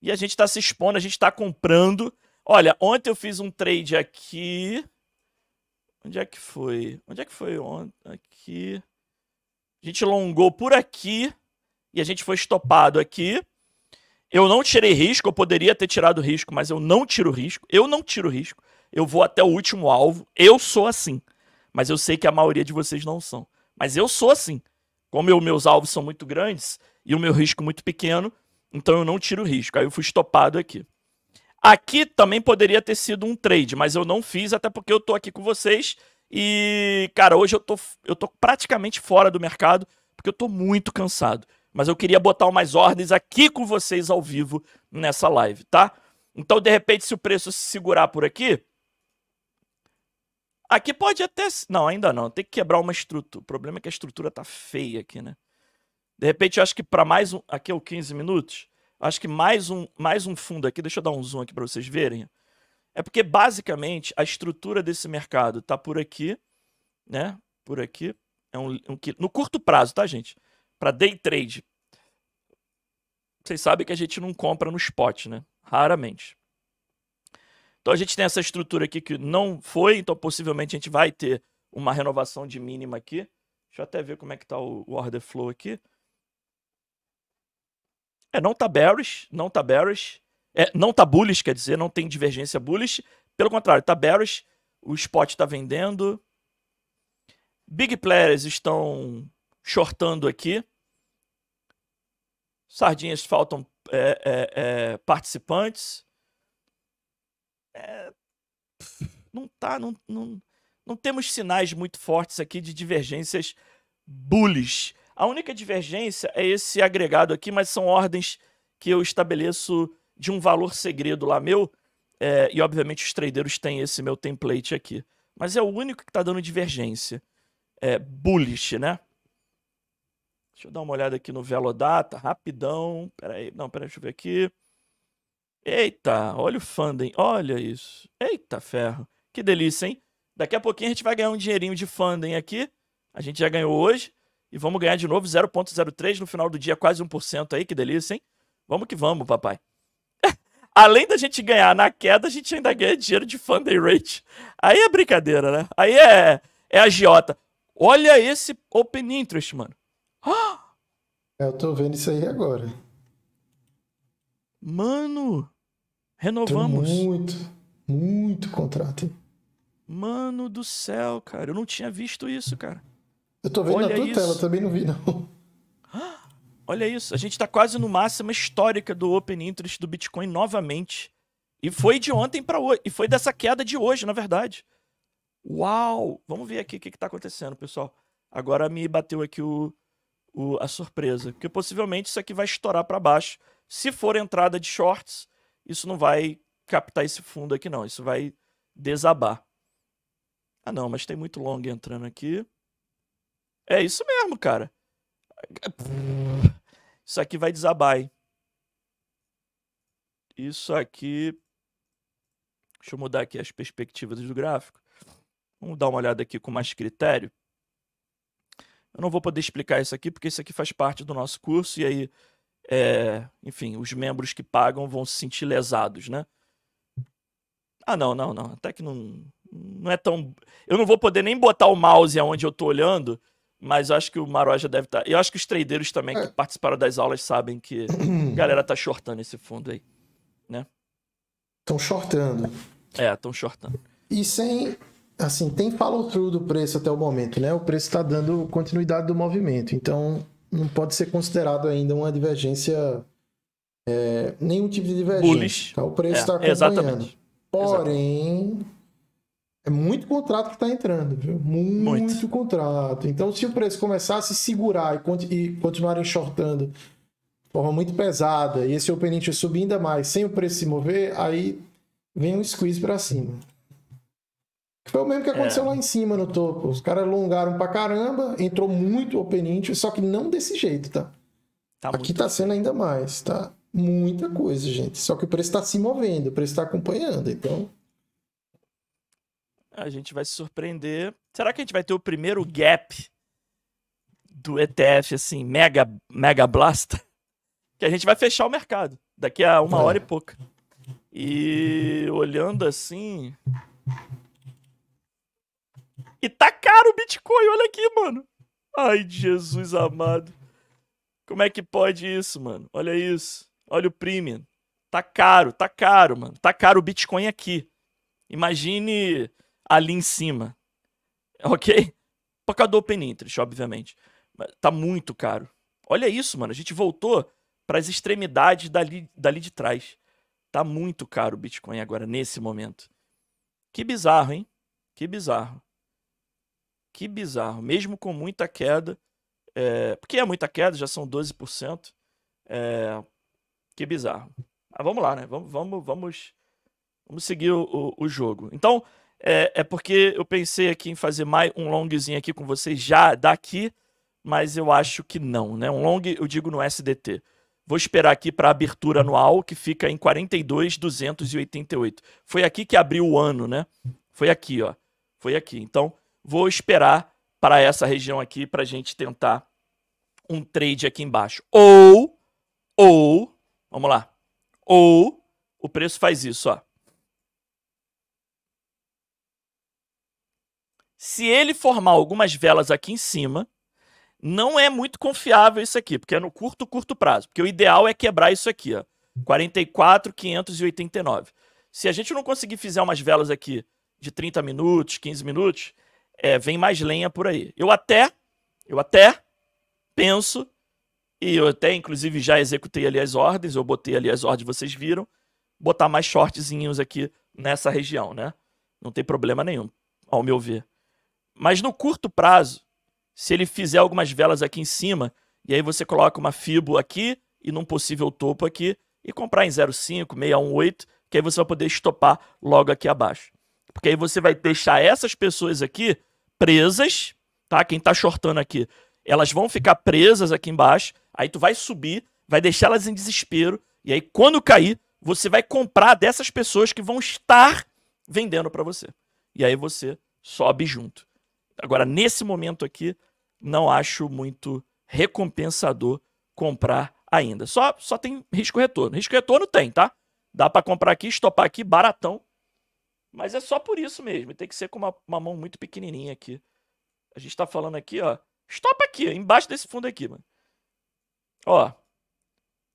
E a gente tá se expondo, a gente tá comprando. Olha, ontem eu fiz um trade aqui. Onde é que foi? Onde é que foi ontem? Aqui. A gente longou por aqui e a gente foi estopado aqui. Eu não tirei risco, eu poderia ter tirado risco, mas eu não tiro risco. Eu não tiro risco. Eu vou até o último alvo. Eu sou assim. Mas eu sei que a maioria de vocês não são. Mas eu sou assim. Como eu, meus alvos são muito grandes e o meu risco muito pequeno, então eu não tiro risco. Aí eu fui estopado aqui. Aqui também poderia ter sido um trade, mas eu não fiz, até porque eu tô aqui com vocês e, cara, hoje eu tô, eu tô praticamente fora do mercado, porque eu tô muito cansado. Mas eu queria botar umas ordens aqui com vocês ao vivo nessa live, tá? Então, de repente, se o preço se segurar por aqui. Aqui pode até. Não, ainda não. Tem que quebrar uma estrutura. O problema é que a estrutura tá feia aqui, né? De repente, eu acho que para mais um. Aqui é o 15 minutos. Acho que mais um, mais um fundo aqui. Deixa eu dar um zoom aqui para vocês verem. É porque, basicamente, a estrutura desse mercado está por aqui, né? Por aqui. É um, um no curto prazo, tá, gente? Para day trade. Vocês sabem que a gente não compra no spot, né? Raramente. Então a gente tem essa estrutura aqui que não foi, então possivelmente a gente vai ter uma renovação de mínima aqui. Deixa eu até ver como é que tá o order flow aqui. É, não tá bearish, não tá bearish. É, não tá bullish, quer dizer, não tem divergência bullish. Pelo contrário, tá bearish, o spot está vendendo. Big players estão shortando aqui. Sardinhas faltam é, é, é participantes. É, não tá, não, não, não temos sinais muito fortes aqui de divergências bullish. A única divergência é esse agregado aqui, mas são ordens que eu estabeleço de um valor segredo lá meu. É, e obviamente os traders têm esse meu template aqui. Mas é o único que está dando divergência. É bullish, né? Deixa eu dar uma olhada aqui no Velodata, rapidão. Peraí, não, peraí, deixa eu ver aqui. Eita, olha o funding, olha isso. Eita, ferro. Que delícia, hein? Daqui a pouquinho a gente vai ganhar um dinheirinho de funding aqui. A gente já ganhou hoje. E vamos ganhar de novo 0,03 no final do dia, quase 1% aí. Que delícia, hein? Vamos que vamos, papai além da gente ganhar na queda, a gente ainda ganha dinheiro de Funday Rate. Aí é brincadeira, né? Aí é, é agiota. Olha esse Open Interest, mano. Ah! Eu tô vendo isso aí agora. Mano, renovamos. Tem muito, muito contrato. Mano do céu, cara. Eu não tinha visto isso, cara. Eu tô vendo Olha na tua isso. tela, também não vi, não. Olha isso, a gente está quase no máximo histórica do open interest do Bitcoin novamente. E foi de ontem para hoje, e foi dessa queda de hoje, na verdade. Uau! Vamos ver aqui o que está acontecendo, pessoal. Agora me bateu aqui o, o, a surpresa, porque possivelmente isso aqui vai estourar para baixo. Se for entrada de shorts, isso não vai captar esse fundo aqui não, isso vai desabar. Ah não, mas tem muito long entrando aqui. É isso mesmo, cara. Isso aqui vai desabar, hein? Isso aqui... Deixa eu mudar aqui as perspectivas do gráfico. Vamos dar uma olhada aqui com mais critério. Eu não vou poder explicar isso aqui, porque isso aqui faz parte do nosso curso, e aí, é... enfim, os membros que pagam vão se sentir lesados, né? Ah, não, não, não. Até que não, não é tão. Eu não vou poder nem botar o mouse aonde eu tô olhando, mas eu acho que o Maró já deve estar. Tá... Eu acho que os tradeiros também é. que participaram das aulas sabem que a galera tá shortando esse fundo aí, né? Estão shortando. É, estão shortando. E sem. Assim, tem follow-through do preço até o momento, né? O preço está dando continuidade do movimento. Então, não pode ser considerado ainda uma divergência. É, nenhum tipo de divergência. Bullish. Tá? O preço está é, tá acompanhando. Exatamente. Porém é muito contrato que está entrando, viu? Muito, muito, contrato. Então, se o preço começar a se segurar e, cont e continuarem shortando de forma muito pesada, e esse open interest subir ainda mais sem o preço se mover, aí vem um squeeze para cima. Foi o mesmo que aconteceu é. lá em cima no topo. Os caras alongaram para caramba, entrou muito open interest, só que não desse jeito, tá? tá Aqui está assim. sendo ainda mais, tá? Muita coisa, gente. Só que o preço está se movendo, o preço está acompanhando, então. A gente vai se surpreender. Será que a gente vai ter o primeiro gap do ETF, assim, mega, mega blasta? Que a gente vai fechar o mercado daqui a uma hora e pouca. E olhando assim. E tá caro o Bitcoin, olha aqui, mano. Ai, Jesus amado. Como é que pode isso, mano? Olha isso. Olha o premium. Tá caro, tá caro, mano. Tá caro o Bitcoin aqui. Imagine ali em cima. Ok? Por causa do open interest, obviamente. Mas tá muito caro. Olha isso, mano. A gente voltou para as extremidades dali, dali de trás. Tá muito caro o Bitcoin agora, nesse momento. Que bizarro, hein? Que bizarro. Que bizarro. Mesmo com muita queda. É... Porque é muita queda, já são 12%. É... Que bizarro. Mas vamos lá, né? Vamos, vamos, vamos, vamos seguir o, o, o jogo. Então, é, é, porque eu pensei aqui em fazer mais um longzinho aqui com vocês já daqui, mas eu acho que não, né? Um long, eu digo no SDT. Vou esperar aqui para a abertura anual, que fica em 42,288. Foi aqui que abriu o ano, né? Foi aqui, ó. Foi aqui. Então, vou esperar para essa região aqui para a gente tentar um trade aqui embaixo. Ou, ou, vamos lá. Ou o preço faz isso, ó. Se ele formar algumas velas aqui em cima, não é muito confiável isso aqui, porque é no curto, curto prazo. Porque o ideal é quebrar isso aqui, ó. 44, Se a gente não conseguir fizer umas velas aqui de 30 minutos, 15 minutos, é, vem mais lenha por aí. Eu até, eu até penso, e eu até inclusive já executei ali as ordens, eu botei ali as ordens, vocês viram, botar mais shortzinhos aqui nessa região, né? Não tem problema nenhum, ao meu ver. Mas no curto prazo, se ele fizer algumas velas aqui em cima, e aí você coloca uma FIBO aqui e num possível topo aqui, e comprar em 0,5, 618, que aí você vai poder estopar logo aqui abaixo. Porque aí você vai deixar essas pessoas aqui presas, tá? Quem tá shortando aqui, elas vão ficar presas aqui embaixo, aí tu vai subir, vai deixar elas em desespero, e aí quando cair, você vai comprar dessas pessoas que vão estar vendendo para você. E aí você sobe junto. Agora, nesse momento aqui, não acho muito recompensador comprar ainda. Só, só tem risco retorno. Risco retorno tem, tá? Dá para comprar aqui, estopar aqui, baratão. Mas é só por isso mesmo. Tem que ser com uma, uma mão muito pequenininha aqui. A gente tá falando aqui, ó. Estopa aqui, embaixo desse fundo aqui, mano. Ó.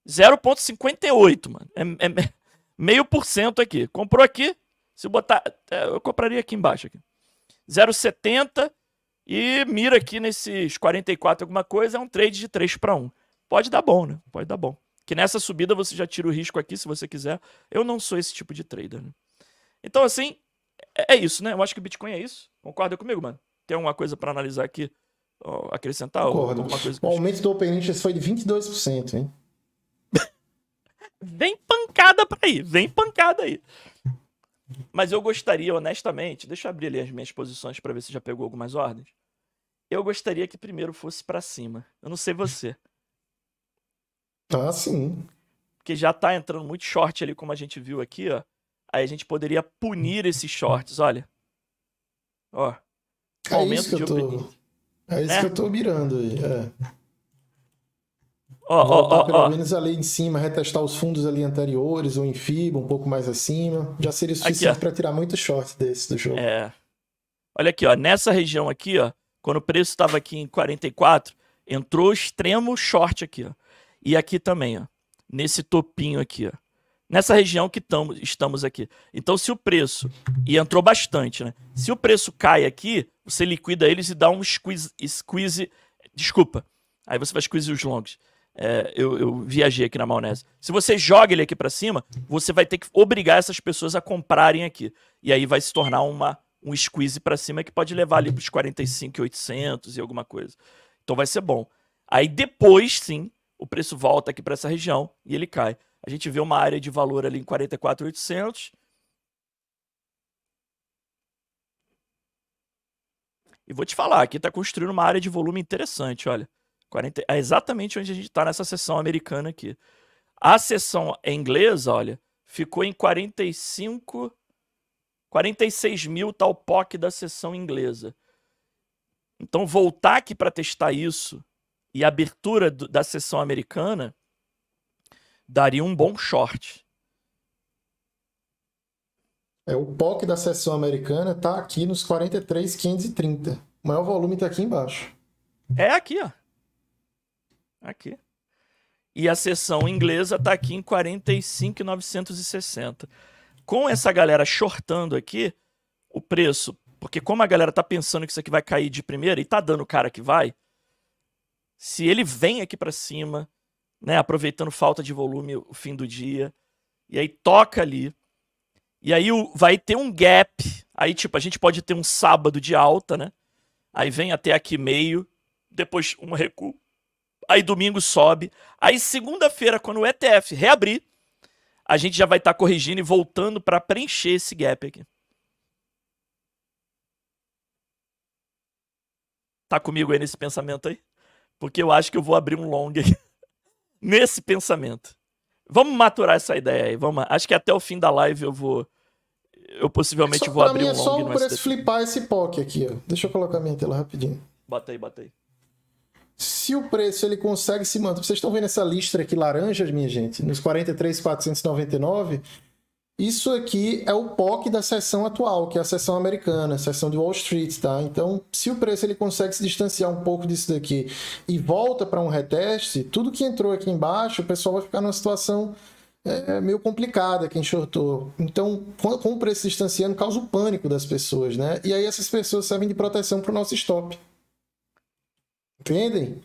0,58, mano. É, é meio por cento aqui. Comprou aqui. Se botar. É, eu compraria aqui embaixo. Aqui. 0,70 e mira aqui nesses 44 alguma coisa, é um trade de 3 para 1. Pode dar bom, né? Pode dar bom. Que nessa subida você já tira o risco aqui se você quiser. Eu não sou esse tipo de trader, né? Então, assim, é, é isso, né? Eu acho que o Bitcoin é isso. Concorda comigo, mano? Tem alguma coisa para analisar aqui? acrescentar? Alguma coisa o aumento do open interest foi de 22%, hein? Vem pancada para aí, vem pancada aí. Mas eu gostaria, honestamente, deixa eu abrir ali as minhas posições para ver se já pegou algumas ordens. Eu gostaria que primeiro fosse para cima. Eu não sei você. Ah, sim. Porque já tá entrando muito short ali, como a gente viu aqui, ó. Aí a gente poderia punir esses shorts, olha. Ó. É aumento isso que de eu tô... É isso né? que eu tô mirando aí. É. Oh, Voltar oh, oh, pelo menos ali em cima, retestar os fundos ali anteriores, ou em FIBA, um pouco mais acima. Já seria suficiente para tirar muito short desse do jogo. É. Olha aqui, ó. Nessa região aqui, ó, quando o preço estava aqui em 44, entrou extremo short aqui, ó. E aqui também, ó. Nesse topinho aqui, ó. Nessa região que tamo, estamos aqui. Então, se o preço. E entrou bastante, né? Se o preço cai aqui, você liquida eles e dá um squeeze. squeeze desculpa. Aí você vai squeeze os longs é, eu, eu, viajei aqui na maionese. Se você joga ele aqui para cima, você vai ter que obrigar essas pessoas a comprarem aqui. E aí vai se tornar uma, um squeeze para cima que pode levar ali pros 45, 800 e alguma coisa. Então vai ser bom. Aí depois, sim, o preço volta aqui para essa região e ele cai. A gente vê uma área de valor ali em 44,800. E vou te falar, aqui está construindo uma área de volume interessante, olha. 40, é exatamente onde a gente está nessa sessão americana aqui. A sessão é inglesa, olha, ficou em 45, 46 mil tal POC da sessão inglesa. Então, voltar aqui para testar isso e a abertura do, da sessão americana daria um bom short. É, o POC da sessão americana está aqui nos 43,530. O maior volume está aqui embaixo. É aqui, ó. Aqui. E a sessão inglesa está aqui em 45,960. Com essa galera shortando aqui, o preço, porque como a galera tá pensando que isso aqui vai cair de primeira e tá dando cara que vai, se ele vem aqui para cima, né, aproveitando falta de volume o fim do dia, e aí toca ali, e aí o, vai ter um gap, aí tipo, a gente pode ter um sábado de alta, né, aí vem até aqui meio, depois um recuo, aí domingo sobe. Aí segunda-feira, quando o ETF reabrir, a gente já vai estar tá corrigindo e voltando para preencher esse gap aqui. Tá comigo aí nesse pensamento aí? Porque eu acho que eu vou abrir um long aqui. nesse pensamento. Vamos maturar essa ideia aí. Vamos, acho que até o fim da live eu vou eu possivelmente só, vou abrir mim um é long é só por esse flipar esse POC aqui, ó. Deixa eu colocar minha tela rapidinho. Bota aí, bota aí se o preço ele consegue se manter, vocês estão vendo essa listra aqui laranja, minha gente, nos 43.499, isso aqui é o POC da sessão atual, que é a sessão americana, a de Wall Street, tá? Então, se o preço ele consegue se distanciar um pouco disso daqui e volta para um reteste, tudo que entrou aqui embaixo, o pessoal vai ficar numa situação é, meio complicada quem shortou. Então, com o preço se distanciando, causa o pânico das pessoas, né? E aí essas pessoas servem de proteção para o nosso stop. Entendem?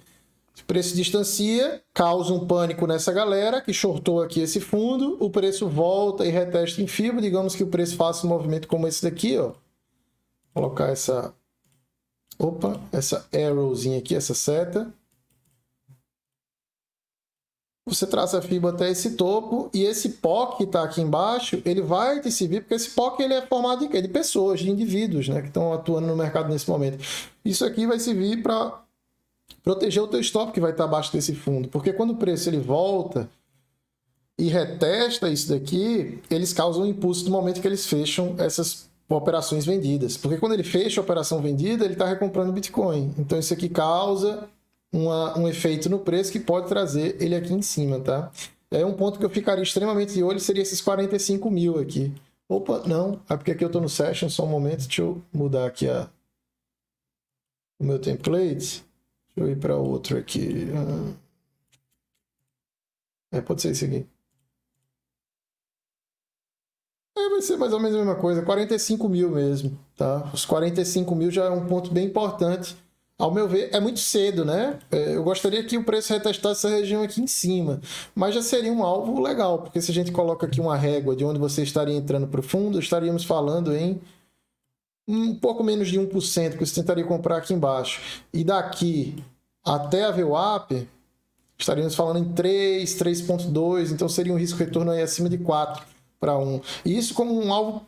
O preço distancia, causa um pânico nessa galera que shortou aqui esse fundo, o preço volta e retesta em fibra, digamos que o preço faça um movimento como esse daqui, ó. colocar essa opa, essa arrowzinha aqui, essa seta. Você traça a fibra até esse topo e esse POC que está aqui embaixo, ele vai te servir, porque esse POC ele é formado de, de pessoas, de indivíduos, né, que estão atuando no mercado nesse momento. Isso aqui vai servir para proteger o teu stop que vai estar abaixo desse fundo, porque quando o preço ele volta e retesta isso daqui, eles causam um impulso no momento que eles fecham essas operações vendidas, porque quando ele fecha a operação vendida, ele está recomprando Bitcoin, então isso aqui causa uma, um efeito no preço que pode trazer ele aqui em cima, tá? É um ponto que eu ficaria extremamente de olho seria esses 45 mil aqui. Opa, não, é porque aqui eu estou no session, só um momento, deixa eu mudar aqui a, o meu template. Deixa eu ir para outro aqui. Ah. É, pode ser esse aqui. É, vai ser mais ou menos a mesma coisa, 45 mil mesmo, tá? Os 45 mil já é um ponto bem importante. Ao meu ver, é muito cedo, né? É, eu gostaria que o preço retestasse essa região aqui em cima, mas já seria um alvo legal, porque se a gente coloca aqui uma régua de onde você estaria entrando para o fundo, estaríamos falando em um pouco menos de 1%, que você tentaria comprar aqui embaixo, e daqui até a VWAP, estaríamos falando em 3, 3.2, então seria um risco retorno aí acima de 4 para 1. E isso como um alvo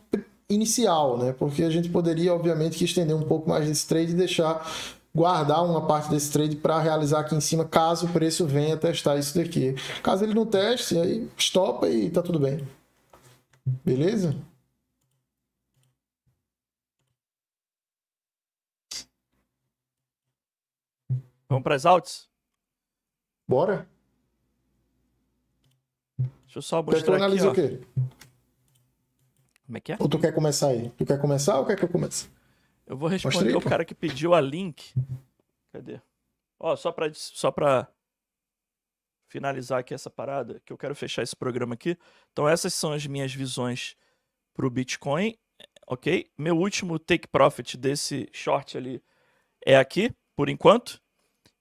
inicial, né? Porque a gente poderia, obviamente, que estender um pouco mais desse trade e deixar guardar uma parte desse trade para realizar aqui em cima, caso o preço venha testar isso daqui. Caso ele não teste, aí estopa e tá tudo bem. Beleza? Vamos para as altas? Bora. Deixa eu só então, mostrar tu analisa aqui, o quê? Como é que é? Ou tu quer começar aí? Tu quer começar ou quer que eu comece? Eu vou responder o pô. cara que pediu a link. Cadê? Ó, só para só para finalizar aqui essa parada, que eu quero fechar esse programa aqui. Então essas são as minhas visões para o Bitcoin, ok? Meu último take profit desse short ali é aqui, por enquanto.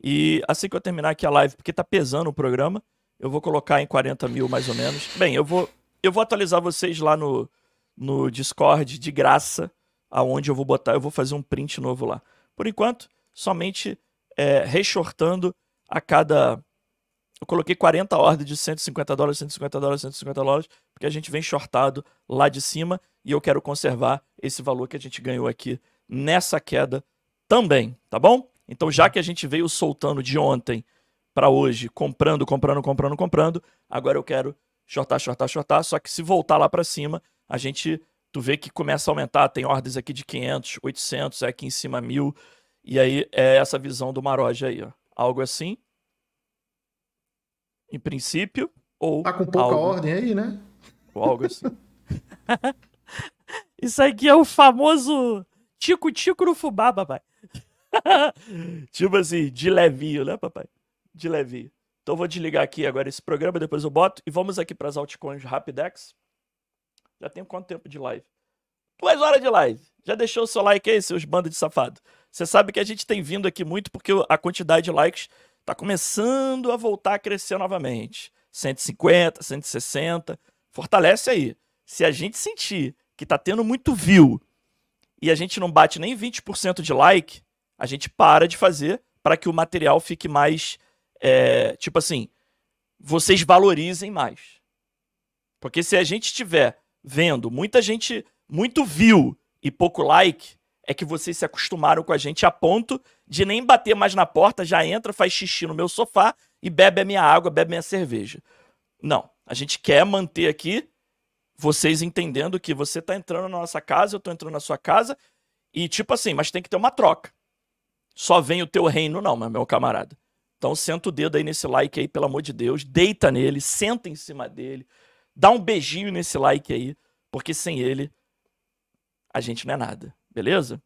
E assim que eu terminar aqui a live, porque tá pesando o programa, eu vou colocar em 40 mil mais ou menos. Bem, eu vou, eu vou atualizar vocês lá no, no Discord de graça, aonde eu vou botar, eu vou fazer um print novo lá. Por enquanto, somente é, reshortando a cada. Eu coloquei 40 ordens de 150 dólares, 150 dólares, 150 dólares, porque a gente vem shortado lá de cima e eu quero conservar esse valor que a gente ganhou aqui nessa queda também, tá bom? Então, já que a gente veio soltando de ontem para hoje, comprando, comprando, comprando, comprando, agora eu quero shortar, shortar, shortar. Só que se voltar lá para cima, a gente, tu vê que começa a aumentar. Tem ordens aqui de 500, 800, é aqui em cima 1000. E aí é essa visão do Maroja aí, ó. Algo assim. Em princípio, ou. Tá com pouca algo, ordem aí, né? Ou algo assim. Isso aqui é o famoso tico-tico no fubá, papai. tipo assim, de levinho, né, papai? De levinho. Então vou desligar aqui agora esse programa, depois eu boto. E vamos aqui para as altcoins Rapidex. Já tem quanto tempo de live? Duas horas de live. Já deixou o seu like aí, seus bandos de safado. Você sabe que a gente tem vindo aqui muito porque a quantidade de likes está começando a voltar a crescer novamente. 150, 160. Fortalece aí. Se a gente sentir que tá tendo muito view e a gente não bate nem 20% de like, a gente para de fazer para que o material fique mais. É, tipo assim, vocês valorizem mais. Porque se a gente estiver vendo muita gente, muito view e pouco like, é que vocês se acostumaram com a gente a ponto de nem bater mais na porta, já entra, faz xixi no meu sofá e bebe a minha água, bebe a minha cerveja. Não. A gente quer manter aqui vocês entendendo que você está entrando na nossa casa, eu estou entrando na sua casa, e tipo assim, mas tem que ter uma troca só vem o teu reino, não, meu camarada. Então senta o dedo aí nesse like aí, pelo amor de Deus, deita nele, senta em cima dele, dá um beijinho nesse like aí, porque sem ele a gente não é nada, beleza?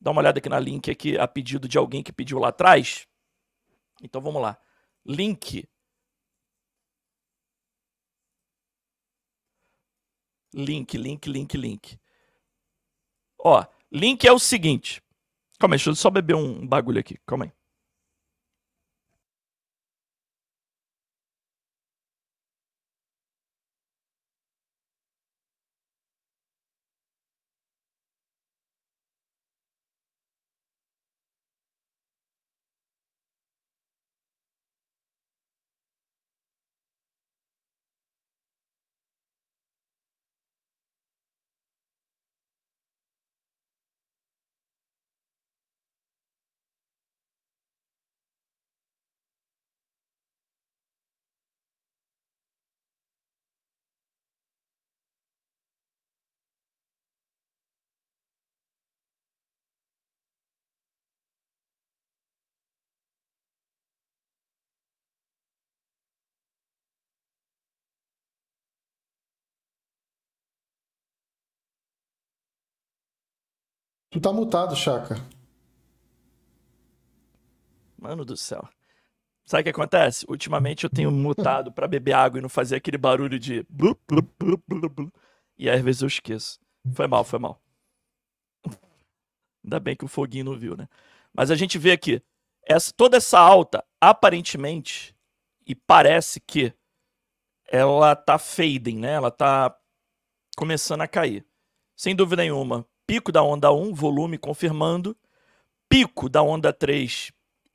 Dá uma olhada aqui na link aqui a pedido de alguém que pediu lá atrás. Então vamos lá. Link. Link, link, link, link. Ó, link é o seguinte. Calma aí, deixa eu só beber um bagulho aqui. Calma aí. Tu tá mutado, Chaka. Mano do céu. Sabe o que acontece? Ultimamente eu tenho mutado para beber água e não fazer aquele barulho de E às vezes eu esqueço. Foi mal, foi mal. Ainda bem que o foguinho não viu, né? Mas a gente vê aqui, essa, toda essa alta, aparentemente, e parece que ela tá fading, né? Ela tá começando a cair. Sem dúvida nenhuma, pico da onda 1, volume confirmando, pico da onda 3,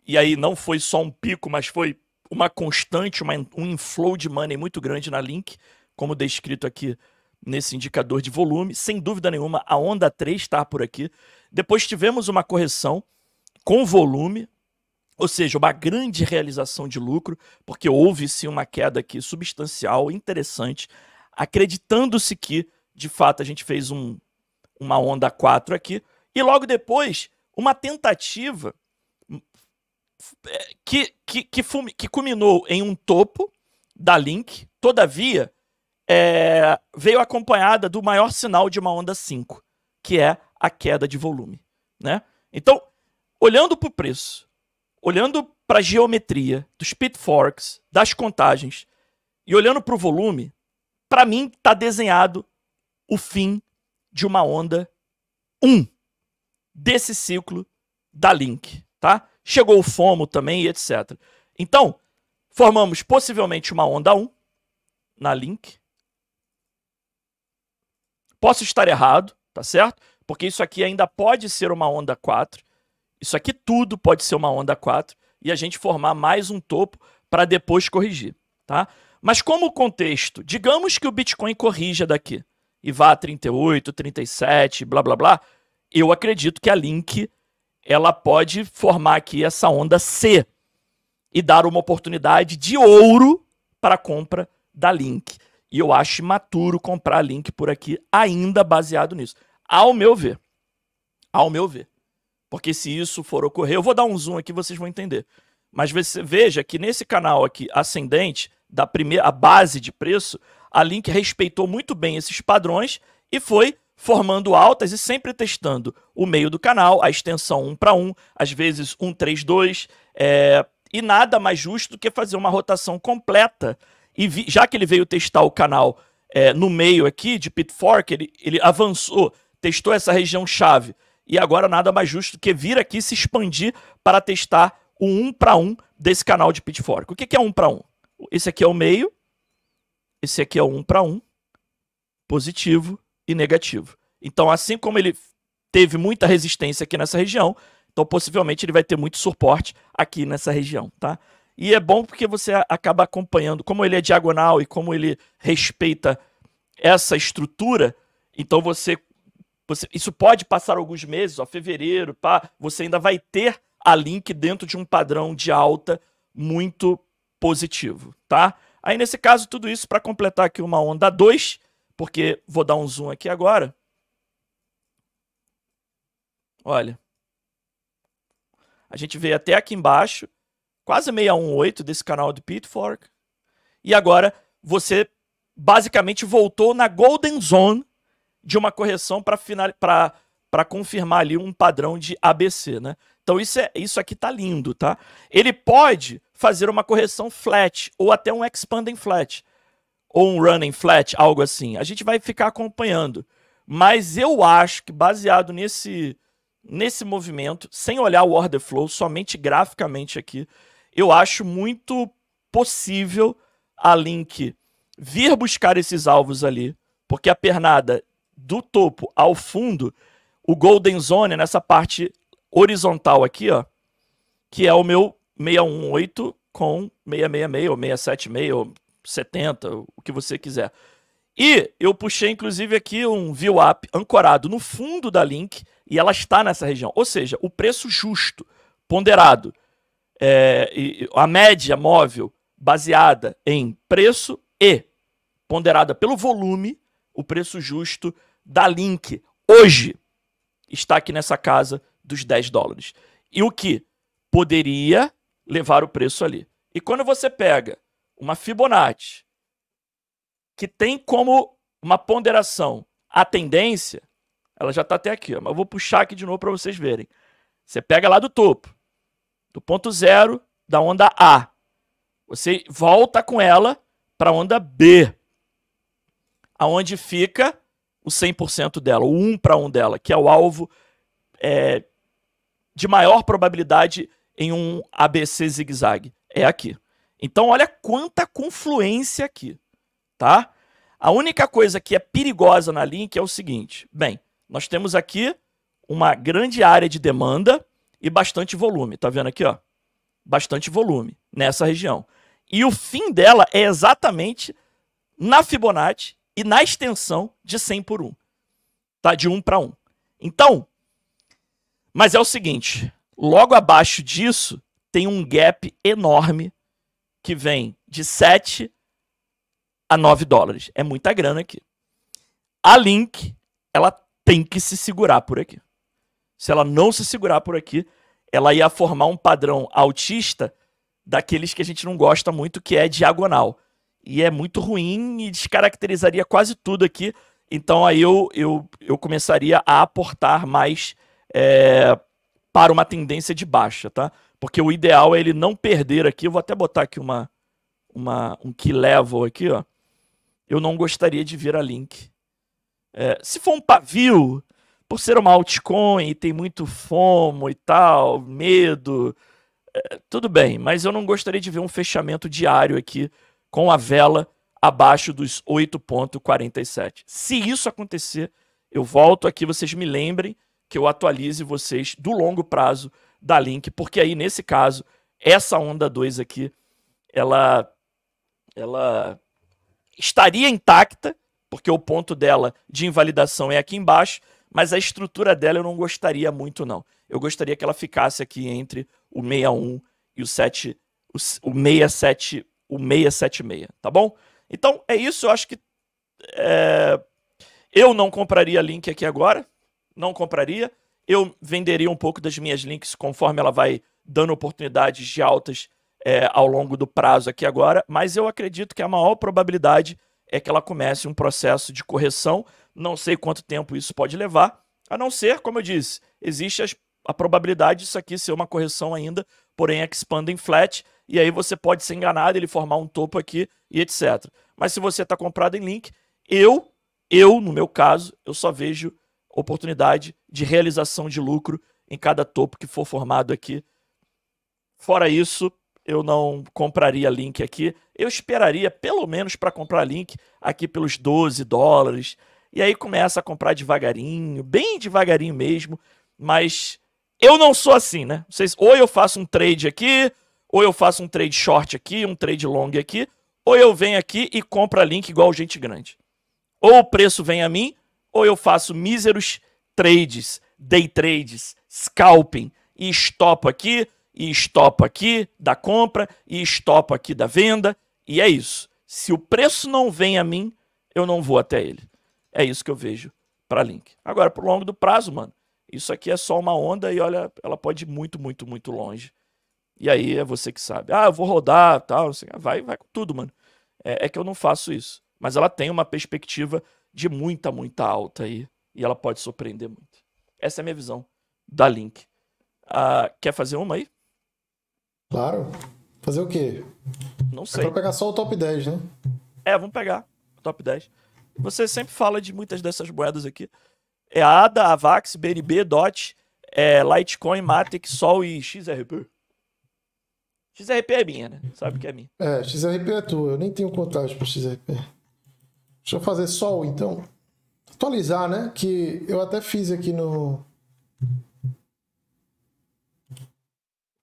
e aí não foi só um pico, mas foi uma constante, uma, um inflow de money muito grande na Link, como descrito aqui nesse indicador de volume. Sem dúvida nenhuma, a onda 3 está por aqui. Depois tivemos uma correção com volume, ou seja, uma grande realização de lucro, porque houve sim uma queda aqui substancial, interessante, acreditando-se que, de fato, a gente fez um uma onda 4 aqui, e logo depois uma tentativa hum, é, que, que, que, fume, que culminou em um topo da Link, todavia é, veio acompanhada do maior sinal de uma onda 5, que é a queda de volume. Né? Então, olhando para o preço, olhando para a geometria dos pitforks, das contagens, e olhando para o volume, para mim está desenhado o fim de uma onda 1 desse ciclo da Link, tá? Chegou o FOMO também e etc. Então, formamos possivelmente uma onda 1 na Link. Posso estar errado, tá certo? Porque isso aqui ainda pode ser uma onda 4. Isso aqui tudo pode ser uma onda 4 e a gente formar mais um topo para depois corrigir, tá? Mas como o contexto, digamos que o Bitcoin corrija daqui e vá a 38, 37, blá blá blá, eu acredito que a Link ela pode formar aqui essa onda C e dar uma oportunidade de ouro para a compra da Link. E eu acho imaturo comprar a Link por aqui ainda baseado nisso. Ao meu ver. Ao meu ver. Porque se isso for ocorrer, eu vou dar um zoom aqui, vocês vão entender. Mas você veja que nesse canal aqui ascendente, da primeira a base de preço, a Link respeitou muito bem esses padrões e foi formando altas e sempre testando o meio do canal, a extensão 1 para 1, às vezes 1 3 2, é, e nada mais justo do que fazer uma rotação completa. E vi, já que ele veio testar o canal é, no meio aqui de Pitfork, ele, ele avançou, testou essa região chave. E agora nada mais justo do que vir aqui se expandir para testar o 1 para 1 desse canal de Pitfork. O que, que é 1 para 1? Esse aqui é o meio, esse aqui é o 1 para 1, positivo e negativo. Então, assim como ele teve muita resistência aqui nessa região, então possivelmente ele vai ter muito suporte aqui nessa região, tá? E é bom porque você acaba acompanhando, como ele é diagonal e como ele respeita essa estrutura, então você, você isso pode passar alguns meses, ó, fevereiro, pá, você ainda vai ter a link dentro de um padrão de alta muito positivo, tá? Aí nesse caso, tudo isso para completar aqui uma onda 2, porque vou dar um zoom aqui agora. Olha. A gente veio até aqui embaixo, quase 618 desse canal do Pitfork. E agora você basicamente voltou na golden zone de uma correção para final... para para confirmar ali um padrão de ABC, né? Então isso, é, isso aqui tá lindo, tá? Ele pode fazer uma correção flat ou até um expanding flat ou um running flat, algo assim. A gente vai ficar acompanhando. Mas eu acho que baseado nesse nesse movimento, sem olhar o order flow, somente graficamente aqui, eu acho muito possível a Link vir buscar esses alvos ali, porque a pernada do topo ao fundo, o Golden Zone, é nessa parte horizontal aqui, ó, que é o meu 618 com 666 ou 676 ou 70, o que você quiser. E eu puxei, inclusive, aqui um view up ancorado no fundo da link e ela está nessa região. Ou seja, o preço justo, ponderado, é, a média móvel baseada em preço e ponderada pelo volume, o preço justo da link hoje está aqui nessa casa dos 10 dólares. E o que poderia levar o preço ali. E quando você pega uma Fibonacci que tem como uma ponderação a tendência, ela já está até aqui, ó, mas eu vou puxar aqui de novo para vocês verem. Você pega lá do topo, do ponto zero da onda A. Você volta com ela para a onda B, aonde fica o 100% dela, o 1 para 1 dela, que é o alvo é, de maior probabilidade em um ABC zigue-zague. É aqui. Então, olha quanta confluência aqui, tá? A única coisa que é perigosa na Link é o seguinte: bem, nós temos aqui uma grande área de demanda e bastante volume, tá vendo aqui, ó? Bastante volume nessa região. E o fim dela é exatamente na Fibonacci e na extensão de 100 por 1, tá? De 1 para 1. Então, mas é o seguinte: logo abaixo disso tem um gap enorme que vem de 7 a 9 dólares. É muita grana aqui. A Link, ela tem que se segurar por aqui. Se ela não se segurar por aqui, ela ia formar um padrão autista daqueles que a gente não gosta muito, que é diagonal. E é muito ruim e descaracterizaria quase tudo aqui. Então aí eu, eu, eu começaria a aportar mais é, para uma tendência de baixa, tá? Porque o ideal é ele não perder aqui. Eu vou até botar aqui uma, uma, um key level aqui, ó. Eu não gostaria de ver a link. É, se for um pavio, por ser uma altcoin e tem muito fomo e tal, medo, é, tudo bem. Mas eu não gostaria de ver um fechamento diário aqui com a vela abaixo dos 8,47. Se isso acontecer, eu volto aqui, vocês me lembrem que eu atualize vocês do longo prazo da Link, porque aí nesse caso, essa onda 2 aqui, ela ela estaria intacta, porque o ponto dela de invalidação é aqui embaixo, mas a estrutura dela eu não gostaria muito não. Eu gostaria que ela ficasse aqui entre o 61 e o 7 o, o 67 o 676, tá bom? Então é isso, eu acho que é... eu não compraria Link aqui agora, não compraria. Eu venderia um pouco das minhas links conforme ela vai dando oportunidades de altas é, ao longo do prazo aqui agora, mas eu acredito que a maior probabilidade é que ela comece um processo de correção. Não sei quanto tempo isso pode levar, a não ser, como eu disse, existe as, a probabilidade disso aqui ser uma correção ainda, porém expandem flat, e aí você pode ser enganado, ele formar um topo aqui e etc. Mas se você está comprado em link, eu, eu, no meu caso, eu só vejo oportunidade de realização de lucro em cada topo que for formado aqui. Fora isso, eu não compraria link aqui. Eu esperaria pelo menos para comprar link aqui pelos 12 dólares. E aí começa a comprar devagarinho, bem devagarinho mesmo. Mas eu não sou assim, né? Vocês, ou eu faço um trade aqui, ou eu faço um trade short aqui, um trade long aqui, ou eu venho aqui e compro a link igual gente grande. Ou o preço vem a mim, ou eu faço míseros trades, day trades, scalping e estopo aqui, e estopo aqui da compra, e estopo aqui da venda, e é isso. Se o preço não vem a mim, eu não vou até ele. É isso que eu vejo para Link. Agora, pro longo do prazo, mano, isso aqui é só uma onda e olha, ela pode ir muito, muito, muito longe. E aí é você que sabe. Ah, eu vou rodar, tal, vai, vai com tudo, mano. É, é que eu não faço isso. Mas ela tem uma perspectiva de muita, muita alta aí. E ela pode surpreender muito. Essa é a minha visão da Link. Uh, quer fazer uma aí? Claro. Fazer o quê? Não é sei. É pra pegar só o top 10, né? É, vamos pegar o top 10. Você sempre fala de muitas dessas moedas aqui. É ADA, AVAX, BNB, DOT, é Litecoin, Matic, Sol e XRP. XRP é minha, né? Sabe que é minha. É, XRP é tua. Eu nem tenho contato pro XRP. Deixa eu fazer sol, então. Atualizar, né? Que eu até fiz aqui no...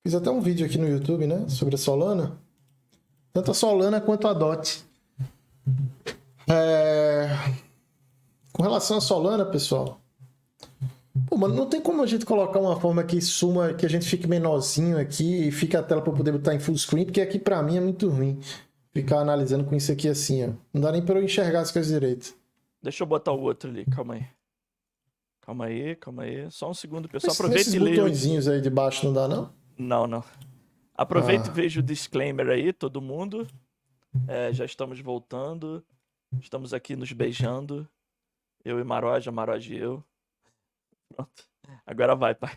Fiz até um vídeo aqui no YouTube, né? Sobre a Solana. Tanto a Solana quanto a DOT. É... Com relação à Solana, pessoal... Pô, mano, não tem como a gente colocar uma forma que suma, que a gente fique menorzinho aqui e fica a tela para poder botar em full screen, porque aqui para mim é muito ruim ficar analisando com isso aqui assim, ó. Não dá nem pra eu enxergar as coisas direito. Deixa eu botar o outro ali, calma aí. Calma aí, calma aí. Só um segundo, pessoal. Aproveita esses e leia. botõezinhos aí de baixo não dá, não? Não, não. Aproveita ah. e veja o disclaimer aí, todo mundo. É, já estamos voltando. Estamos aqui nos beijando. Eu e Maroja, Maroja e eu. Pronto. Agora vai, pai.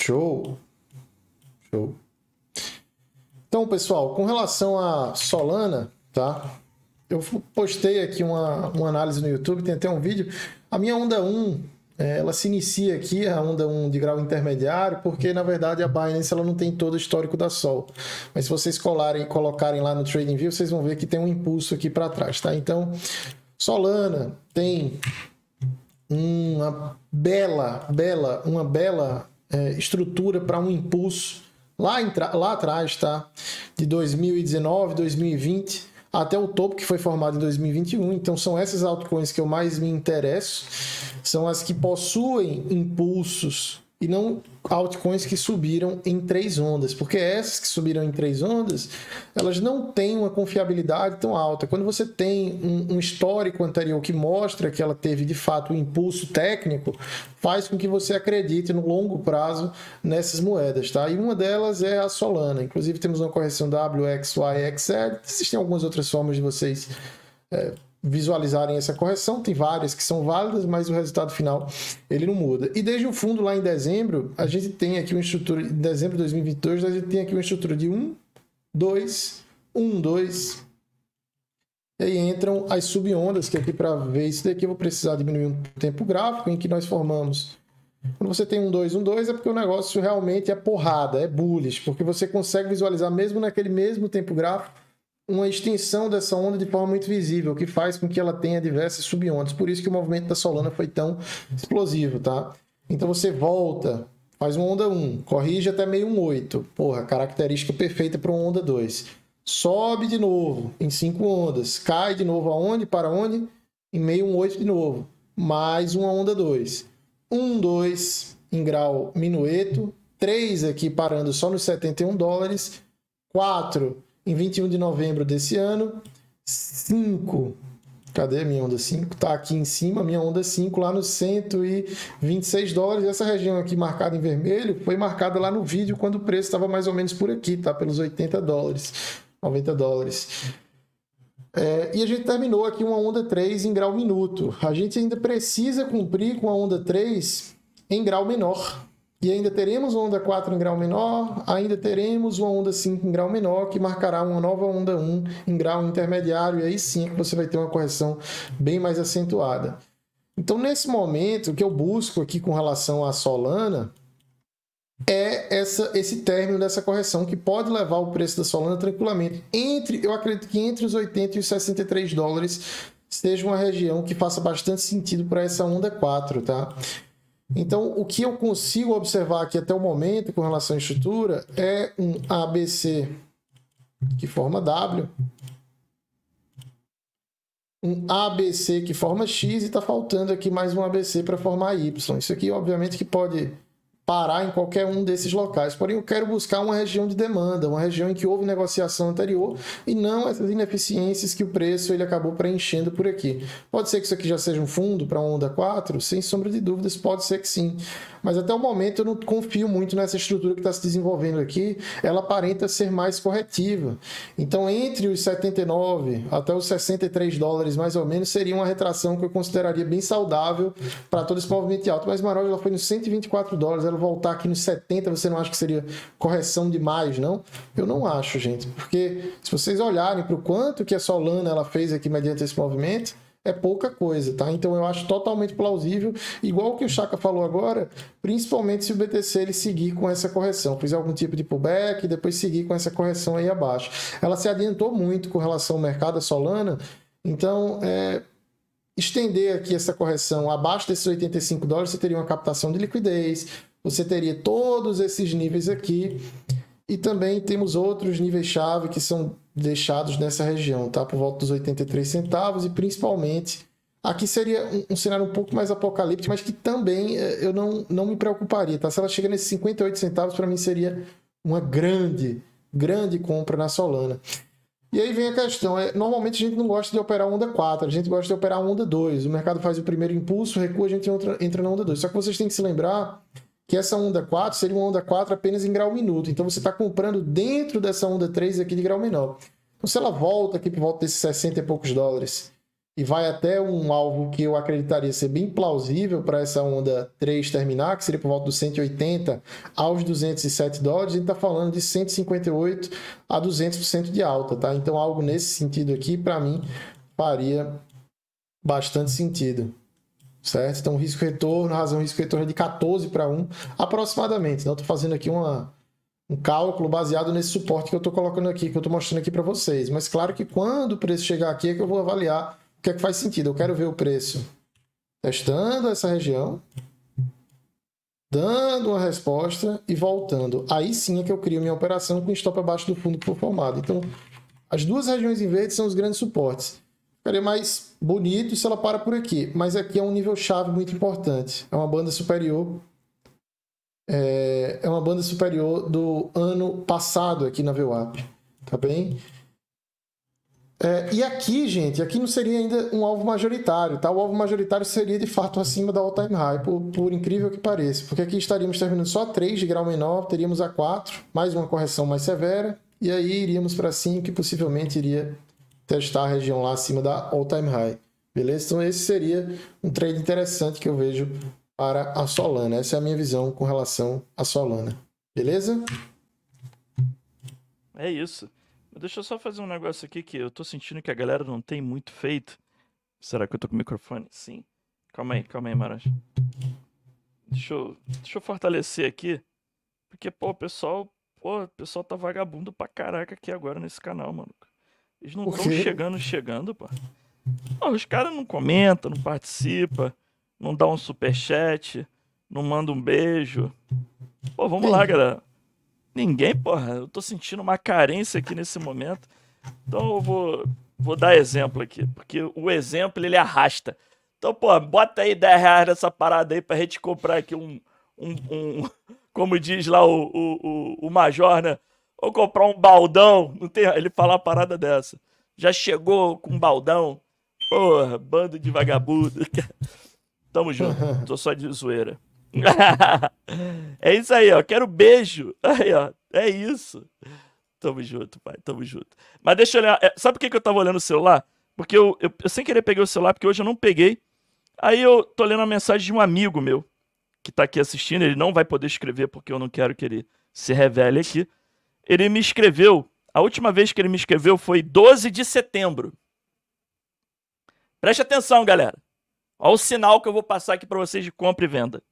Show. Show. Então, pessoal, com relação a Solana, tá? Eu postei aqui uma, uma análise no YouTube, tem até um vídeo. A minha onda 1, é, ela se inicia aqui, a onda 1 de grau intermediário, porque na verdade a Binance ela não tem todo o histórico da Sol. Mas se vocês colarem, colocarem lá no TradingView, vocês vão ver que tem um impulso aqui para trás, tá? Então, Solana tem uma bela, bela, uma bela é, estrutura para um impulso lá, lá atrás, tá? De 2019, 2020 até o topo que foi formado em 2021. Então são essas altcoins que eu mais me interesso, são as que possuem impulsos e não altcoins que subiram em três ondas, porque essas que subiram em três ondas, elas não têm uma confiabilidade tão alta. Quando você tem um, um histórico anterior que mostra que ela teve de fato um impulso técnico, faz com que você acredite no longo prazo nessas moedas, tá? E uma delas é a Solana. Inclusive temos uma correção WXY, Existem algumas outras formas de vocês é, visualizarem essa correção. Tem várias que são válidas, mas o resultado final ele não muda. E desde o fundo, lá em dezembro, a gente tem aqui uma estrutura, em dezembro de 2022, a gente tem aqui uma estrutura de 1, 2, 1, 2. E aí entram as subondas, que aqui para ver isso daqui eu vou precisar diminuir um tempo gráfico em que nós formamos. Quando você tem um 2, um 2 é porque o negócio realmente é porrada, é bullish, porque você consegue visualizar mesmo naquele mesmo tempo gráfico uma extensão dessa onda de forma muito visível, que faz com que ela tenha diversas subondas. Por isso que o movimento da Solana foi tão explosivo, tá? Então você volta, faz uma onda 1, corrige até meio um 8. Porra, característica perfeita para uma onda 2. Sobe de novo em cinco ondas, cai de novo aonde? Para onde? Em meio um 8 de novo. Mais uma onda 2. 1, 2 em grau minueto, 3 aqui parando só nos 71 dólares, 4 em 21 de novembro desse ano. 5. Cadê a minha onda 5? Tá aqui em cima, minha onda 5 lá nos 126 dólares. Essa região aqui marcada em vermelho foi marcada lá no vídeo quando o preço estava mais ou menos por aqui, tá? Pelos 80 dólares, 90 dólares. É, e a gente terminou aqui uma onda 3 em grau minuto. A gente ainda precisa cumprir com a onda 3 em grau menor. E ainda teremos onda 4 em grau menor, ainda teremos uma onda 5 em grau menor, que marcará uma nova onda 1 em grau intermediário, e aí sim é que você vai ter uma correção bem mais acentuada. Então, nesse momento, o que eu busco aqui com relação à Solana é essa, esse término dessa correção, que pode levar o preço da Solana tranquilamente. entre Eu acredito que entre os 80 e os 63 dólares seja uma região que faça bastante sentido para essa onda 4, tá? Então, o que eu consigo observar aqui até o momento com relação à estrutura é um ABC que forma W, um ABC que forma X e está faltando aqui mais um ABC para formar Y. Isso aqui, obviamente, que pode parar em qualquer um desses locais. Porém, eu quero buscar uma região de demanda, uma região em que houve negociação anterior e não essas ineficiências que o preço ele acabou preenchendo por aqui. Pode ser que isso aqui já seja um fundo para uma onda 4? Sem sombra de dúvidas, pode ser que sim. Mas até o momento eu não confio muito nessa estrutura que está se desenvolvendo aqui. Ela aparenta ser mais corretiva. Então, entre os 79 até os 63 dólares, mais ou menos, seria uma retração que eu consideraria bem saudável para todo esse movimento alto. Mas Marol ela foi nos 124 dólares, ela voltar aqui nos 70, você não acha que seria correção demais, não? Eu não acho, gente, porque se vocês olharem para o quanto que a Solana ela fez aqui mediante esse movimento, é pouca coisa, tá? Então eu acho totalmente plausível, igual o que o Chaka falou agora, principalmente se o BTC ele seguir com essa correção, fizer algum tipo de pullback e depois seguir com essa correção aí abaixo. Ela se adiantou muito com relação ao mercado, Solana, então é, estender aqui essa correção abaixo desses 85 dólares, você teria uma captação de liquidez, você teria todos esses níveis aqui. E também temos outros níveis-chave que são deixados nessa região, tá? Por volta dos 83 centavos e principalmente aqui seria um, um cenário um pouco mais apocalíptico, mas que também eh, eu não, não me preocuparia, tá? Se ela chega nesses 58 centavos, para mim seria uma grande, grande compra na Solana. E aí vem a questão, é, normalmente a gente não gosta de operar onda 4, a gente gosta de operar onda 2. O mercado faz o primeiro impulso, recua, a gente entra, entra na onda 2. Só que vocês têm que se lembrar que essa onda 4 seria uma onda 4 apenas em grau minuto. Então você está comprando dentro dessa onda 3 aqui de grau menor. Então se ela volta aqui por volta desses 60 e poucos dólares e vai até um alvo que eu acreditaria ser bem plausível para essa onda 3 terminar, que seria por volta dos 180 aos 207 dólares, a gente está falando de 158 a 200% de alta, tá? Então algo nesse sentido aqui, para mim, faria bastante sentido certo? Então, risco-retorno, razão risco-retorno é de 14 para 1, aproximadamente. Então, eu estou fazendo aqui uma, um cálculo baseado nesse suporte que eu estou colocando aqui, que eu estou mostrando aqui para vocês. Mas, claro que quando o preço chegar aqui é que eu vou avaliar o que é que faz sentido. Eu quero ver o preço testando essa região, dando uma resposta e voltando. Aí sim é que eu crio minha operação com stop abaixo do fundo que for formado. Então, as duas regiões em verde são os grandes suportes ficaria mais bonito se ela para por aqui. Mas aqui é um nível chave muito importante. É uma banda superior. É, é uma banda superior do ano passado aqui na VWAP. Tá bem? É, e aqui, gente, aqui não seria ainda um alvo majoritário, tá? O alvo majoritário seria, de fato, acima da all-time high, por, por, incrível que pareça. Porque aqui estaríamos terminando só a 3 de grau menor, teríamos a 4, mais uma correção mais severa, e aí iríamos para 5, que possivelmente iria testar a região lá acima da all time high. Beleza? Então esse seria um trade interessante que eu vejo para a Solana. Essa é a minha visão com relação à Solana. Beleza? É isso. Deixa eu só fazer um negócio aqui que eu tô sentindo que a galera não tem muito feito. Será que eu tô com o microfone? Sim. Calma aí, calma aí, Maranjo. Deixa eu, deixa eu fortalecer aqui. Porque, pô, o pessoal, pô, o pessoal tá vagabundo pra caraca aqui agora nesse canal, mano. Eles não estão chegando, chegando, pô. os caras não comentam, não participam, não dá um superchat, não manda um beijo. Pô, vamos lá, galera. Ninguém, porra, eu tô sentindo uma carência aqui nesse momento. Então eu vou, vou dar exemplo aqui, porque o exemplo ele arrasta. Então, pô, bota aí 10 reais nessa parada aí pra gente comprar aqui um. um, um como diz lá o, o, o, o Major, né? Ou comprar um baldão. Não tem, ele fala uma parada dessa. Já chegou com um baldão. Porra, bando de vagabundo. Tamo junto. Tô só de zoeira. é isso aí, ó. Quero beijo. Aí, ó. É isso. Tamo junto, pai. Tamo junto. Mas deixa eu olhar. É, sabe por que, que eu tava olhando o celular? Porque eu, eu, eu, sem querer peguei o celular, porque hoje eu não peguei. Aí eu tô lendo a mensagem de um amigo meu que tá aqui assistindo. Ele não vai poder escrever porque eu não quero que ele se revele aqui ele me escreveu. A última vez que ele me escreveu foi 12 de setembro. Preste atenção, galera. Olha o sinal que eu vou passar aqui para vocês de compra e venda.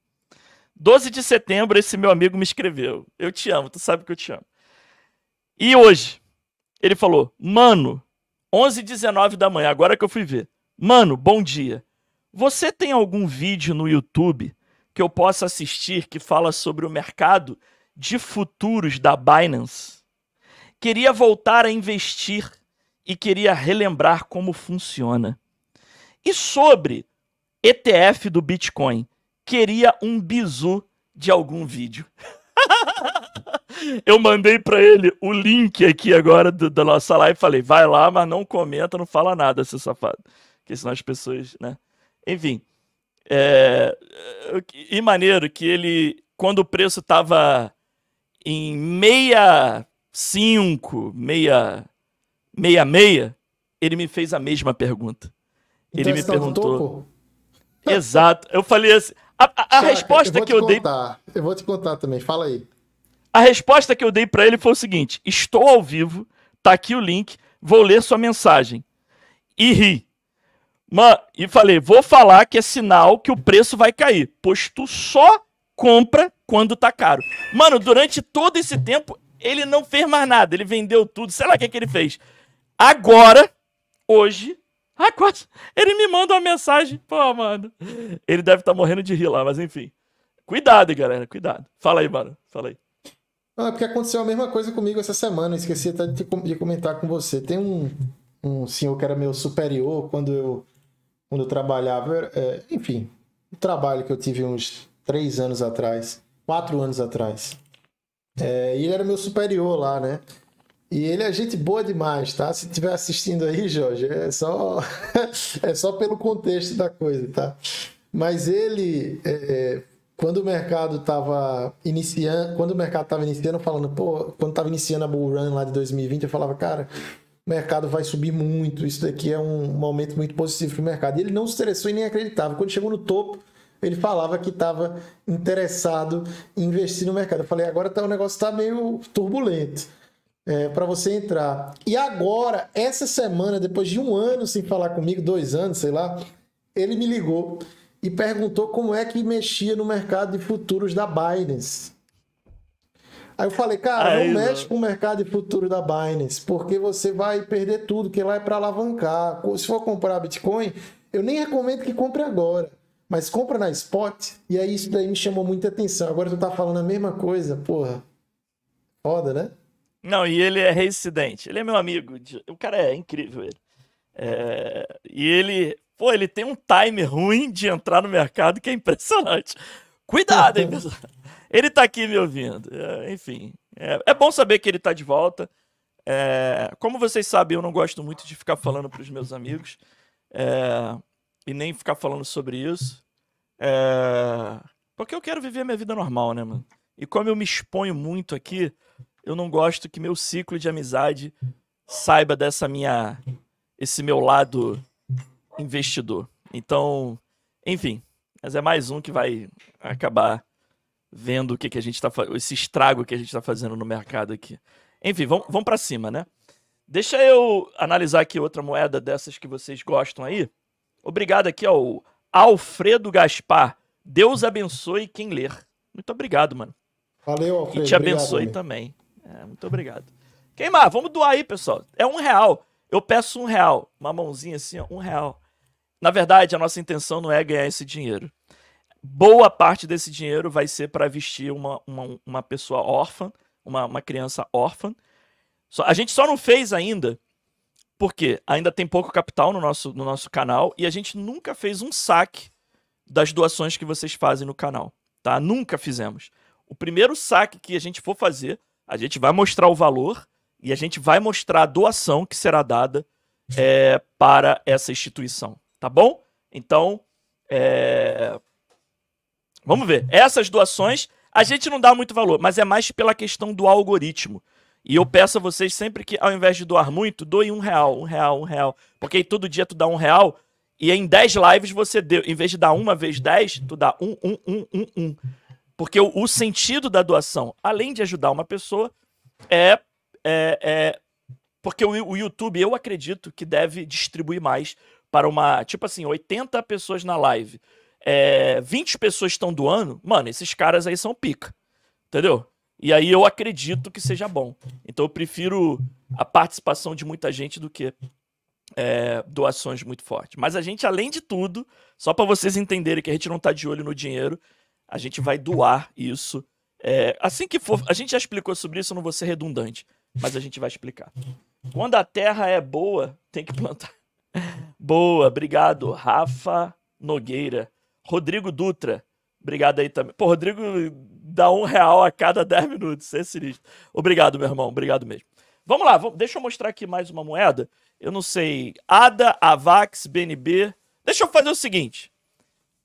12 de setembro, esse meu amigo me escreveu. Eu te amo, tu sabe que eu te amo. E hoje, ele falou: Mano, 11 19 da manhã, agora que eu fui ver. Mano, bom dia. Você tem algum vídeo no YouTube que eu possa assistir que fala sobre o mercado de futuros da Binance queria voltar a investir e queria relembrar como funciona. E sobre ETF do Bitcoin, queria um bizu de algum vídeo. Eu mandei para ele o link aqui agora do, da nossa live e falei: vai lá, mas não comenta, não fala nada, seu safado. Porque senão as pessoas, né? Enfim. É... E maneiro que ele, quando o preço tava em 65, 66, ele me fez a mesma pergunta. Então, ele me tá perguntou. Exato. Eu falei assim. A, a Caraca, resposta eu que eu contar. dei. Eu vou te contar também, fala aí. A resposta que eu dei para ele foi o seguinte: estou ao vivo, tá aqui o link, vou ler sua mensagem. E ri. e falei, vou falar que é sinal que o preço vai cair, pois tu só compra quando tá caro. Mano, durante todo esse tempo, ele não fez mais nada. Ele vendeu tudo. Sei lá o que, é que ele fez. Agora, hoje, agora, ele me manda uma mensagem. Pô, mano. Ele deve estar tá morrendo de rir lá, mas enfim. Cuidado, galera. Cuidado. Fala aí, mano. Fala aí. é porque aconteceu a mesma coisa comigo essa semana. Eu esqueci até de, de comentar com você. Tem um, um senhor que era meu superior quando eu, quando eu trabalhava. é, enfim, o trabalho que eu tive uns três anos atrás, quatro anos atrás. É, e ele era meu superior lá, né? E ele é gente boa demais, tá? Se estiver assistindo aí, Jorge, é só, é só pelo contexto da coisa, tá? Mas ele, é, é quando o mercado estava iniciando, quando o mercado estava iniciando, falando, pô, quando estava iniciando a bull run lá de 2020, eu falava, cara, o mercado vai subir muito, isso daqui é um, momento aumento muito positivo para o mercado. E ele não se interessou e nem acreditava. Quando chegou no topo, ele falava que estava interessado em investir no mercado. Eu falei, agora tá, o negócio está meio turbulento é, para você entrar. E agora, essa semana, depois de um ano sem falar comigo, dois anos, sei lá, ele me ligou e perguntou como é que mexia no mercado de futuros da Binance. Aí eu falei, cara, Aí, não né? mexe com o mercado de futuro da Binance, porque você vai perder tudo, que lá é para alavancar. Se for comprar Bitcoin, eu nem recomendo que compre agora. Mas compra na spot, e aí isso daí me chamou muita atenção. Agora tu tá falando a mesma coisa, porra. Foda, né? Não, e ele é reincidente. Ele é meu amigo. O cara é incrível, ele. É... E ele, pô, ele tem um time ruim de entrar no mercado que é impressionante. Cuidado, hein, uhum. pessoal. Ele tá aqui me ouvindo. É, enfim, é... é, bom saber que ele tá de volta. É, como vocês sabem, eu não gosto muito de ficar falando pros meus amigos. É, e nem ficar falando sobre isso. É... Porque eu quero viver a minha vida normal, né, mano? E como eu me exponho muito aqui, eu não gosto que meu ciclo de amizade saiba dessa minha. esse meu lado investidor. Então, enfim. Mas é mais um que vai acabar vendo o que, que a gente está fazendo, esse estrago que a gente está fazendo no mercado aqui. Enfim, vamos, vamos para cima, né? Deixa eu analisar aqui outra moeda dessas que vocês gostam aí. Obrigado aqui ao Alfredo Gaspar. Deus abençoe quem ler. Muito obrigado, mano. Valeu, Alfredo. E te abençoe obrigado, também. É, muito obrigado. Queimar, vamos doar aí, pessoal. É um real. Eu peço um real. Uma mãozinha assim, ó, um real. Na verdade, a nossa intenção não é ganhar esse dinheiro. Boa parte desse dinheiro vai ser para vestir uma, uma, uma pessoa órfã, uma, uma criança órfã. Só, a gente só não fez ainda porque ainda tem pouco capital no nosso, no nosso canal e a gente nunca fez um saque das doações que vocês fazem no canal, tá? Nunca fizemos. O primeiro saque que a gente for fazer, a gente vai mostrar o valor e a gente vai mostrar a doação que será dada é, para essa instituição, tá bom? Então, é... vamos ver. Essas doações a gente não dá muito valor, mas é mais pela questão do algoritmo. E eu peço a vocês sempre que, ao invés de doar muito, doe um real, um real, um real. Porque aí todo dia tu dá um real e em 10 lives você deu. Em vez de dar uma vez 10, tu dá um, um, um, um, um. Porque o, o sentido da doação, além de ajudar uma pessoa, é. é, é porque o, o YouTube, eu acredito que deve distribuir mais para uma. Tipo assim, 80 pessoas na live. É, 20 pessoas estão doando. Mano, esses caras aí são pica. Entendeu? E aí eu acredito que seja bom. Então eu prefiro a participação de muita gente do que é, doações muito fortes. Mas a gente, além de tudo, só para vocês entenderem que a gente não está de olho no dinheiro, a gente vai doar isso. É, assim que for. A gente já explicou sobre isso, eu não vou ser redundante, mas a gente vai explicar. Quando a terra é boa, tem que plantar. boa, obrigado. Rafa Nogueira. Rodrigo Dutra. Obrigado aí também. Pô, Rodrigo dá um real a cada 10 minutos. É sinistro. Obrigado, meu irmão. Obrigado mesmo. Vamos lá, vamos, deixa eu mostrar aqui mais uma moeda. Eu não sei. ADA, AVAX, BNB. Deixa eu fazer o seguinte.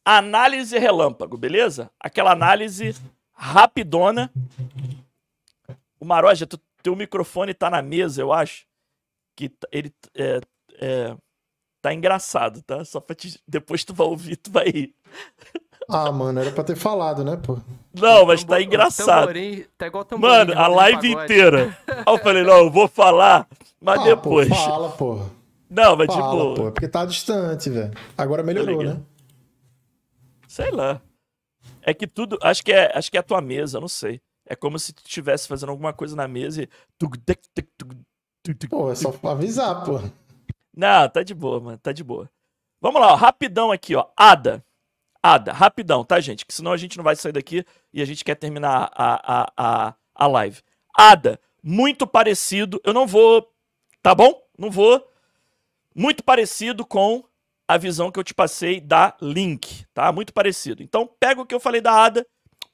Análise relâmpago, beleza? Aquela análise rapidona. O Maroja, tu, teu microfone tá na mesa, eu acho. Que ele é, é, tá engraçado, tá? Só pra te, depois tu vai ouvir, tu vai ir Ah, mano, era pra ter falado, né, pô? Não, mas tá engraçado. tá igual tamborim, Mano, a live inteira. Aí eu falei, não, eu vou falar, mas ah, depois. Pô, fala, pô. Não, mas fala, tipo. porque tá distante, velho. Agora tá melhorou, né? Sei lá. É que tudo. Acho que é, acho que é a tua mesa, não sei. É como se tu estivesse fazendo alguma coisa na mesa e. Pô, é só avisar, pô. Não, tá de boa, mano. Tá de boa. Vamos lá, ó, rapidão aqui, ó. Ada. Ada, rapidão, tá, gente? Que senão a gente não vai sair daqui e a gente quer terminar a, a, a, a live. Ada, muito parecido. Eu não vou. Tá bom? Não vou. Muito parecido com a visão que eu te passei da Link, tá? Muito parecido. Então, pega o que eu falei da Ada,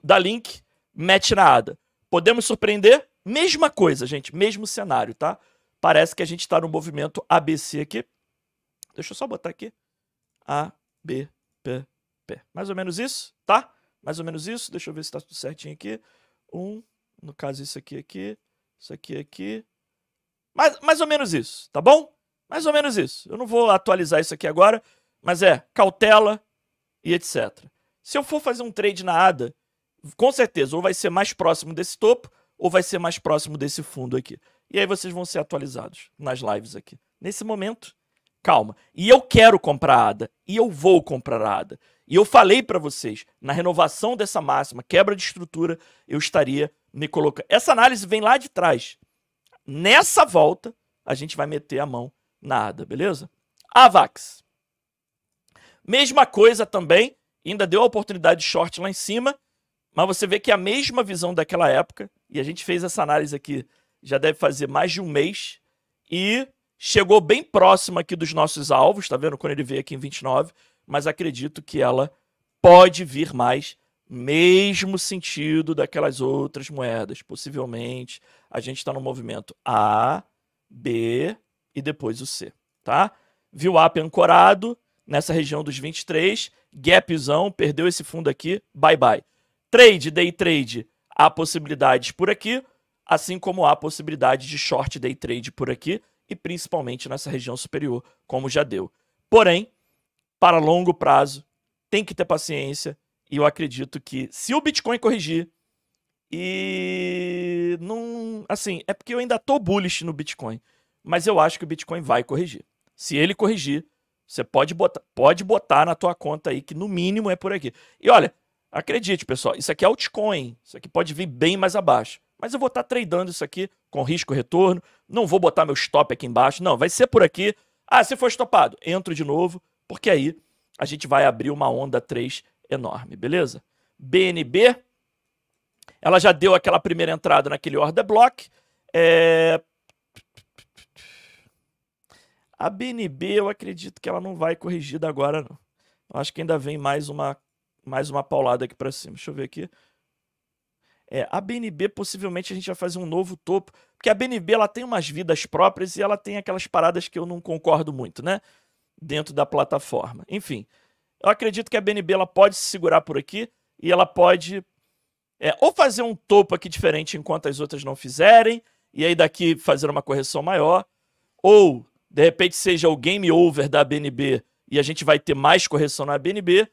da Link, mete na Ada. Podemos surpreender? Mesma coisa, gente. Mesmo cenário, tá? Parece que a gente tá no movimento ABC aqui. Deixa eu só botar aqui. A, B, P, P. Mais ou menos isso, tá? mais ou menos isso. Deixa eu ver se está tudo certinho aqui. Um, no caso isso aqui, aqui, isso aqui, aqui. Mais, mais ou menos isso, tá bom? Mais ou menos isso. Eu não vou atualizar isso aqui agora, mas é cautela e etc. Se eu for fazer um trade na ADA, com certeza, ou vai ser mais próximo desse topo, ou vai ser mais próximo desse fundo aqui. E aí vocês vão ser atualizados nas lives aqui. Nesse momento, calma. E eu quero comprar a ADA. E eu vou comprar a ADA. E eu falei para vocês, na renovação dessa máxima, quebra de estrutura, eu estaria me colocando. Essa análise vem lá de trás. Nessa volta, a gente vai meter a mão na ADA, beleza? AVAX. Mesma coisa também, ainda deu a oportunidade de short lá em cima, mas você vê que é a mesma visão daquela época, e a gente fez essa análise aqui, já deve fazer mais de um mês, e chegou bem próximo aqui dos nossos alvos, tá vendo? Quando ele veio aqui em 29, mas acredito que ela pode vir mais, mesmo sentido daquelas outras moedas. Possivelmente a gente está no movimento A, B e depois o C, tá? Viu up ancorado nessa região dos 23, gapzão, perdeu esse fundo aqui, bye bye. Trade, day trade, há possibilidades por aqui, assim como há possibilidade de short day trade por aqui e principalmente nessa região superior, como já deu. Porém, para longo prazo, tem que ter paciência. E eu acredito que se o Bitcoin corrigir, e não. Assim, é porque eu ainda tô bullish no Bitcoin. Mas eu acho que o Bitcoin vai corrigir. Se ele corrigir, você pode botar, pode botar na tua conta aí que no mínimo é por aqui. E olha, acredite, pessoal, isso aqui é altcoin. Isso aqui pode vir bem mais abaixo. Mas eu vou estar tá tradando isso aqui com risco retorno. Não vou botar meu stop aqui embaixo. Não, vai ser por aqui. Ah, se for estopado, entro de novo, porque aí a gente vai abrir uma onda 3 enorme, beleza? BNB, ela já deu aquela primeira entrada naquele order block. É... A BNB, eu acredito que ela não vai corrigida agora, não. Eu acho que ainda vem mais uma, mais uma paulada aqui para cima. Deixa eu ver aqui. É, a BNB possivelmente a gente vai fazer um novo topo, porque a BNB ela tem umas vidas próprias e ela tem aquelas paradas que eu não concordo muito, né? dentro da plataforma. Enfim, eu acredito que a BNB ela pode se segurar por aqui e ela pode é, ou fazer um topo aqui diferente enquanto as outras não fizerem, e aí daqui fazer uma correção maior, ou de repente seja o game over da BNB e a gente vai ter mais correção na BNB.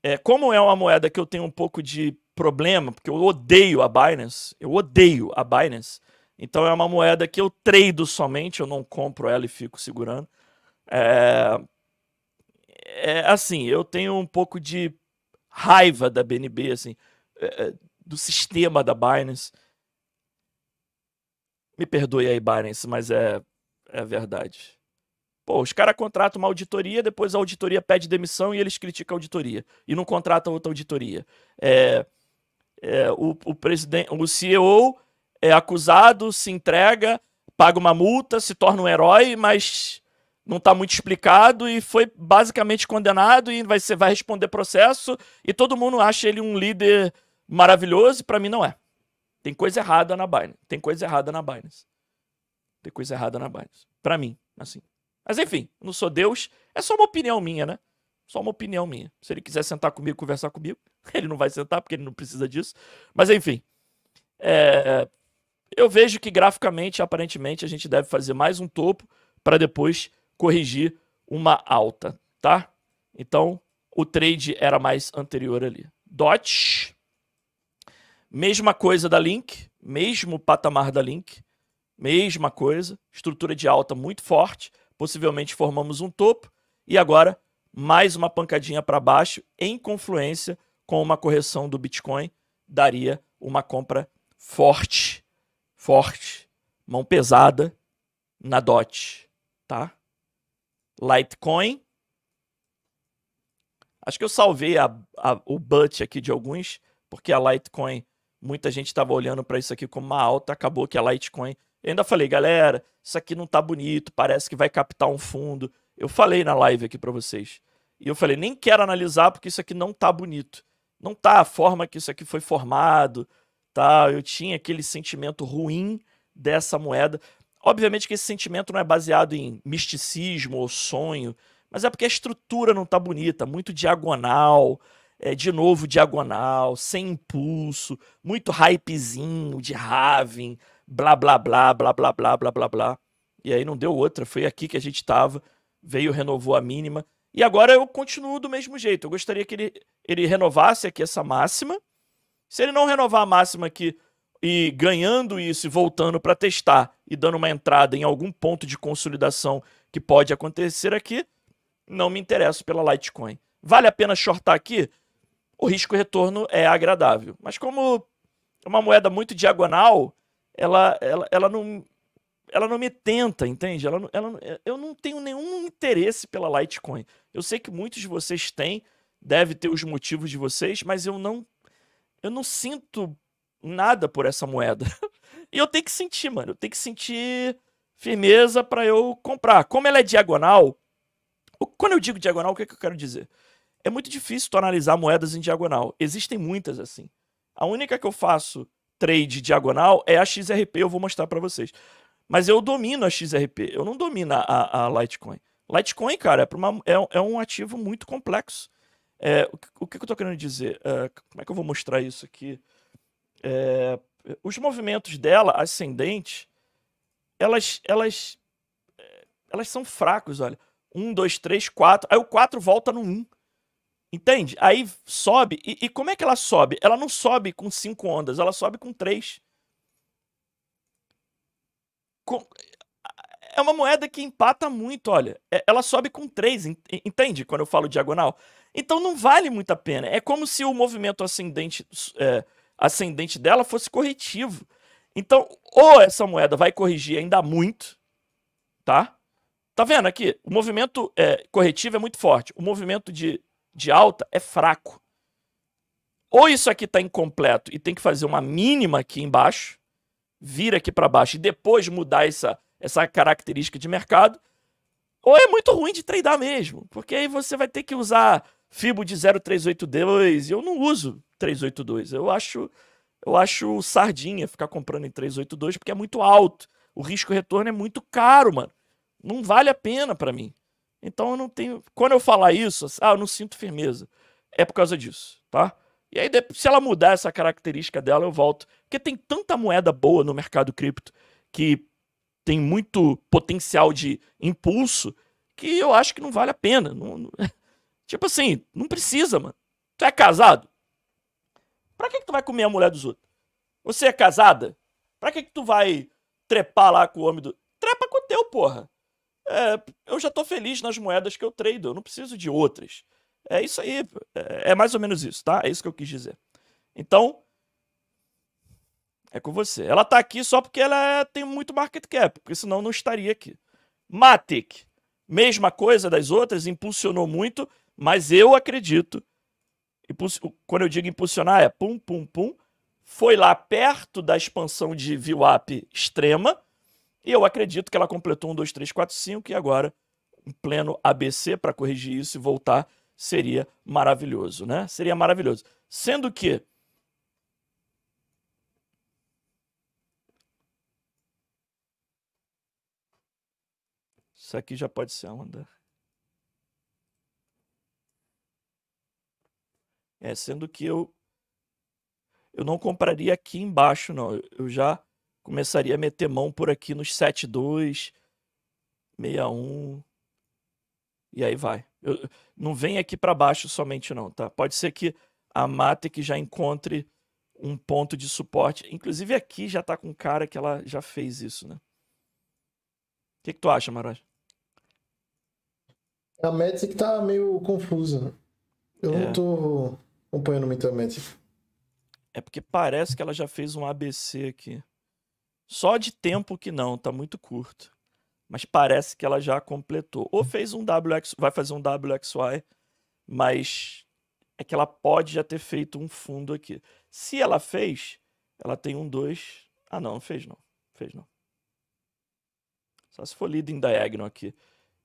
É, como é uma moeda que eu tenho um pouco de problema, porque eu odeio a Binance, eu odeio a Binance, então é uma moeda que eu trado somente, eu não compro ela e fico segurando. É, é, assim, eu tenho um pouco de raiva da BNB, assim, é, é, do sistema da Binance. Me perdoe aí, Binance, mas é, é verdade. Pô, os caras contratam uma auditoria, depois a auditoria pede demissão e eles criticam a auditoria. E não contratam outra auditoria. É, é, o, o, presidente, o CEO é acusado, se entrega, paga uma multa, se torna um herói, mas não está muito explicado e foi basicamente condenado e vai, ser, vai responder processo e todo mundo acha ele um líder maravilhoso e para mim não é. Tem coisa errada na Binance. Tem coisa errada na Binance. Tem coisa errada na Binance. Para mim, assim. Mas enfim, não sou Deus. É só uma opinião minha, né? Só uma opinião minha. Se ele quiser sentar comigo, conversar comigo, ele não vai sentar porque ele não precisa disso. Mas enfim. É... eu vejo que graficamente, aparentemente, a gente deve fazer mais um topo para depois corrigir uma alta, tá? Então, o trade era mais anterior ali. DOT, mesma coisa da Link, mesmo patamar da Link, mesma coisa, estrutura de alta muito forte, possivelmente formamos um topo e agora mais uma pancadinha para baixo em confluência com uma correção do Bitcoin daria uma compra forte, forte, mão pesada na DOT, tá? Litecoin. Acho que eu salvei a, a, o but aqui de alguns, porque a Litecoin, muita gente estava olhando para isso aqui como uma alta, acabou que a Litecoin. Eu ainda falei, galera, isso aqui não tá bonito, parece que vai captar um fundo. Eu falei na live aqui para vocês. E eu falei, nem quero analisar porque isso aqui não tá bonito. Não tá a forma que isso aqui foi formado, tá? Eu tinha aquele sentimento ruim dessa moeda. Obviamente que esse sentimento não é baseado em misticismo ou sonho, mas é porque a estrutura não está bonita, muito diagonal, é, de novo diagonal, sem impulso, muito hypezinho de Raven, blá blá blá, blá blá blá blá blá blá. E aí não deu outra, foi aqui que a gente estava, veio, renovou a mínima. E agora eu continuo do mesmo jeito. Eu gostaria que ele, ele renovasse aqui essa máxima. Se ele não renovar a máxima aqui e ganhando isso e voltando para testar e dando uma entrada em algum ponto de consolidação que pode acontecer aqui, não me interesso pela Litecoin. Vale a pena shortar aqui? O risco retorno é agradável, mas como é uma moeda muito diagonal, ela, ela, ela não ela não me tenta, entende? Ela, ela, eu não tenho nenhum interesse pela Litecoin. Eu sei que muitos de vocês têm, deve ter os motivos de vocês, mas eu não eu não sinto nada por essa moeda. e eu tenho que sentir, mano. Eu tenho que sentir firmeza para eu comprar. Como ela é diagonal, quando eu digo diagonal, o que, é que eu quero dizer? É muito difícil tu analisar moedas em diagonal. Existem muitas assim. A única que eu faço trade diagonal é a XRP, eu vou mostrar para vocês. Mas eu domino a XRP, eu não domino a, a Litecoin. Litecoin, cara, é, uma, é, é um ativo muito complexo. É, o, o que, eu tô querendo dizer? É, como é que eu vou mostrar isso aqui? é, os movimentos dela ascendentes elas, elas, é, elas são fracos, olha. Um, dois, três, quatro. Aí o quatro volta no um. Entende? Aí sobe. E, e, como é que ela sobe? Ela não sobe com cinco ondas, ela sobe com três. Com... É uma moeda que empata muito, olha. É, ela sobe com três, entende? Quando eu falo diagonal. Então não vale muito a pena. É como se o movimento ascendente é, ascendente dela fosse corretivo. Então, ou essa moeda vai corrigir ainda muito, tá? Tá vendo aqui? O movimento é, corretivo é muito forte. O movimento de, de alta é fraco. Ou isso aqui está incompleto e tem que fazer uma mínima aqui embaixo, vir aqui para baixo e depois mudar essa, essa característica de mercado, ou é muito ruim de tradar mesmo, porque aí você vai ter que usar Fibo de 0382, eu não uso 382. Eu acho eu acho sardinha ficar comprando em 382 porque é muito alto. O risco retorno é muito caro, mano. Não vale a pena para mim. Então eu não tenho, quando eu falar isso, assim, ah, eu não sinto firmeza. É por causa disso, tá? E aí se ela mudar essa característica dela, eu volto, porque tem tanta moeda boa no mercado cripto que tem muito potencial de impulso que eu acho que não vale a pena. Não, não... Tipo assim, não precisa, mano. Tu é casado? Pra que, que tu vai comer a mulher dos outros? Você é casada? Pra que, que tu vai trepar lá com o homem do. Trepa com o teu, porra. É, eu já tô feliz nas moedas que eu trado, eu não preciso de outras. É isso aí, é, é mais ou menos isso, tá? É isso que eu quis dizer. Então, é com você. Ela tá aqui só porque ela é, tem muito market cap, porque senão não estaria aqui. Matic, mesma coisa das outras, impulsionou muito, mas eu acredito. Quando eu digo impulsionar, é pum, pum, pum. Foi lá perto da expansão de VWAP extrema. E eu acredito que ela completou um, dois, três, quatro, cinco. E agora, em pleno ABC, para corrigir isso e voltar, seria maravilhoso, né? Seria maravilhoso. Sendo que. Isso aqui já pode ser a onda. É, sendo que eu eu não compraria aqui embaixo, não. Eu já começaria a meter mão por aqui nos 72, 61 e aí vai. Eu, não vem aqui para baixo somente não, tá? Pode ser que a Matic já encontre um ponto de suporte. Inclusive aqui já tá com cara que ela já fez isso, né? O que, que tu acha, Maroja? A Matic tá meio confusa. Eu é. não tô acompanhando mentalmente. É porque parece que ela já fez um ABC aqui. Só de tempo que não, tá muito curto. Mas parece que ela já completou. Ou fez um WX, vai fazer um WXY, mas é que ela pode já ter feito um fundo aqui. Se ela fez, ela tem um 2. Ah, não, fez não. Fez não. Só se for lido em diagonal aqui.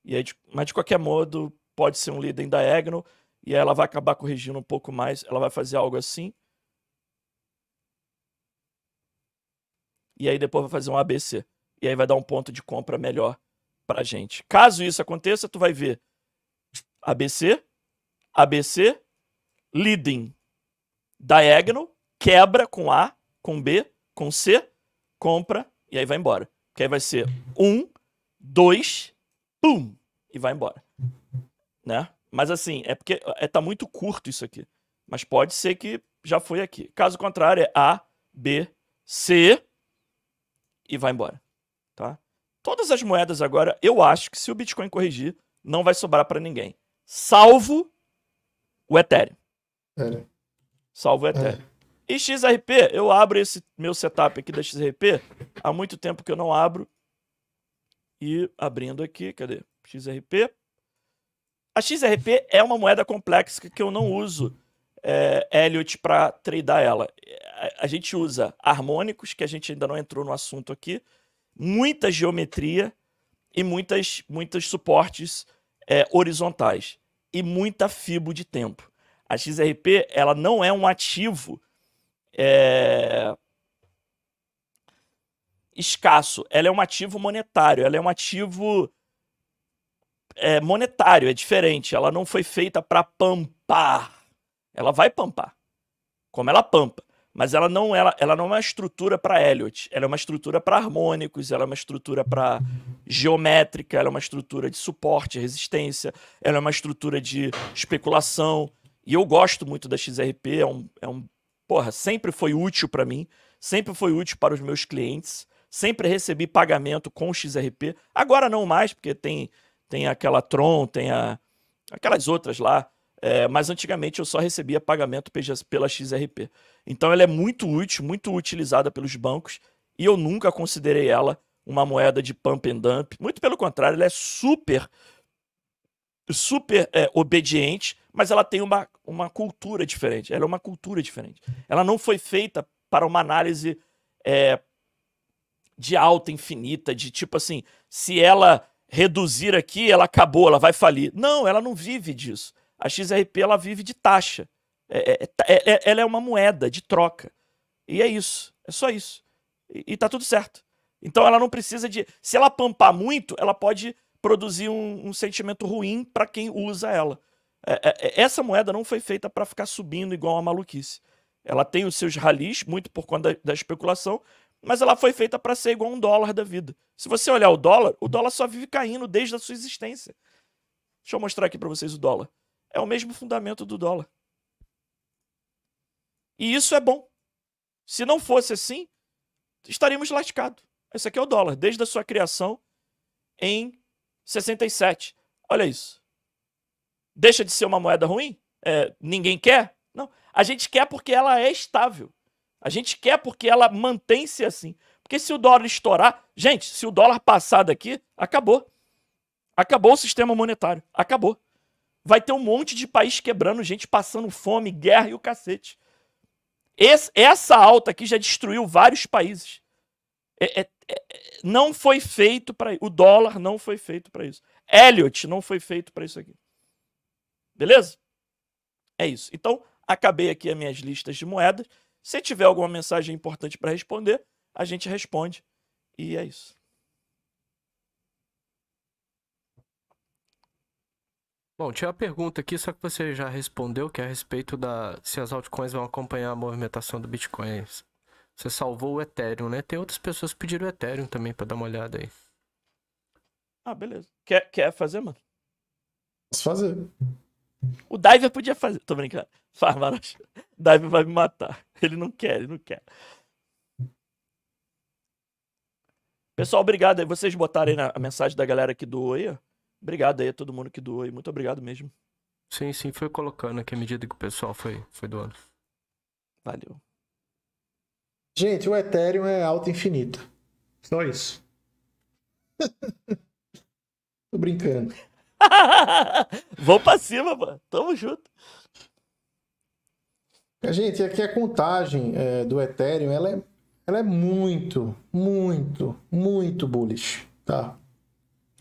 E aí, mas de qualquer modo, pode ser um lido em diagonal e ela vai acabar corrigindo um pouco mais, ela vai fazer algo assim. E aí depois vai fazer um ABC. E aí vai dar um ponto de compra melhor pra gente. Caso isso aconteça, tu vai ver ABC, ABC, leading, diagonal, quebra com A, com B, com C, compra e aí vai embora. Que aí vai ser um, dois, pum, e vai embora. Né? Mas assim, é porque é, tá muito curto isso aqui. Mas pode ser que já foi aqui. Caso contrário, é A, B, C e vai embora. Tá? Todas as moedas agora, eu acho que se o Bitcoin corrigir, não vai sobrar para ninguém. Salvo o Ethereum. É. Salvo o é. Ethereum. É. E XRP, eu abro esse meu setup aqui da XRP. Há muito tempo que eu não abro. E abrindo aqui, cadê? XRP. A XRP é uma moeda complexa que eu não uso é, Elliot para tradear ela. A, é, a, gente usa harmônicos, que a gente ainda não entrou no assunto aqui, muita geometria e muitas, muitos suportes é, horizontais e muita fibo de tempo. A XRP ela não é um ativo é... escasso, ela é um ativo monetário, ela é um ativo é, monetário, é diferente. Ela não foi feita para pampar. Ela vai pampar, como ela pampa. Mas ela não, ela, ela não é uma estrutura para Elliot. Ela é uma estrutura para harmônicos, ela é uma estrutura para geométrica, ela é uma estrutura de suporte, resistência, ela é uma estrutura de especulação. E eu gosto muito da XRP, é um, é um porra, sempre foi útil para mim, sempre foi útil para os meus clientes, sempre recebi pagamento com XRP. Agora não mais, porque tem tem aquela Tron, tem a, aquelas outras lá. É, mas antigamente eu só recebia pagamento pela XRP. Então ela é muito útil, muito utilizada pelos bancos e eu nunca considerei ela uma moeda de pump and dump. Muito pelo contrário, ela é super, super é, obediente, mas ela tem uma, uma cultura diferente. Ela é uma cultura diferente. Ela não foi feita para uma análise é, de alta infinita, de tipo assim, se ela reduzir aqui, ela acabou, ela vai falir. Não, ela não vive disso. A XRP ela vive de taxa. É, é é, tá, é, é, ela é uma moeda de troca. E é isso. É só isso. E, e tá tudo certo. Então ela não precisa de. Se ela pampar muito, ela pode produzir um, um sentimento ruim para quem usa ela. É, essa moeda não foi feita para ficar subindo igual uma maluquice. Ela tem os seus ralis, muito por conta da, da especulação, mas ela foi feita para ser igual um dólar da vida. Se você olhar o dólar, o dólar só vive caindo desde a sua existência. Deixa eu mostrar aqui para vocês o dólar. É o mesmo fundamento do dólar. E isso é bom. Se não fosse assim, estaríamos lascados. Esse aqui é o dólar, desde a sua criação em 67. Olha isso. Deixa de ser uma moeda ruim? É, ninguém quer? Não. A gente quer porque ela é estável. A gente quer porque ela mantém-se assim. Porque se o dólar estourar, gente, se o dólar passar daqui, acabou. Acabou o sistema monetário. Acabou. Vai ter um monte de país quebrando, gente passando fome, guerra e o cacete. Esse, essa alta aqui já destruiu vários países. É, é, é, não foi feito para O dólar não foi feito para isso. Elliot não foi feito para isso aqui. Beleza? É isso. Então, acabei aqui as minhas listas de moedas. Se tiver alguma mensagem importante para responder, a gente responde. E é isso. Bom, tinha uma pergunta aqui, só que você já respondeu, que é a respeito da se as altcoins vão acompanhar a movimentação do Bitcoin. Você salvou o Ethereum, né? Tem outras pessoas que pediram o Ethereum também para dar uma olhada aí. Ah, beleza. Quer, quer fazer, mano? Posso fazer. O Diver podia fazer. Tô brincando. Farmar. Diver vai me matar. Ele não quer, ele não quer. Pessoal, obrigado aí. Vocês botarem a mensagem da galera que doou aí. Obrigado aí a todo mundo que doou aí. Muito obrigado mesmo. Sim, sim, foi colocando aqui à medida que o pessoal foi, foi doando. Valeu. Gente, o Ethereum é alto infinito. Só isso. Tô brincando. Vou pra cima, mano. Tamo junto. Gente, aqui a contagem é, do Ethereum, ela é, ela é muito, muito, muito bullish, tá?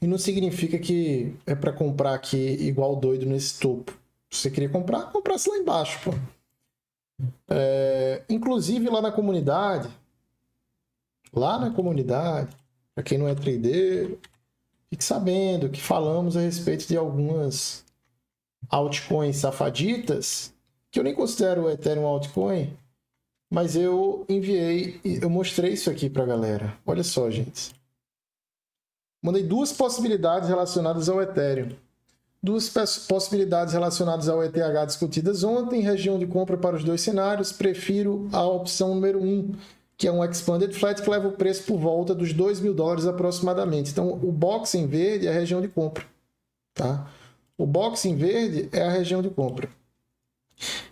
E não significa que é para comprar aqui igual doido nesse topo. Se você queria comprar, comprasse lá embaixo, pô. É, inclusive lá na comunidade, lá na comunidade, para quem não é trader, Fique sabendo que falamos a respeito de algumas altcoins safaditas, que eu nem considero o Ethereum altcoin, mas eu enviei, eu mostrei isso aqui para a galera. Olha só, gente. Mandei duas possibilidades relacionadas ao Ethereum. Duas possibilidades relacionadas ao ETH discutidas ontem, região de compra para os dois cenários, prefiro a opção número 1. Um que é um expanded flat que leva o preço por volta dos 2 mil dólares aproximadamente. Então, o box em verde é a região de compra. Tá? O box em verde é a região de compra.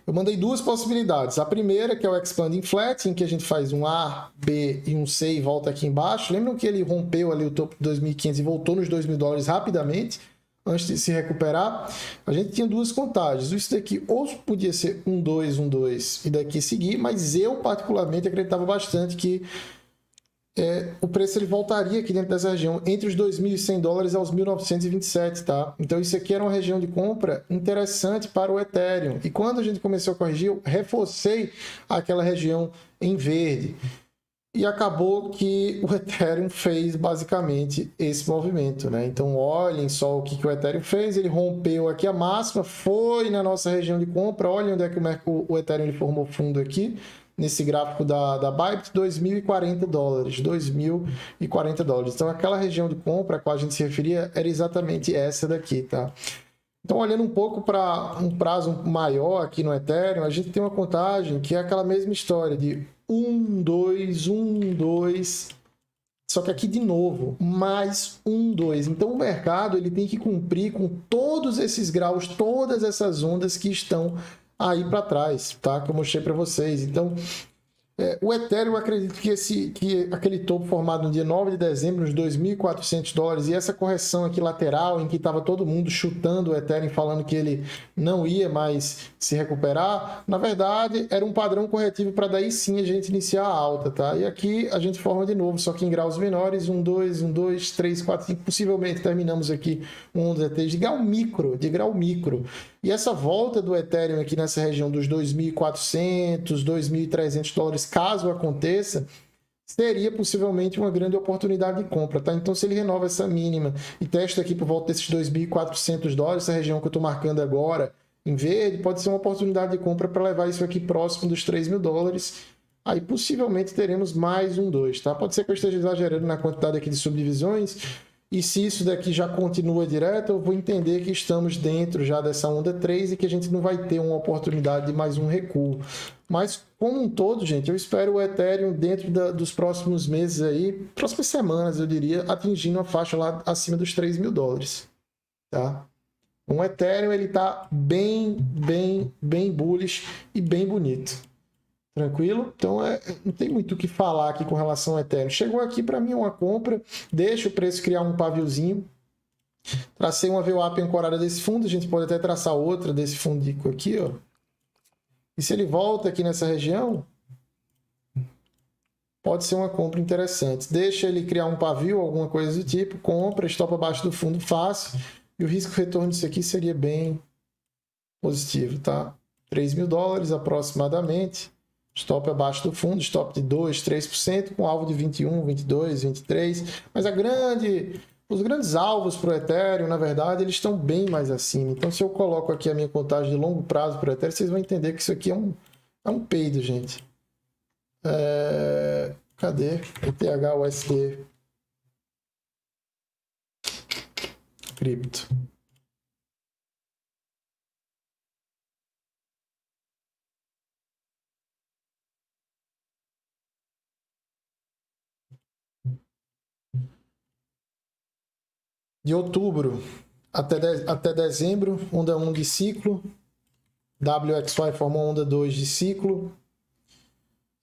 Eu mandei duas possibilidades. A primeira, que é o expanding flat, em que a gente faz um A, B e um C e volta aqui embaixo. Lembram que ele rompeu ali o topo de 2.500 e voltou nos mil dólares rapidamente? antes de se recuperar, a gente tinha duas contagens. Isso daqui ou podia ser um, dois, um, dois e daqui seguir, mas eu particularmente acreditava bastante que é, o preço ele voltaria aqui dentro dessa região, entre os 2.100 dólares aos 1.927, tá? Então isso aqui era uma região de compra interessante para o Ethereum. E quando a gente começou a corrigir, eu reforcei aquela região em verde. E acabou que o Ethereum fez basicamente esse movimento. Né? Então, olhem só o que, que o Ethereum fez. Ele rompeu aqui a máxima, foi na nossa região de compra. Olhem onde é que o, Ethereum ele formou fundo aqui, nesse gráfico da, da Bybit, 2.040 dólares. 2.040 dólares. Então, aquela região de compra a qual a gente se referia era exatamente essa daqui. Tá? Então, olhando um pouco para um prazo maior aqui no Ethereum, a gente tem uma contagem que é aquela mesma história de 1, 2, 1, 2. Só que aqui de novo, mais 1, 2. Então, o mercado ele tem que cumprir com todos esses graus, todas essas ondas que estão aí para trás, tá? Que eu mostrei para vocês. Então, é, o Ethereum, acredito que, esse, que aquele topo formado no dia 9 de dezembro, uns 2.400 dólares, e essa correção aqui lateral, em que estava todo mundo chutando o Ethereum, falando que ele não ia mais se recuperar, na verdade, era um padrão corretivo para daí sim a gente iniciar a alta, tá? E aqui a gente forma de novo, só que em graus menores, 1, 2, 1, 2, 3, 4, 5, possivelmente terminamos aqui um dos ETs de grau micro, de grau micro. E essa volta do Ethereum aqui nessa região dos 2.400, 2.300 dólares caso aconteça, seria possivelmente uma grande oportunidade de compra, tá? Então, se ele renova essa mínima e testa aqui por volta desses 2.400 dólares, essa região que eu estou marcando agora em verde, pode ser uma oportunidade de compra para levar isso aqui próximo dos 3.000 mil dólares. Aí possivelmente teremos mais um 2, tá? Pode ser que eu esteja exagerando na quantidade aqui de subdivisões, e se isso daqui já continua direto, eu vou entender que estamos dentro já dessa onda 3 e que a gente não vai ter uma oportunidade de mais um recuo. Mas, como um todo, gente, eu espero o Ethereum dentro da, dos próximos meses aí, próximas semanas, eu diria, atingindo a faixa lá acima dos 3 mil dólares. Tá? Um Ethereum, ele tá bem, bem, bem bullish e bem bonito. Tranquilo? Então, é, não tem muito o que falar aqui com relação ao Ethereum. Chegou aqui para mim uma compra, deixa o preço criar um paviozinho. Tracei uma VWAP ancorada desse fundo, a gente pode até traçar outra desse fundico aqui, ó. E se ele volta aqui nessa região, pode ser uma compra interessante. Deixa ele criar um pavio, alguma coisa do tipo, compra, estopa abaixo do fundo fácil. E o risco-retorno disso aqui seria bem positivo, tá? 3 mil dólares aproximadamente. Stop abaixo do fundo, stop de 2, 3%, com alvo de 21, 22, 23. Mas a grande, os grandes alvos para o Ethereum, na verdade, eles estão bem mais acima. Então, se eu coloco aqui a minha contagem de longo prazo para o Ethereum, vocês vão entender que isso aqui é um, é um peido, gente. É... Cadê? ETH, USD. Cripto. de outubro até, de, até dezembro, onda 1 de ciclo. WXY formou onda 2 de ciclo.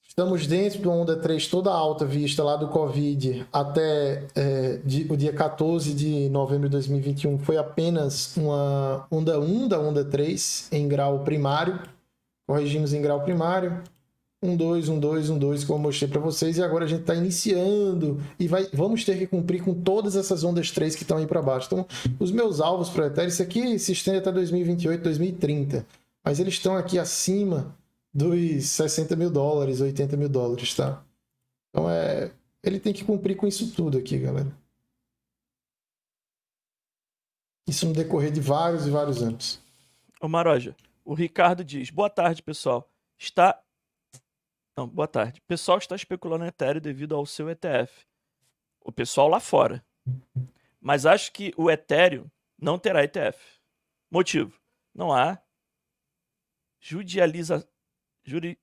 Estamos dentro de uma onda 3 toda alta vista lá do Covid até é, de, o dia 14 de novembro de 2021. Foi apenas uma onda 1 da onda 3 em grau primário. Corrigimos em grau primário um 2, um 2, um 2, como eu mostrei para vocês, e agora a gente está iniciando e vai, vamos ter que cumprir com todas essas ondas 3 que estão aí para baixo. Então, os meus alvos para Ethereum, isso aqui se estende até 2028, 2030, mas eles estão aqui acima dos 60 mil dólares, 80 mil dólares, tá? Então, é, ele tem que cumprir com isso tudo aqui, galera. Isso no decorrer de vários e vários anos. o Maroja, o Ricardo diz, boa tarde, pessoal. Está não, boa tarde. O pessoal está especulando Ethereum devido ao seu ETF. O pessoal lá fora. Mas acho que o Ethereum não terá ETF. Motivo: não há judicializa, juri,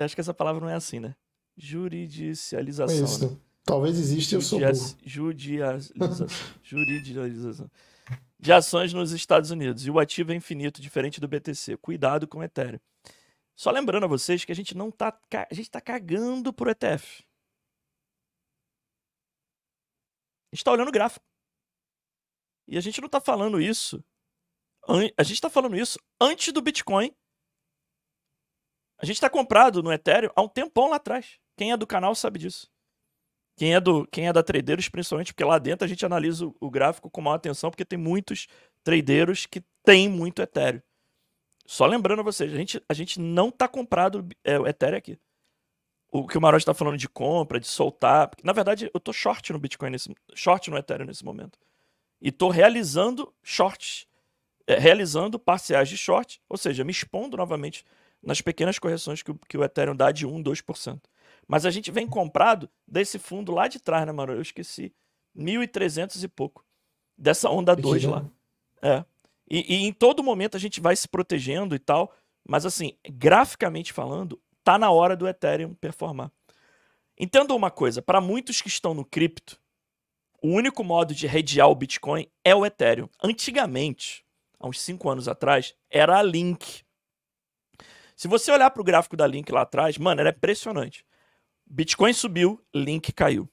acho que essa palavra não é assim, né? Juridicialização. É isso. Né? Talvez exista, Judici... eu sou burro. Judicialização. Juridicialização. De ações nos Estados Unidos. E o ativo é infinito, diferente do BTC. Cuidado com o Ethereum. Só lembrando a vocês que a gente não tá, a gente tá cagando pro ETF. A gente tá olhando o gráfico. E a gente não tá falando isso. A gente tá falando isso antes do Bitcoin. A gente tá comprado no Ethereum há um tempão lá atrás. Quem é do canal sabe disso. Quem é, do, quem é da Tradeiros, principalmente, porque lá dentro a gente analisa o, gráfico com maior atenção, porque tem muitos tradeiros que têm muito Ethereum. Só lembrando a vocês, a gente, a gente não tá comprado é, o Ethereum aqui. O que o Marote está falando de compra, de soltar. na verdade, eu tô short no Bitcoin nesse. Short no Ethereum nesse momento. E tô realizando shorts. É, realizando parciais de short, ou seja, me expondo novamente nas pequenas correções que, que o Ethereum dá de 1, 2%. Mas a gente vem comprado desse fundo lá de trás, né, Marote? Eu esqueci. 1.300 e pouco. Dessa onda 2 lá. É. E, e, em todo momento a gente vai se protegendo e tal, mas assim, graficamente falando, tá na hora do Ethereum performar. Entenda uma coisa, para muitos que estão no cripto, o único modo de redear o Bitcoin é o Ethereum. Antigamente, há uns 5 anos atrás, era a Link. Se você olhar para o gráfico da Link lá atrás, mano, era impressionante. Bitcoin subiu, Link caiu.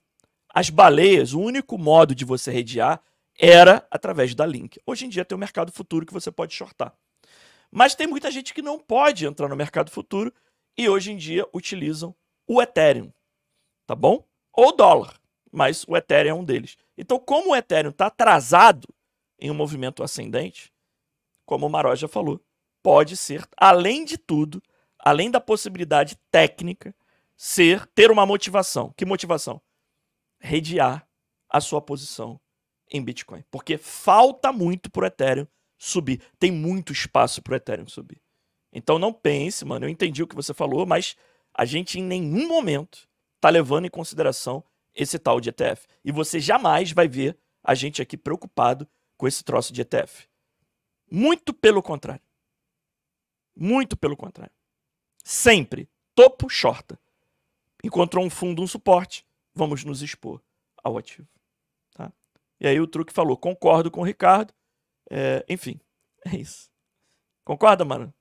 As baleias, o único modo de você redear era através da Link. Hoje em dia tem o mercado futuro que você pode shortar. Mas tem muita gente que não pode entrar no mercado futuro e hoje em dia utilizam o Ethereum, tá bom? Ou dólar, mas o Ethereum é um deles. Então, como o Ethereum está atrasado em um movimento ascendente, como o Maró já falou, pode ser, além de tudo, além da possibilidade técnica, ser ter uma motivação. Que motivação? Rediar a sua posição em Bitcoin, porque falta muito para o Ethereum subir, tem muito espaço para o Ethereum subir. Então não pense, mano, eu entendi o que você falou, mas a gente em nenhum momento está levando em consideração esse tal de ETF. E você jamais vai ver a gente aqui preocupado com esse troço de ETF. Muito pelo contrário. Muito pelo contrário. Sempre topo shorta. Encontrou um fundo, um suporte, vamos nos expor ao ativo. E aí o Truque falou: concordo com o Ricardo. É, enfim, é isso. Concorda, mano?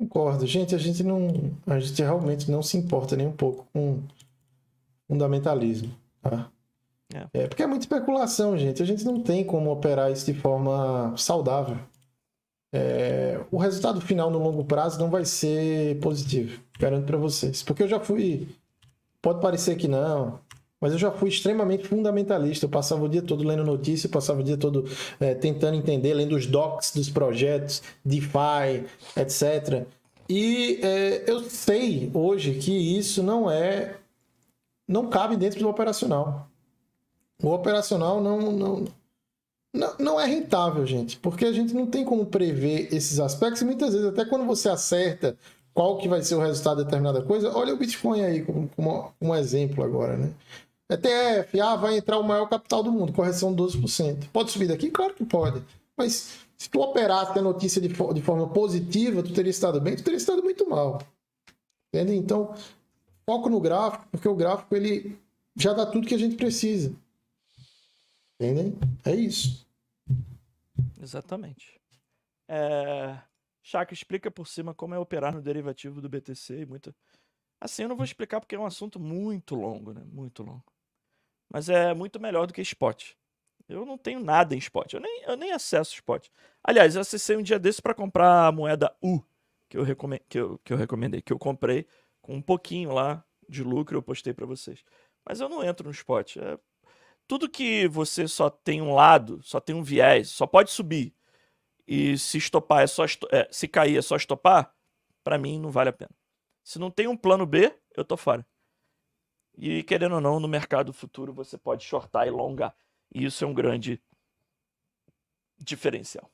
Concordo. Gente, a gente não. A gente realmente não se importa nem um pouco com fundamentalismo. Tá? É. é porque é muita especulação, gente. A gente não tem como operar isso de forma saudável. É, o resultado final no longo prazo não vai ser positivo, garanto para vocês. Porque eu já fui. Pode parecer que não, mas eu já fui extremamente fundamentalista. Eu passava o dia todo lendo notícia, passava o dia todo é, tentando entender, lendo os docs dos projetos, DeFi, etc. E é, eu sei hoje que isso não é. não cabe dentro do operacional. O operacional não, não, não, não é rentável, gente, porque a gente não tem como prever esses aspectos. E muitas vezes, até quando você acerta qual que vai ser o resultado de determinada coisa, olha o Bitcoin aí como, como um exemplo agora, né? ETF, é ah, vai entrar o maior capital do mundo, correção 12%. Pode subir daqui? Claro que pode. Mas se tu operasse a notícia de, de forma positiva, tu teria estado bem, tu teria estado muito mal. Entende? Então, foco no gráfico, porque o gráfico ele já dá tudo que a gente precisa. Entendem? É isso. Exatamente. É... Chaka, explica por cima como é operar no derivativo do BTC e muita. Assim, eu não vou explicar porque é um assunto muito longo, né? Muito longo. Mas é muito melhor do que spot. Eu não tenho nada em spot. Eu nem, eu nem acesso spot. Aliás, eu acessei um dia desse para comprar a moeda U, que eu, que, eu, que eu recomendei, que eu comprei com um pouquinho lá de lucro, eu postei para vocês. Mas eu não entro no spot. É... Tudo que você só tem um lado, só tem um viés, só pode subir. E se estopar é só é, se cair é só estopar, para mim não vale a pena. Se não tem um plano B, eu tô fora. E querendo ou não, no mercado futuro você pode shortar e longar. E isso é um grande diferencial.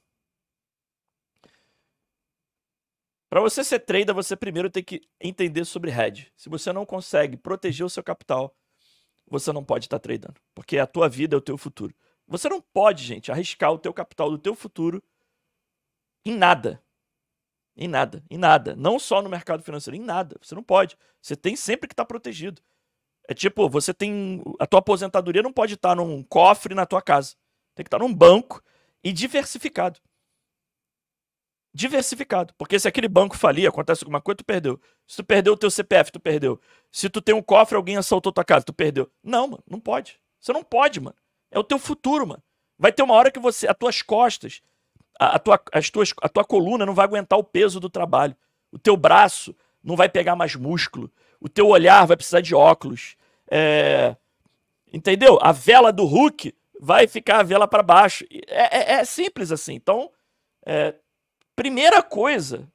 Para você ser trader, você primeiro tem que entender sobre hedge. Se você não consegue proteger o seu capital, você não pode estar tá tradando, porque a tua vida é o teu futuro. Você não pode, gente, arriscar o teu capital do teu futuro em nada. Em nada, em nada. Não só no mercado financeiro, em nada. Você não pode. Você tem sempre que estar tá protegido. É tipo, você tem. A tua aposentadoria não pode estar num cofre na tua casa. Tem que estar num banco e diversificado. Diversificado. Porque se aquele banco falir, acontece alguma coisa, tu perdeu. Se tu perdeu o teu CPF, tu perdeu. Se tu tem um cofre, alguém assaltou tua casa, tu perdeu. Não, mano, não pode. Você não pode, mano. É o teu futuro, mano. Vai ter uma hora que você. As tuas costas, a, a tua, as tuas, a tua coluna não vai aguentar o peso do trabalho. O teu braço não vai pegar mais músculo o teu olhar vai precisar de óculos. É, entendeu? A vela do Hulk vai ficar a vela para baixo. É, é, é, simples assim. Então, é, primeira coisa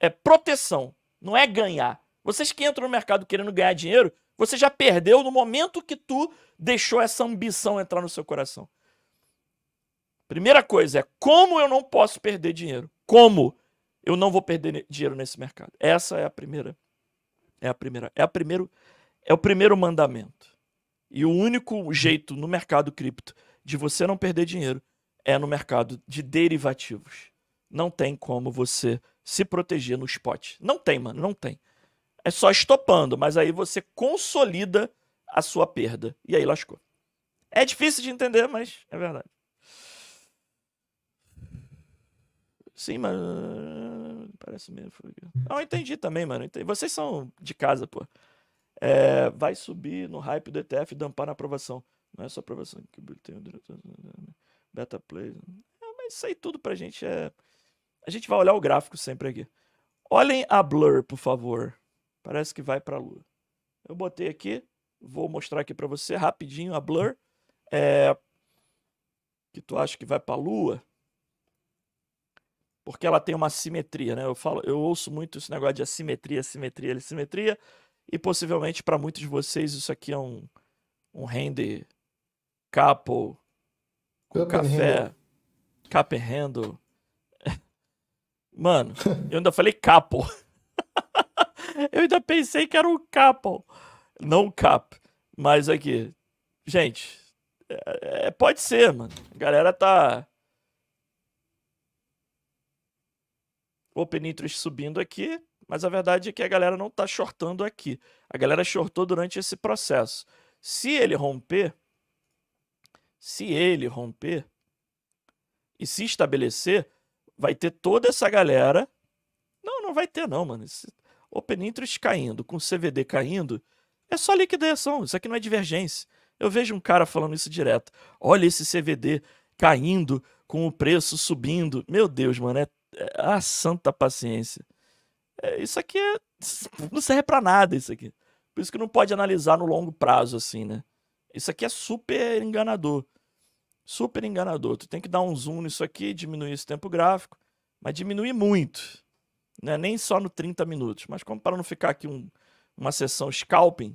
é proteção, não é ganhar. Vocês que entram no mercado querendo ganhar dinheiro, você já perdeu no momento que tu deixou essa ambição entrar no seu coração. Primeira coisa é como eu não posso perder dinheiro? Como eu não vou perder dinheiro nesse mercado? Essa é a primeira é a primeira, é a primeiro, é o primeiro mandamento. E o único jeito no mercado cripto de você não perder dinheiro é no mercado de derivativos. Não tem como você se proteger no spot. Não tem, mano, não tem. É só estopando, mas aí você consolida a sua perda. E aí lascou. É difícil de entender, mas é verdade. Sim, mas eh, Parece mesmo Não, ah, entendi também, mano. Entendi. Vocês são de casa, pô. É, vai subir no hype do ETF e dampar na aprovação. Não é só aprovação que tem o né? Beta Play. É, mas isso aí tudo pra gente é. A gente vai olhar o gráfico sempre aqui. Olhem a Blur, por favor. Parece que vai pra lua. Eu botei aqui. Vou mostrar aqui pra você rapidinho a Blur. É... Que tu acha que vai pra lua? porque ela tem uma simetria, né? Eu falo, eu ouço muito esse negócio de assimetria, simetria, assimetria, e possivelmente para muitos de vocês isso aqui é um um render capo com Cup café, caperrendo. Mano, eu ainda falei capo. eu ainda pensei que era um capo, não cap, mas aqui. Gente, é, é, pode ser, mano. A galera tá open interest subindo aqui, mas a verdade é que a galera não está shortando aqui. A galera shortou durante esse processo. Se ele romper, se ele romper e se estabelecer, vai ter toda essa galera. Não, não vai ter não, mano. Esse open interest caindo, com CVD caindo, é só liquidação. Isso aqui não é divergência. Eu vejo um cara falando isso direto. Olha esse CVD caindo com o preço subindo. Meu Deus, mano, é é, a santa paciência. É, isso aqui é, não serve para nada, isso aqui. Por isso que não pode analisar no longo prazo, assim, né? Isso aqui é super enganador. Super enganador. Tu tem que dar um zoom nisso aqui, diminuir esse tempo gráfico, mas diminuir muito. Né? Nem só no 30 minutos. Mas como para não ficar aqui um, uma sessão scalping,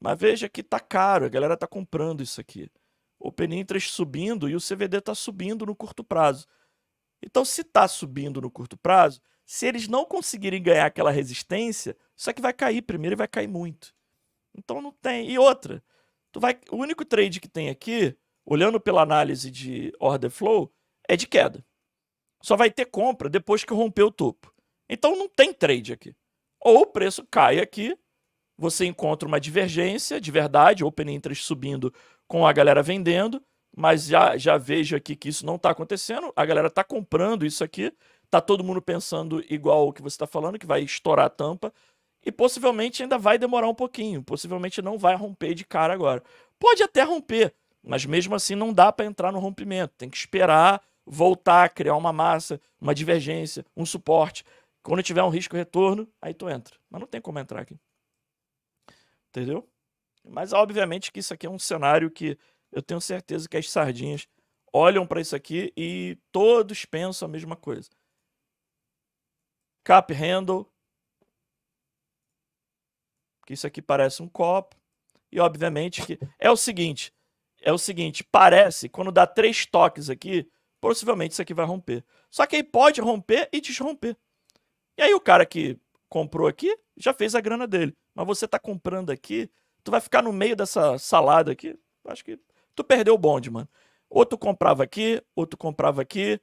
mas veja que tá caro, a galera tá comprando isso aqui. Open interest subindo e o CVD tá subindo no curto prazo. Então, se está subindo no curto prazo, se eles não conseguirem ganhar aquela resistência, só que vai cair primeiro e vai cair muito. Então não tem. E outra, tu vai, o único trade que tem aqui, olhando pela análise de order flow, é de queda. Só vai ter compra depois que romper o topo. Então não tem trade aqui. Ou o preço cai aqui, você encontra uma divergência de verdade, open interest subindo com a galera vendendo, mas já, já vejo aqui que isso não está acontecendo. A galera está comprando isso aqui. Está todo mundo pensando igual o que você está falando, que vai estourar a tampa. E possivelmente ainda vai demorar um pouquinho. Possivelmente não vai romper de cara agora. Pode até romper, mas mesmo assim não dá para entrar no rompimento. Tem que esperar voltar, criar uma massa, uma divergência, um suporte. Quando tiver um risco retorno, aí tu entra. Mas não tem como entrar aqui. Entendeu? Mas obviamente que isso aqui é um cenário que eu tenho certeza que as sardinhas olham para isso aqui e todos pensam a mesma coisa. Cap handle. Que isso aqui parece um copo. E obviamente que é o seguinte, é o seguinte, parece quando dá três toques aqui, possivelmente isso aqui vai romper. Só que aí pode romper e desromper. E aí o cara que comprou aqui já fez a grana dele, mas você está comprando aqui, tu vai ficar no meio dessa salada aqui, acho que tu perdeu o bonde, mano. Ou tu comprava aqui, ou tu comprava aqui,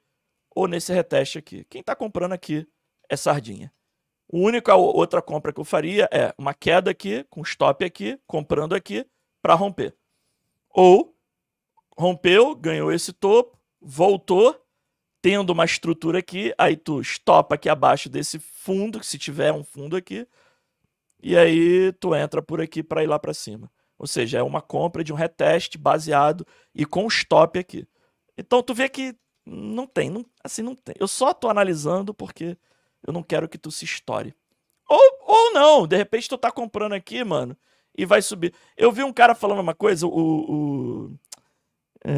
ou nesse reteste aqui. Quem tá comprando aqui é sardinha. A única outra compra que eu faria é uma queda aqui, com stop aqui, comprando aqui, para romper. Ou rompeu, ganhou esse topo, voltou, tendo uma estrutura aqui, aí tu stopa aqui abaixo desse fundo, se tiver um fundo aqui, e aí tu entra por aqui para ir lá para cima. Ou seja, é uma compra de um reteste baseado e com stop aqui. Então tu vê que não tem, não, assim não tem. Eu só tô analisando porque eu não quero que tu se estoure. Ou, ou não, de repente tu tá comprando aqui, mano, e vai subir. Eu vi um cara falando uma coisa, o. O, é,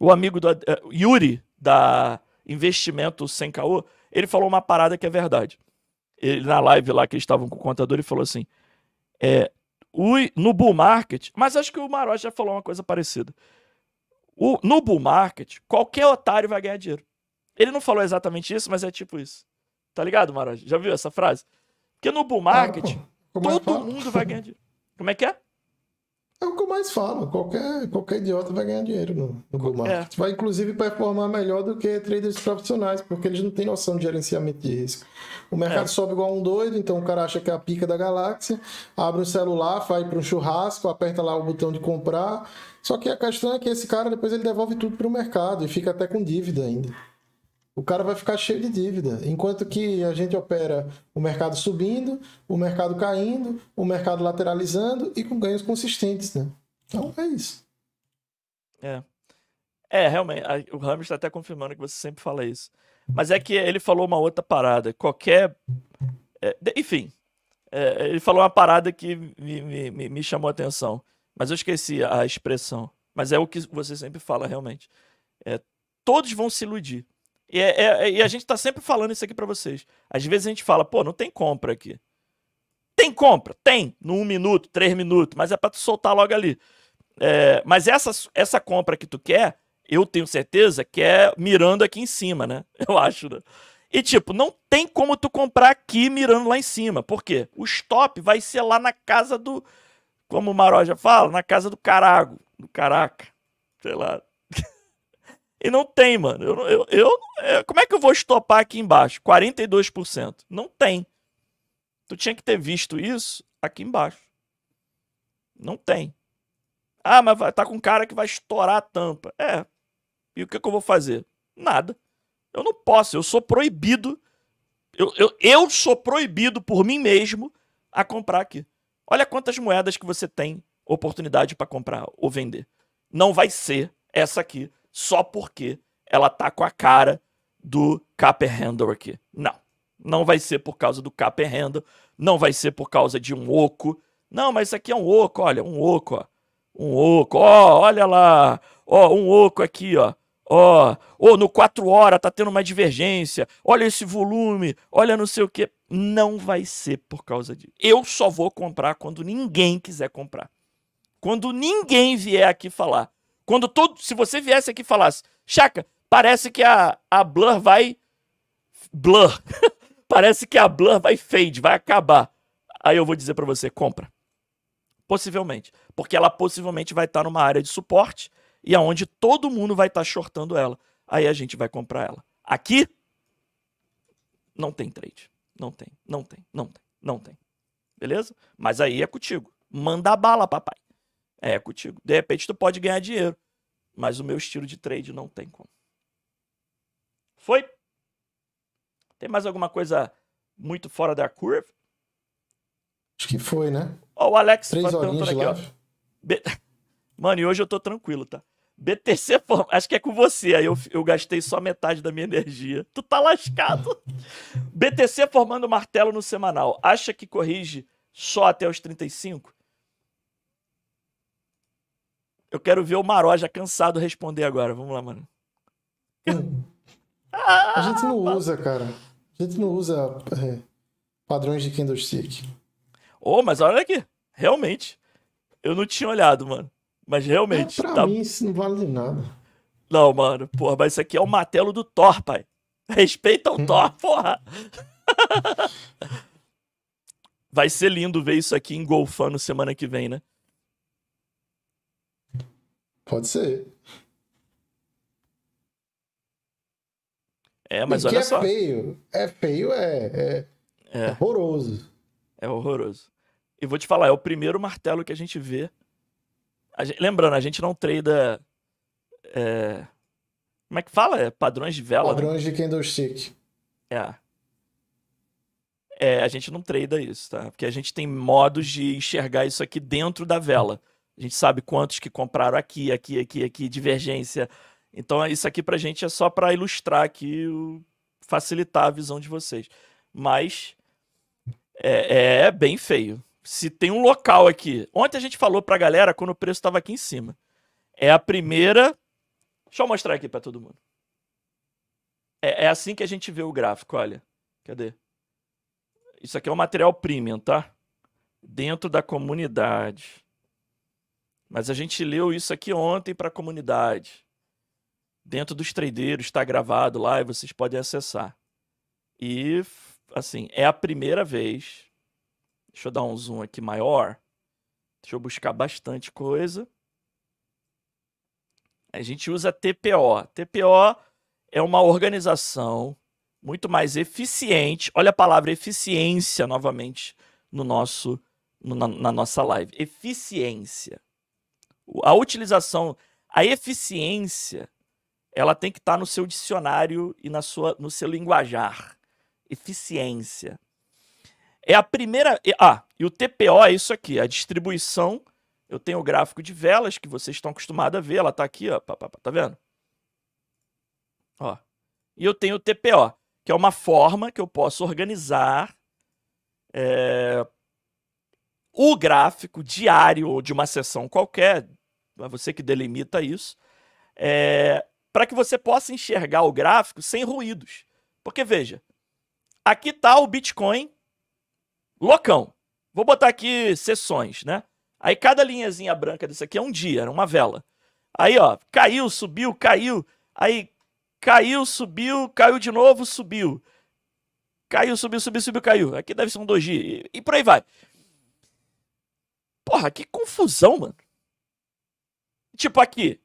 o amigo do. É, Yuri, da Investimento Sem Caô, ele falou uma parada que é verdade. Ele, na live lá que eles estavam com o contador, ele falou assim: é, no bull market, mas acho que o Maró já falou uma coisa parecida. O, no bull market, qualquer otário vai ganhar dinheiro. Ele não falou exatamente isso, mas é tipo isso. Tá ligado, Maró? Já viu essa frase? Porque no bull tá. market, ah, todo mundo vai ganhar dinheiro. Como é que é? É o que eu mais falo. Qualquer, qualquer idiota vai ganhar dinheiro no, no Market. É. Vai, inclusive, performar melhor do que traders profissionais, porque eles não têm noção de gerenciamento de risco. O mercado é. sobe igual um doido, então o cara acha que é a pica da galáxia, abre um celular, vai para um churrasco, aperta lá o botão de comprar. Só que a questão é que esse cara depois ele devolve tudo para o mercado e fica até com dívida ainda o cara vai ficar cheio de dívida. Enquanto que a gente opera o mercado subindo, o mercado caindo, o mercado lateralizando e com ganhos consistentes, né? Então é isso. É. É, realmente, o Ramos está até confirmando que você sempre fala isso. Mas é que ele falou uma outra parada. Qualquer. É, enfim, é, ele falou uma parada que me, me, me chamou a atenção. Mas eu esqueci a expressão. Mas é o que você sempre fala, realmente. É, todos vão se iludir e, é, é, é, e a gente está sempre falando isso aqui para vocês. Às vezes a gente fala, pô, não tem compra aqui. Tem compra? Tem. No um minuto, três minutos, mas é para tu soltar logo ali. É, mas essa, essa compra que tu quer, eu tenho certeza que é mirando aqui em cima, né? Eu acho, né? E tipo, não tem como tu comprar aqui mirando lá em cima. Por quê? O stop vai ser lá na casa do. Como o já fala, na casa do carago. Do caraca. Sei lá. E não tem, mano. Eu, eu, eu, é, como é que eu vou estopar aqui embaixo? 42%. Não tem. Tu tinha que ter visto isso aqui embaixo. Não tem. Ah, mas vai, tá com um cara que vai estourar a tampa. É. E o que, que eu vou fazer? Nada. Eu não posso. Eu sou proibido. Eu, eu, eu sou proibido por mim mesmo a comprar aqui. Olha quantas moedas que você tem oportunidade para comprar ou vender. Não vai ser essa aqui só porque ela tá com a cara do caper Handle aqui. Não. Não vai ser por causa do caper Handle, não vai ser por causa de um oco. Não, mas isso aqui é um oco, olha, um oco, ó. Um oco, ó, olha lá. Ó, um oco aqui, ó. Ó, ó, no 4 horas tá tendo uma divergência. Olha esse volume, olha não sei o que. Não vai ser por causa disso. Eu só vou comprar quando ninguém quiser comprar. Quando ninguém vier aqui falar, quando todo. Se você viesse aqui e falasse, Chaca, parece que a, a Blur vai. Blur. parece que a Blur vai fade, vai acabar. Aí eu vou dizer para você: compra. Possivelmente. Porque ela possivelmente vai estar tá numa área de suporte e aonde é todo mundo vai estar tá shortando ela. Aí a gente vai comprar ela. Aqui, não tem trade. Não tem, não tem, não tem, não tem. Beleza? Mas aí é contigo. Manda bala, papai. É, contigo. De repente tu pode ganhar dinheiro, mas o meu estilo de trade não tem como. Foi? Tem mais alguma coisa muito fora da curva? Acho que foi, né? Ó, o Alex Três horinhas aqui. live. Be... Mano, e hoje eu tô tranquilo, tá? BTC, acho que é com você. Aí eu, eu gastei só metade da minha energia. Tu tá lascado. BTC formando martelo no semanal. Acha que corrige só até os 35? Eu quero ver o Maroja cansado responder agora. Vamos lá, mano. A gente não usa, cara. A gente não usa é, padrões de candlestick. Ô, oh, mas olha aqui. Realmente. Eu não tinha olhado, mano. Mas realmente. É, pra tá... mim, isso não vale de nada. Não, mano. Porra, mas isso aqui é o martelo do Thor, pai. Respeita o hum. Thor, porra. Vai ser lindo ver isso aqui engolfando semana que vem, né? Pode ser. É, mas e olha é só. É feio. É feio, é, é, é. horroroso. É horroroso. E vou te falar, é o primeiro martelo que a gente vê. A gente, lembrando, a gente não treina. É, como é que fala? É padrões de vela. Né? Padrões né? de candlestick. É. É, a gente não treina isso, tá? Porque a gente tem modos de enxergar isso aqui dentro da vela. A gente sabe quantos que compraram aqui, aqui, aqui, aqui, divergência. Então, é, isso aqui para a gente é só para ilustrar aqui, facilitar a visão de vocês. Mas é, é, é, bem feio. Se tem um local aqui. Ontem a gente falou para a galera quando o preço estava aqui em cima. É a primeira. Deixa eu mostrar aqui para todo mundo. É, é assim que a gente vê o gráfico, olha. Cadê? Isso aqui é um material premium, tá? Dentro da comunidade. Mas a gente leu isso aqui ontem para a comunidade. Dentro dos tradeiros, está gravado lá e vocês podem acessar. E, assim, é a primeira vez. Deixa eu dar um zoom aqui maior. Deixa eu buscar bastante coisa. A gente usa TPO. TPO é uma organização muito mais eficiente. Olha a palavra eficiência novamente no nosso, no, na, na nossa live. Eficiência a utilização, a eficiência, ela tem que estar tá no seu dicionário e na sua, no seu linguajar. Eficiência. É a primeira. Ah, e o TPO é isso aqui, a distribuição. Eu tenho o gráfico de velas que vocês estão acostumados a ver. Ela está aqui, ó. Pá, pá, pá, tá vendo? Ó. E eu tenho o TPO, que é uma forma que eu posso organizar é, o gráfico diário de uma sessão qualquer, é você que delimita isso, é, para que você possa enxergar o gráfico sem ruídos. Porque veja, aqui está o Bitcoin loucão. Vou botar aqui sessões, né? Aí cada linhazinha branca desse aqui é um dia, era uma vela. Aí, ó, caiu, subiu, caiu. Aí caiu, subiu, caiu de novo, subiu. Caiu, subiu, subiu, subiu, caiu. Aqui deve ser um dois E, e por aí vai. Porra, que confusão, mano. Tipo aqui.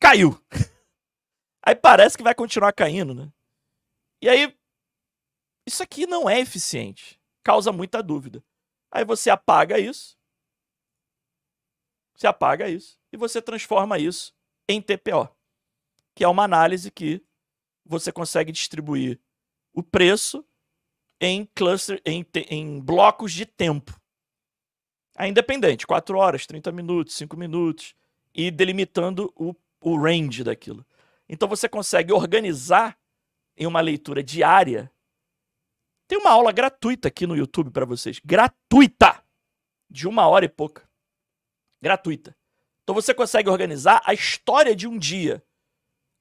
Caiu. Aí parece que vai continuar caindo, né? E aí, isso aqui não é eficiente. Causa muita dúvida. Aí você apaga isso. Você apaga isso. E você transforma isso em TPO, que é uma análise que você consegue distribuir o preço em cluster, em, em blocos de tempo a é independente, 4 horas, 30 minutos, 5 minutos, e delimitando o, o range daquilo. Então você consegue organizar em uma leitura diária. Tem uma aula gratuita aqui no YouTube para vocês. Gratuita! De uma hora e pouca. Gratuita. Então você consegue organizar a história de um dia.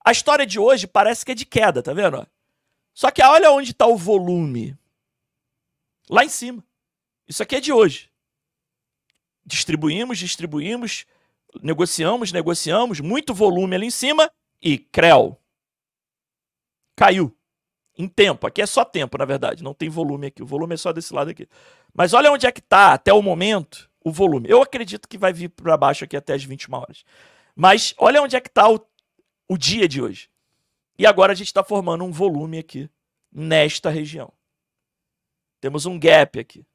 A história de hoje parece que é de queda, tá vendo? Só que olha onde está o volume. Lá em cima. Isso aqui é de hoje distribuímos, distribuímos, negociamos, negociamos, muito volume ali em cima e creu. Caiu. Em tempo. Aqui é só tempo, na verdade. Não tem volume aqui. O volume é só desse lado aqui. Mas olha onde é que está até o momento o volume. Eu acredito que vai vir para baixo aqui até as 21 horas. Mas olha onde é que está o, o dia de hoje. E agora a gente está formando um volume aqui nesta região. Temos um gap aqui.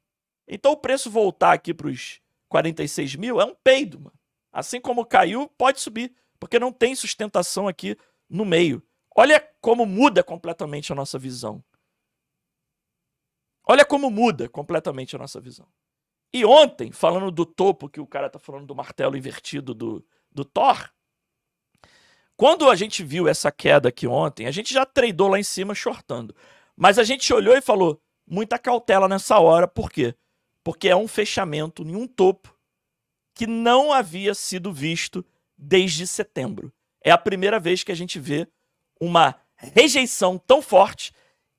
Então o preço voltar aqui para os 46 mil é um peido, mano. Assim como caiu, pode subir, porque não tem sustentação aqui no meio. Olha como muda completamente a nossa visão. Olha como muda completamente a nossa visão. E ontem, falando do topo, que o cara tá falando do martelo invertido do, do Thor, quando a gente viu essa queda aqui ontem, a gente já tradeou lá em cima shortando. Mas a gente olhou e falou, muita cautela nessa hora, por quê? porque é um fechamento em um topo que não havia sido visto desde setembro. É a primeira vez que a gente vê uma rejeição tão forte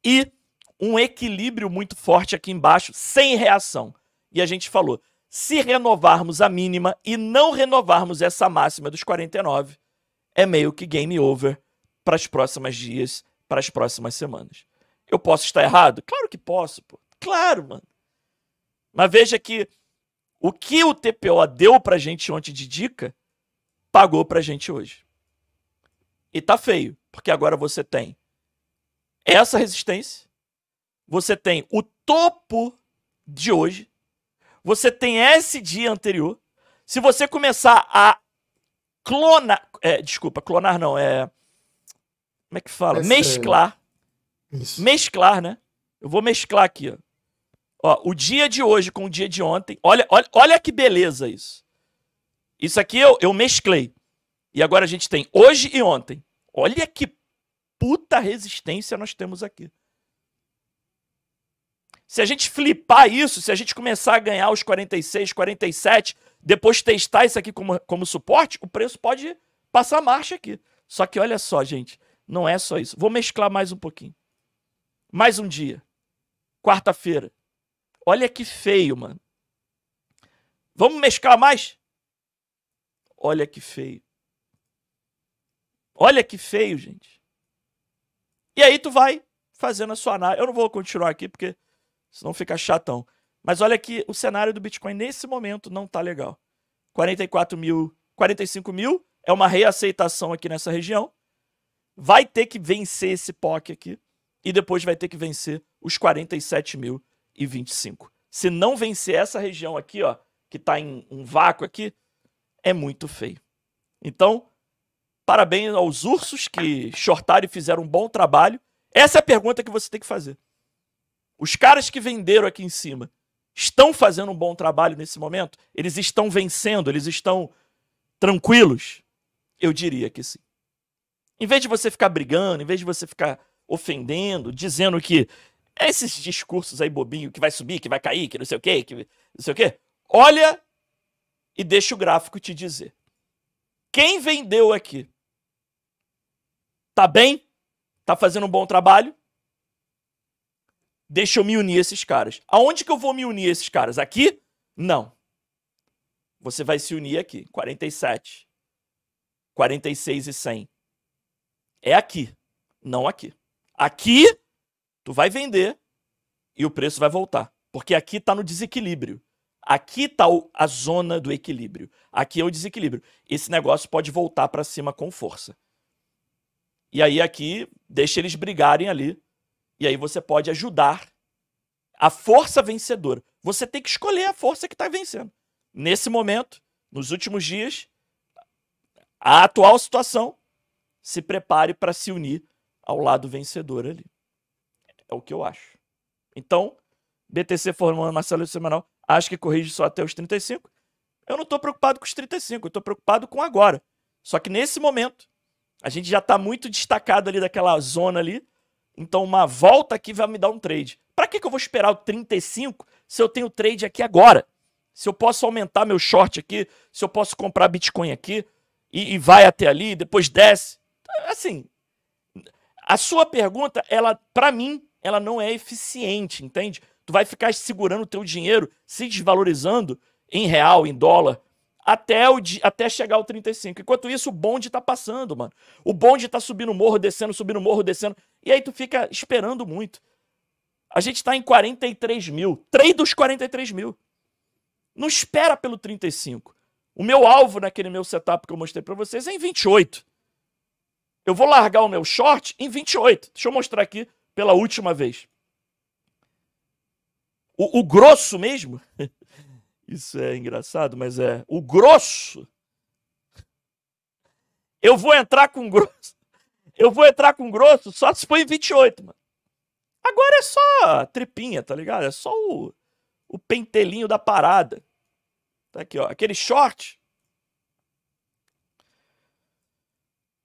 e um equilíbrio muito forte aqui embaixo, sem reação. E a gente falou: se renovarmos a mínima e não renovarmos essa máxima dos 49, é meio que game over para os próximos dias, para as próximas semanas. Eu posso estar errado? Claro que posso, pô. Claro, mano. Mas veja que o que o TPO deu para gente ontem de dica, pagou para gente hoje. E tá feio, porque agora você tem essa resistência, você tem o topo de hoje, você tem esse dia anterior. Se você começar a clonar, é, desculpa, clonar não, é como é que fala? É mesclar. Isso. Mesclar, né? Eu vou mesclar aqui, ó. Ó, o dia de hoje com o dia de ontem. Olha, olha, olha que beleza isso. Isso aqui eu, eu mesclei. E agora a gente tem hoje e ontem. Olha que puta resistência nós temos aqui. Se a gente flipar isso, se a gente começar a ganhar os 46, 47, depois testar isso aqui como, como suporte, o preço pode passar marcha aqui. Só que olha só, gente, não é só isso. Vou mesclar mais um pouquinho. Mais um dia. Quarta-feira. Olha que feio, mano. Vamos mesclar mais? Olha que feio. Olha que feio, gente. E aí tu vai fazendo a sua análise. Eu não vou continuar aqui porque senão fica chatão. Mas olha que o cenário do Bitcoin nesse momento não tá legal. 44 mil, 45 mil é uma reaceitação aqui nessa região. Vai ter que vencer esse POC aqui e depois vai ter que vencer os 47 mil e 25. Se não vencer essa região aqui, ó, que está em um vácuo aqui, é muito feio. Então, parabéns aos ursos que shortaram e fizeram um bom trabalho. Essa é a pergunta que você tem que fazer. Os caras que venderam aqui em cima estão fazendo um bom trabalho nesse momento? Eles estão vencendo? Eles estão tranquilos? Eu diria que sim. Em vez de você ficar brigando, em vez de você ficar ofendendo, dizendo que esses discursos aí bobinho, que vai subir, que vai cair, que não sei o quê, que não sei o quê. Olha e deixa o gráfico te dizer. Quem vendeu aqui? Tá bem? Tá fazendo um bom trabalho? Deixa eu me unir a esses caras. Aonde que eu vou me unir a esses caras? Aqui? Não. Você vai se unir aqui, 47, 46 e 100. É aqui, não aqui. Aqui Tu vai vender e o preço vai voltar. Porque aqui está no desequilíbrio. Aqui está a zona do equilíbrio. Aqui é o desequilíbrio. Esse negócio pode voltar para cima com força. E aí aqui deixa eles brigarem ali. E aí você pode ajudar a força vencedora. Você tem que escolher a força que está vencendo. Nesse momento, nos últimos dias, a atual situação, se prepare para se unir ao lado vencedor ali. É o que eu acho. Então, BTC formando Marcelo Semanal, acho que corrige só até os 35. Eu não estou preocupado com os 35, eu estou preocupado com agora. Só que nesse momento, a gente já está muito destacado ali daquela zona ali. Então, uma volta aqui vai me dar um trade. Para que, que eu vou esperar o 35 se eu tenho trade aqui agora? Se eu posso aumentar meu short aqui, se eu posso comprar Bitcoin aqui e, e vai até ali, depois desce. Assim, a sua pergunta, ela, para mim, ela não é eficiente, entende? Tu vai ficar segurando o teu dinheiro, se desvalorizando em real, em dólar, até, o, até chegar ao 35. Enquanto isso, o bonde tá passando, mano. O bonde tá subindo o morro, descendo, subindo o morro, descendo. E aí tu fica esperando muito. A gente tá em 43 mil. 3 dos 43 mil. Não espera pelo 35. O meu alvo naquele meu setup que eu mostrei para vocês é em 28. Eu vou largar o meu short em 28. Deixa eu mostrar aqui pela última vez. O, o grosso mesmo, isso é engraçado, mas é o grosso. Eu vou entrar com grosso. Eu vou entrar com grosso só se for em 28, mano. Agora é só tripinha, tá ligado? É só o, o pentelinho da parada. Tá aqui, ó. Aquele short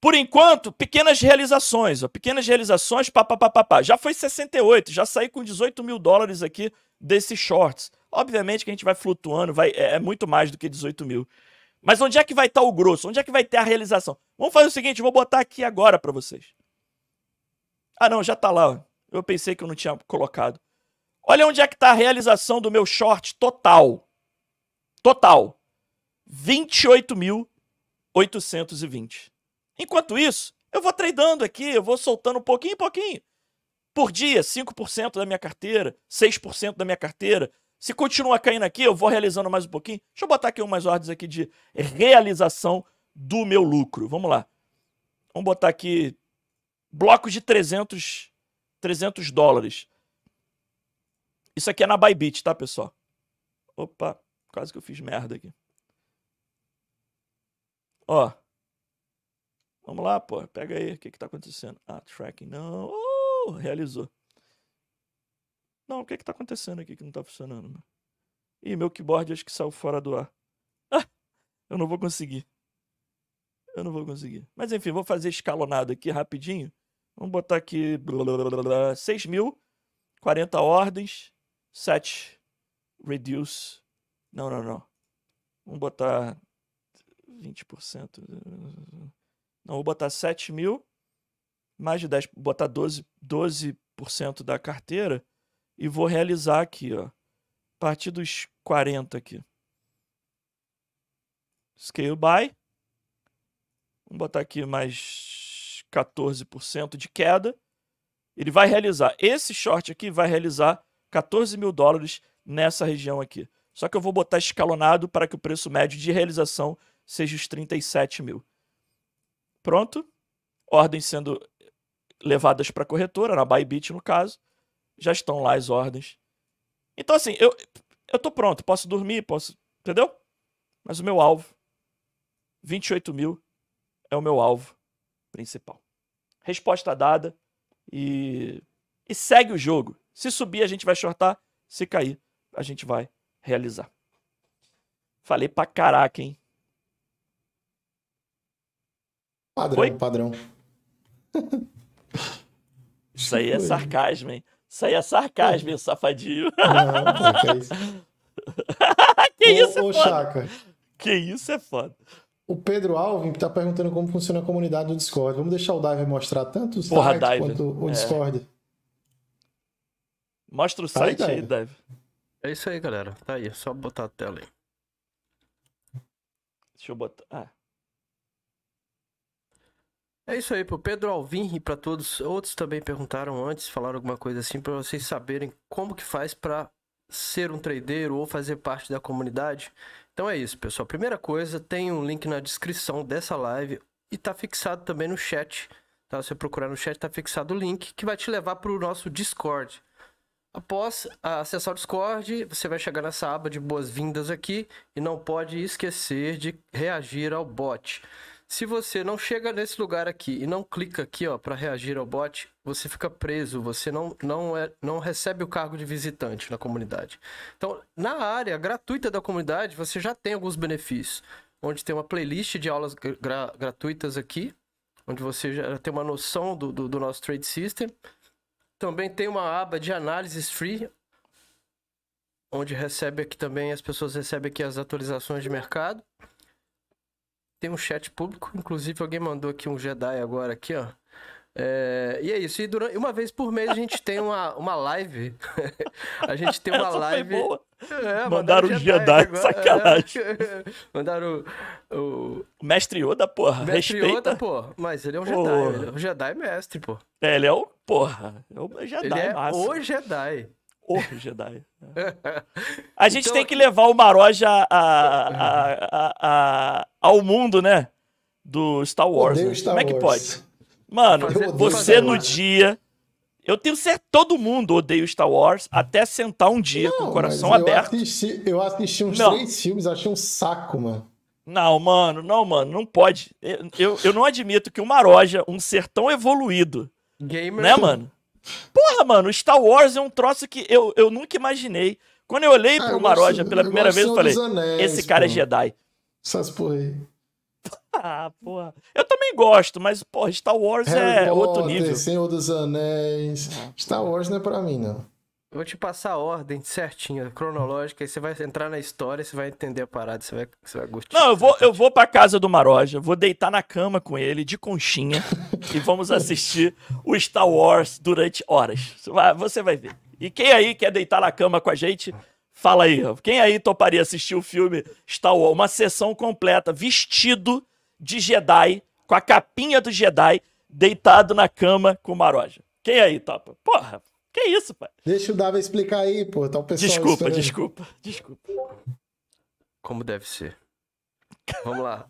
Por enquanto, pequenas realizações, ó, pequenas realizações, papapá. Já foi 68, já saí com 18 mil dólares aqui desses shorts. Obviamente que a gente vai flutuando, vai, é, é muito mais do que 18 mil. Mas onde é que vai estar tá o grosso? Onde é que vai ter a realização? Vamos fazer o seguinte, vou botar aqui agora para vocês. Ah não, já está lá. Eu pensei que eu não tinha colocado. Olha onde é que está a realização do meu short total. Total. 28.820. Enquanto isso, eu vou tradando aqui, eu vou soltando um pouquinho pouquinho. Por dia, 5% da minha carteira, 6% da minha carteira. Se continuar caindo aqui, eu vou realizando mais um pouquinho. Deixa eu botar aqui umas ordens aqui de realização do meu lucro. Vamos lá. Vamos botar aqui blocos de 300, 300 dólares. Isso aqui é na Bybit, tá, pessoal? Opa, quase que eu fiz merda aqui. Ó. Vamos lá, pô, pega aí, o que que tá acontecendo? Ah, tracking não. Oh, realizou. Não, o que que tá acontecendo aqui que não tá funcionando? Mano? Ih, meu keyboard acho que saiu fora do ar. Ah, eu não vou conseguir. Eu não vou conseguir. Mas enfim, vou fazer escalonado aqui rapidinho. Vamos botar aqui 6 mil, 40 ordens, 7 reduce. Não, não, não. Vamos botar 20%. Não, vou botar 7 mil, mais de 10, botar 12%, 12 da carteira e vou realizar aqui, ó. A partir dos 40 aqui. Scale by. Vamos botar aqui mais 14% de queda. Ele vai realizar, esse short aqui vai realizar 14 mil dólares nessa região aqui. Só que eu vou botar escalonado para que o preço médio de realização seja os 37 mil. Pronto. Ordens sendo levadas para a corretora, na Bybit no caso. Já estão lá as ordens. Então, assim, eu, eu tô pronto. Posso dormir, posso. Entendeu? Mas o meu alvo, 28 mil, é o meu alvo principal. Resposta dada e, e segue o jogo. Se subir, a gente vai shortar. Se cair, a gente vai realizar. Falei pra caraca, hein? Padrão, Oi? padrão. Isso aí é sarcasmo, hein? Isso aí é sarcasmo, hein, safadinho. Não, que é isso? que isso é ô, foda. Que isso é foda. O Pedro Alvin tá perguntando como funciona a comunidade do Discord. Vamos deixar o Diver mostrar tanto o Porra, site quanto o é. Discord. É. Mostra o tá site aí, aí, Diver. É isso aí, galera. Tá aí, é só botar a tela aí. Deixa eu botar. Ah. É isso aí, pro Pedro Alvim e para todos. Outros também perguntaram antes, falaram alguma coisa assim, para vocês saberem como que faz para ser um trader ou fazer parte da comunidade. Então é isso, pessoal. Primeira coisa, tem um link na descrição dessa live e tá fixado também no chat. Tá? Se você procurar no chat, tá fixado o link que vai te levar para o nosso Discord. Após acessar o Discord, você vai chegar nessa aba de boas-vindas aqui e não pode esquecer de reagir ao bot. Se você não chega nesse lugar aqui e não clica aqui, ó, para reagir ao bot, você fica preso, você não, não, é, não recebe o cargo de visitante na comunidade. Então, na área gratuita da comunidade, você já tem alguns benefícios, onde tem uma playlist de aulas gra gratuitas aqui, onde você já tem uma noção do, do, do nosso trade system. Também tem uma aba de análises free, onde recebe aqui também, as pessoas recebem aqui as atualizações de mercado tem um chat público. Inclusive, alguém mandou aqui um Jedi agora aqui, ó. É, e é isso. E durante, uma vez por mês a gente tem uma, uma live. a gente tem uma Essa live. É, mandaram, mandaram o Jedi, Jedi é. sacanagem. mandaram o, o. Mestre Yoda, porra. Mestre respeita. Yoda, Mas ele é um Jedi. o é um Jedi mestre, pô. É, ele é o. Porra. É o Jedi ele é O Jedi. O Jedi. A gente então, tem que levar o Maroja a, a, a, ao mundo, né? Do Star Wars. Né? Star Como é que Wars. pode? Mano, você no dia. Eu tenho certeza todo mundo odeia o Star Wars até sentar um dia não, com o coração aberto. Eu assisti, eu assisti uns não. três filmes, achei um saco, mano. Não, mano, não, mano, não pode. Eu, eu, eu não admito que o Maroja, um ser tão evoluído, Gamer. né, mano? Porra, mano, Star Wars é um troço que eu, eu nunca imaginei. Quando eu olhei ah, pro Maroja pela primeira vez, eu falei: anéis, esse cara é Jedi. Essas porra aí. Ah, porra. Eu também gosto, mas, porra, Star Wars Harry é Potter, outro nível. Senhor dos Anéis. É. Star Wars não é pra mim, não. Eu vou te passar a ordem certinha, cronológica, aí você vai entrar na história, você vai entender a parada, você vai, você vai gostar. Não, eu vou, eu vou pra casa do Maroja, vou deitar na cama com ele, de conchinha, e vamos assistir o Star Wars durante horas. Você vai ver. E quem aí quer deitar na cama com a gente, fala aí. Quem aí toparia assistir o filme Star Wars? Uma sessão completa, vestido de Jedi, com a capinha do Jedi, deitado na cama com o Maroja. Quem aí topa? Porra, que isso, pai? Deixa o Davi explicar aí, pô. Tá o pessoal desculpa, esperando. desculpa, desculpa. Como deve ser. Vamos lá.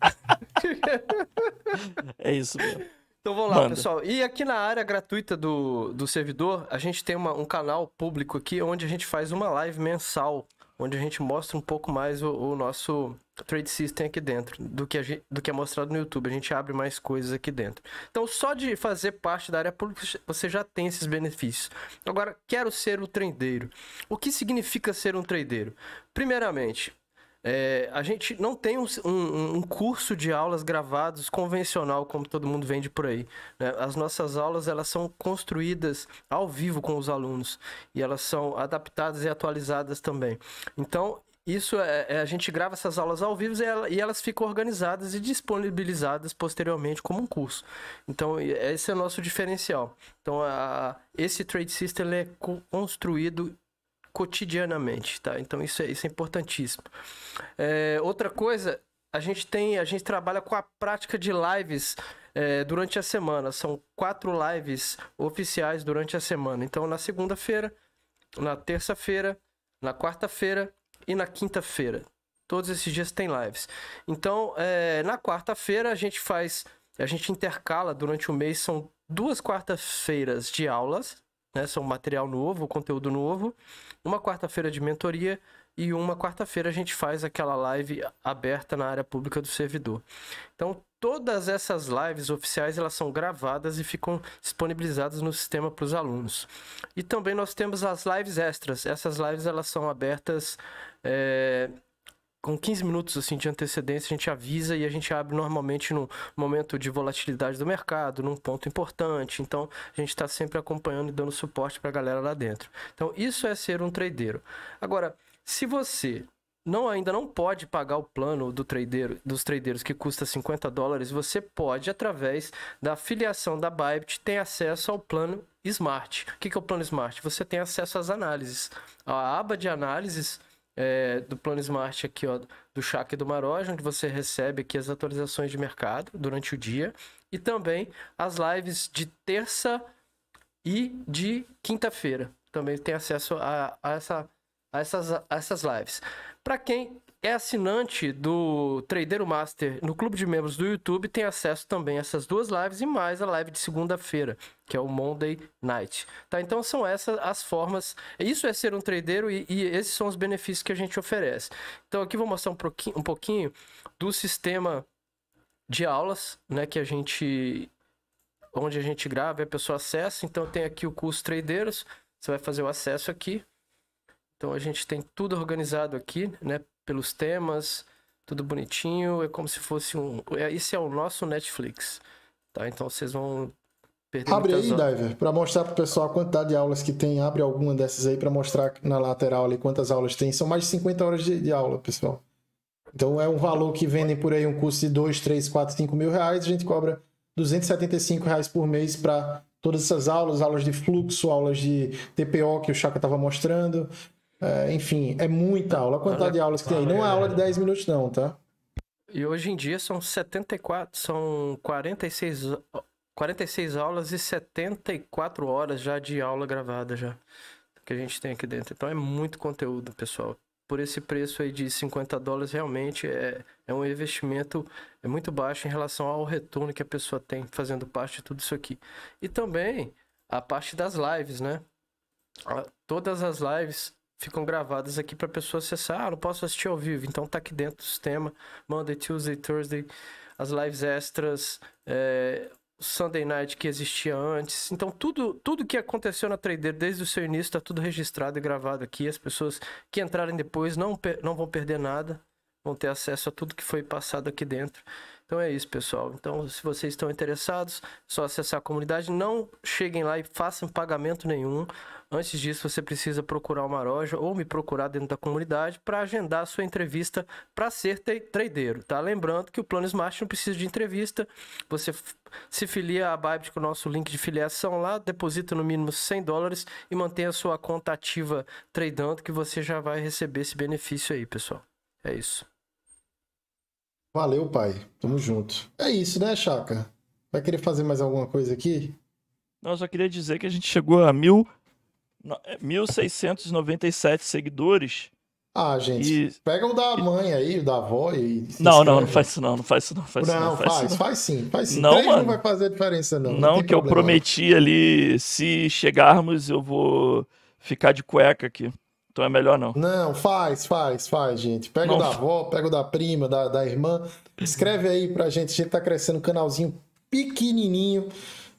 é isso mesmo. Então vamos lá, Manda. pessoal. E aqui na área gratuita do, do servidor, a gente tem uma, um canal público aqui onde a gente faz uma live mensal, onde a gente mostra um pouco mais o, o nosso Trade System aqui dentro do que, gente, do que é mostrado no YouTube. A gente abre mais coisas aqui dentro. Então, só de fazer parte da área pública, você já tem esses benefícios. Agora, quero ser o tradeiro. O que significa ser um tradeiro? Primeiramente, é, a gente não tem um, um, um, curso de aulas gravados convencional, como todo mundo vende por aí. Né? As nossas aulas elas são construídas ao vivo com os alunos e elas são adaptadas e atualizadas também. Então, isso é, é, a gente grava essas aulas ao vivo e, elas ficam organizadas e disponibilizadas posteriormente como um curso. Então, esse é o nosso diferencial. Então, a, esse trade system é construído cotidianamente, tá? Então, isso é, isso é importantíssimo. É, outra coisa, a gente tem, a gente trabalha com a prática de lives é, durante a semana. São quatro lives oficiais durante a semana. Então, na segunda-feira, na terça-feira, na quarta-feira e na quinta-feira. Todos esses dias tem lives. Então, é, na quarta-feira a gente faz, a gente intercala durante o mês, são duas quartas-feiras de aulas, né? São material novo, conteúdo novo, uma quarta-feira de mentoria e uma quarta-feira a gente faz aquela live aberta na área pública do servidor. Então, todas essas lives oficiais elas são gravadas e ficam disponibilizadas no sistema para os alunos. E também nós temos as lives extras. Essas lives elas são abertas é, com 15 minutos assim de antecedência. A gente avisa e a gente abre normalmente no momento de volatilidade do mercado, num ponto importante. Então a gente está sempre acompanhando e dando suporte para a galera lá dentro. Então isso é ser um tradeiro. Agora, se você não ainda não pode pagar o plano do trader dos traders que custa 50 dólares, você pode, através da filiação da Bybit, ter acesso ao plano Smart. O que, que é o plano Smart? Você tem acesso às análises. A aba de análises é, do plano Smart aqui, ó, do Shaq e do Maroja, onde você recebe aqui as atualizações de mercado durante o dia e também as lives de terça e de quinta-feira. Também tem acesso a, a essa a essas, a essas lives. Para quem é assinante do Tradeiro Master no clube de membros do YouTube, tem acesso também a essas duas lives e mais a live de segunda-feira, que é o Monday Night. Tá? Então são essas as formas. Isso é ser um tradeiro e, e esses são os benefícios que a gente oferece. Então aqui vou mostrar um pouquinho, um pouquinho do sistema de aulas, né, que a gente onde a gente grava, a pessoa acessa. Então tem aqui o curso Tradeiros, você vai fazer o acesso aqui. Então a gente tem tudo organizado aqui, né? Pelos temas, tudo bonitinho. É como se fosse um. É, esse é o nosso Netflix, tá? Então vocês vão perder. Abre aí, horas. Diver, para mostrar para o pessoal a quantidade de aulas que tem. Abre alguma dessas aí para mostrar na lateral ali quantas aulas tem. São mais de 50 horas de, de aula, pessoal. Então é um valor que vendem por aí um custo de 2, 3, 4, 5 mil reais. A gente cobra 275 reais por mês para todas essas aulas, aulas de fluxo, aulas de TPO que o Chaka estava mostrando, é, enfim, é muita aula. quantidade de aulas que tem aí. Não é aula de 10 minutos, não, tá? E hoje em dia são 74, são 46, 46 aulas e 74 horas já de aula gravada já que a gente tem aqui dentro. Então é muito conteúdo, pessoal. Por esse preço aí de 50 dólares, realmente é, é um investimento é muito baixo em relação ao retorno que a pessoa tem fazendo parte de tudo isso aqui. E também a parte das lives, né? Todas as lives ficam gravadas aqui para a pessoa acessar. Ah, não posso assistir ao vivo, então tá aqui dentro do sistema. Monday, Tuesday, Thursday, as lives extras, é, Sunday Night que existia antes. Então tudo tudo que aconteceu na Trader desde o seu início está tudo registrado e gravado aqui. As pessoas que entrarem depois não, não vão perder nada, vão ter acesso a tudo que foi passado aqui dentro. Então é isso, pessoal. Então, se vocês estão interessados, é só acessar a comunidade. Não cheguem lá e façam pagamento nenhum. Antes disso, você precisa procurar uma loja ou me procurar dentro da comunidade para agendar a sua entrevista para ser tradeiro, tá? Lembrando que o plano Smart não precisa de entrevista. Você se filia à Bybit com o nosso link de filiação lá, deposita no mínimo 100 dólares e mantém a sua conta ativa tradando que você já vai receber esse benefício aí, pessoal. É isso. Valeu, pai. Tamo junto. É isso, né, Chaka? Vai querer fazer mais alguma coisa aqui? Não, eu só queria dizer que a gente chegou a mil 1.697 é, seguidores. Ah, gente, e... pega o da mãe aí, o da avó e. Não, não, não faz isso não, não faz isso não. Faz não, isso, não, faz, faz, faz sim, faz sim. Não, mano, não vai fazer diferença não. Não, não que problema. eu prometi ali, se chegarmos eu vou ficar de cueca aqui. Então é melhor não. Não, faz, faz, faz, gente. Pega não. o da avó, pega o da prima, da, da irmã. Escreve aí pra gente, a gente tá crescendo um canalzinho pequenininho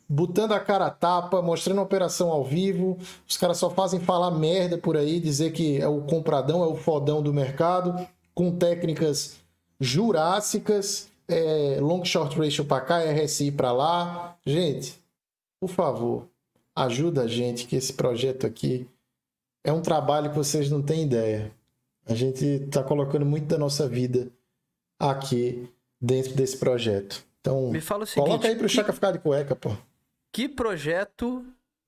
botando a cara a tapa, mostrando a operação ao vivo. Os caras só fazem falar merda por aí, dizer que é o compradão, é o fodão do mercado, com técnicas jurássicas, é, long short ratio para cá, RSI para lá. Gente, por favor, ajuda a gente que esse projeto aqui é um trabalho que vocês não têm ideia. A gente está colocando muito da nossa vida aqui dentro desse projeto. Então, Me fala o seguinte, coloca aí pro que... Chaca ficar de cueca, pô. Que projeto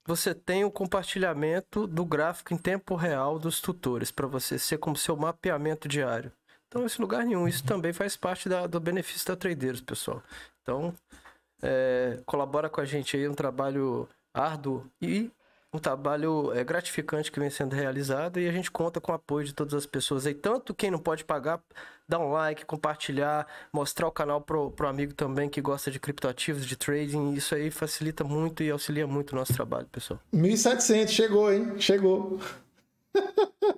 você tem o compartilhamento do gráfico em tempo real dos tutores para você ser como seu mapeamento diário? Então, esse lugar nenhum. Isso uhum. também faz parte da, do benefício da Tradeiros, pessoal. Então, é, colabora com a gente aí, um trabalho árduo e um trabalho é, gratificante que vem sendo realizado e a gente conta com o apoio de todas as pessoas aí, tanto quem não pode pagar dar um like, compartilhar, mostrar o canal pro, pro amigo também que gosta de criptoativos, de trading. Isso aí facilita muito e auxilia muito o nosso trabalho, pessoal. 1.700, chegou, hein? Chegou.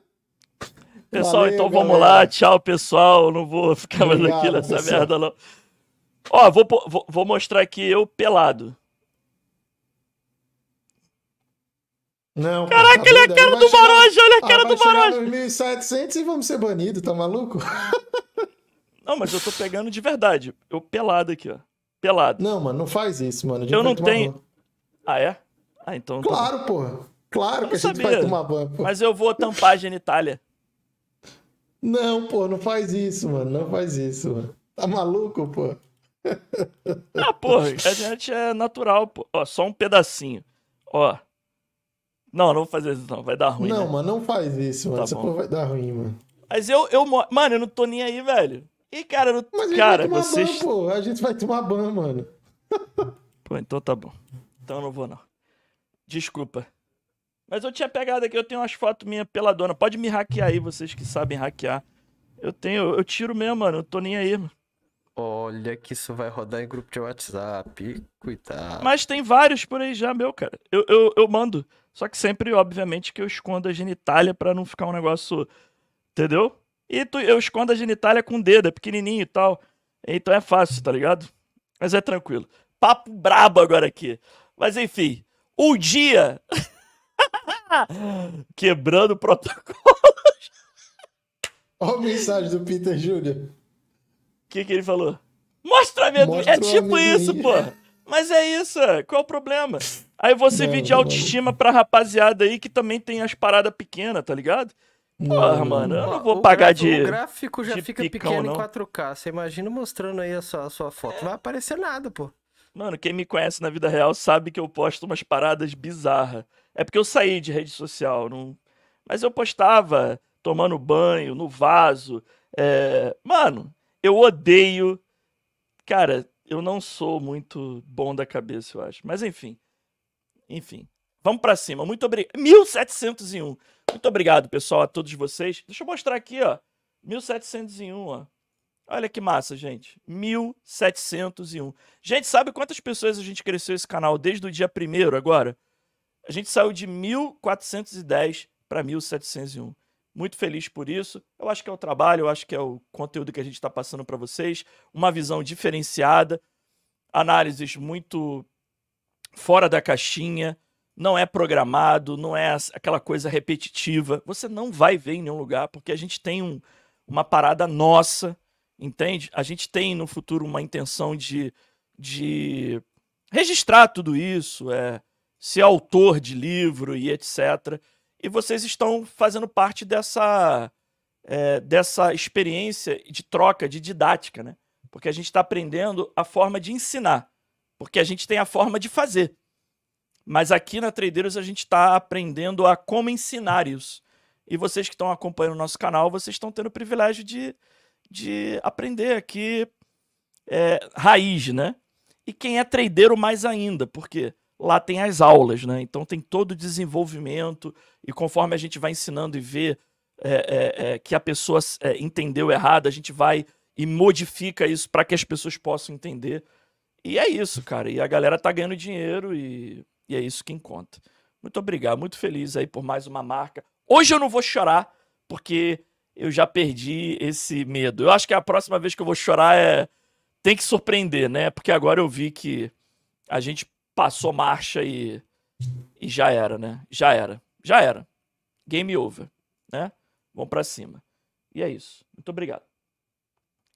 Pessoal, Valeu, então galera. vamos lá. Tchau, pessoal. não vou ficar mais aqui nessa pessoal. merda, não. Ó, vou, vou, vou mostrar aqui eu pelado. Não. Caraca, tá ele é a cara do Baroja, olha é a cara ah, do Baroja. 1.700 e vamos ser banidos, tá maluco? não, mas eu tô pegando de verdade. Eu pelado aqui, ó. Pelado. Não, mano, não faz isso, mano. Eu não tenho. Ah, é? Ah, então. Tá claro, pô porra. Claro que a gente vai tomar banho. Porra. Mas eu vou tampar a genitália. Não, pô, não faz isso, mano. Não faz isso, mano. Tá maluco, pô? Ah, porra, a gente é natural, pô. Ó, só um pedacinho. Ó. Não, não vou fazer isso, não. Vai dar ruim. Não, né? mano, não faz isso, tá mano. Tá Essa porra vai dar ruim, mano. Mas eu, eu. Mano, eu não tô nem aí, velho. E, cara, eu... Mas cara, vocês. Ban, pô. A gente vai tomar ban, mano. pô, então tá bom. Então eu não vou, não. Desculpa. Mas eu tinha pegado aqui, eu tenho umas fotos minhas pela dona. Pode me hackear aí, vocês que sabem hackear. Eu tenho, eu tiro mesmo, mano. Eu tô nem aí, mano. Olha que isso vai rodar em grupo de WhatsApp. Cuidado. Mas tem vários por aí já, meu, cara. Eu, eu, eu mando. Só que sempre, obviamente, que eu escondo a genitália para não ficar um negócio. Entendeu? E tu, eu escondo a genitália com o dedo, é pequenininho e tal. Então é fácil, tá ligado? Mas é tranquilo. Papo brabo agora aqui. Mas enfim, o dia. Quebrando protocolos. Olha a mensagem do Peter Júnior. O que, que ele falou? Mostra a minha. Mostra é tipo isso, pô. Mas é isso. É, qual é o problema? Aí você não, de autoestima pra rapaziada aí que também tem as paradas pequenas, tá ligado? Porra, mano, eu não vou o pagar dinheiro. de. O gráfico já fica picão, pequeno não. em 4K. Você imagina mostrando aí a sua, a sua foto. Não vai aparecer nada, pô. Mano, quem me conhece na vida real sabe que eu posto umas paradas bizarras. É porque eu saí de rede social. Não... Mas eu postava tomando banho, no vaso. É... Mano, eu odeio. Cara, eu não sou muito bom da cabeça, eu acho. Mas enfim. Enfim, vamos para cima. Muito obrigado. 1701. Muito obrigado, pessoal, a todos vocês. Deixa eu mostrar aqui, ó. 1701, ó. Olha que massa, gente. 1701. Gente, sabe quantas pessoas a gente cresceu esse canal desde o dia primeiro agora? A gente saiu de 1410 para 1701. Muito feliz por isso. Eu acho que é o trabalho, eu acho que é o conteúdo que a gente está passando para vocês. Uma visão diferenciada, análises muito fora da caixinha, não é programado, não é aquela coisa repetitiva. Você não vai ver em nenhum lugar, porque a gente tem um, uma parada nossa, entende? A gente tem no futuro uma intenção de, de registrar tudo isso, é, ser autor de livro e etc. E vocês estão fazendo parte dessa, é, dessa experiência de troca, de didática, né? Porque a gente está aprendendo a forma de ensinar porque a gente tem a forma de fazer. Mas aqui na Tradeiros a gente está aprendendo a como ensinar isso. E vocês que estão acompanhando o nosso canal, vocês estão tendo o privilégio de, de aprender aqui é, raiz, né? E quem é tradeiro mais ainda, porque lá tem as aulas, né? Então tem todo o desenvolvimento e conforme a gente vai ensinando e vê é, é, é que a pessoa é, entendeu errado, a gente vai e modifica isso para que as pessoas possam entender. E é isso, cara. E a galera tá ganhando dinheiro e, e é isso que conta. Muito obrigado, muito feliz aí por mais uma marca. Hoje eu não vou chorar, porque eu já perdi esse medo. Eu acho que a próxima vez que eu vou chorar é. Tem que surpreender, né? Porque agora eu vi que a gente passou marcha e. E já era, né? Já era. Já era. Game over, né? Vamos para cima. E é isso. Muito obrigado.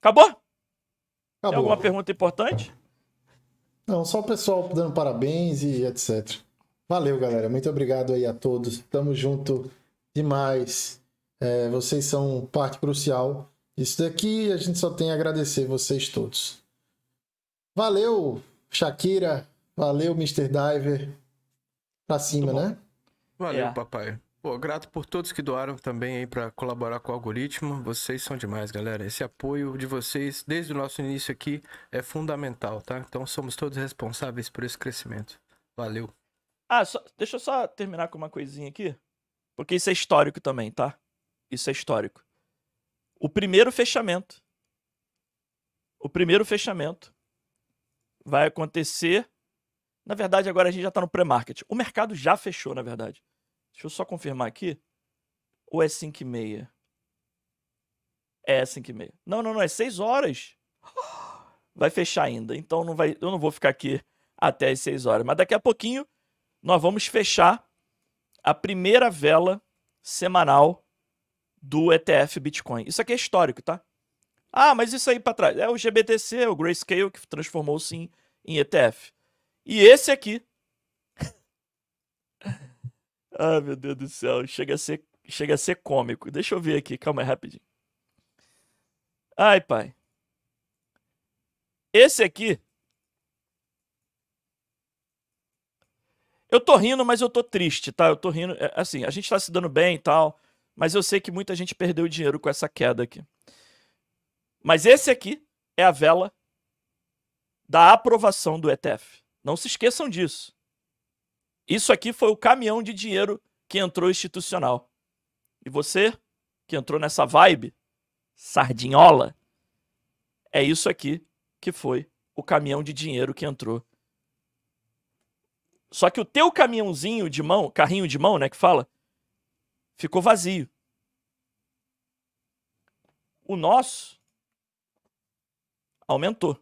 Acabou? Acabou. Tem alguma pergunta importante? Não, só o pessoal dando parabéns e etc. Valeu, galera. Muito obrigado aí a todos. Tamo junto demais. É, vocês são parte crucial. Isso daqui a gente só tem a agradecer vocês todos. Valeu, Shakira. Valeu, Mr. Diver. Pra cima, né? Valeu, yeah. papai. Pô, grato por todos que doaram também aí para colaborar com o algoritmo. Vocês são demais, galera. Esse apoio de vocês desde o nosso início aqui é fundamental, tá? Então somos todos responsáveis por esse crescimento. Valeu. Ah, só, deixa eu só terminar com uma coisinha aqui, porque isso é histórico também, tá? Isso é histórico. O primeiro fechamento. O primeiro fechamento vai acontecer. Na verdade, agora a gente já tá no pré-market. O mercado já fechou, na verdade. Deixa eu só confirmar aqui. Ou é 5 e meia? É 5 e meia. Não, não, não. É 6 horas. Vai fechar ainda. Então não vai, eu não vou ficar aqui até as 6 horas. Mas daqui a pouquinho nós vamos fechar a primeira vela semanal do ETF Bitcoin. Isso aqui é histórico, tá? Ah, mas isso aí para trás. É o GBTC, o Grayscale, que transformou-se em ETF. E esse aqui ah, meu Deus do céu. Chega a ser, chega a ser cômico. Deixa eu ver aqui, calma aí, rapidinho. Ai, pai. Esse aqui. Eu tô rindo, mas eu tô triste, tá? Eu tô rindo. É, assim, a gente tá se dando bem e tal. Mas eu sei que muita gente perdeu dinheiro com essa queda aqui. Mas esse aqui é a vela da aprovação do ETF. Não se esqueçam disso. Isso aqui foi o caminhão de dinheiro que entrou institucional. E você, que entrou nessa vibe, sardinhola, é isso aqui que foi o caminhão de dinheiro que entrou. Só que o teu caminhãozinho de mão, carrinho de mão, né, que fala, ficou vazio. O nosso aumentou.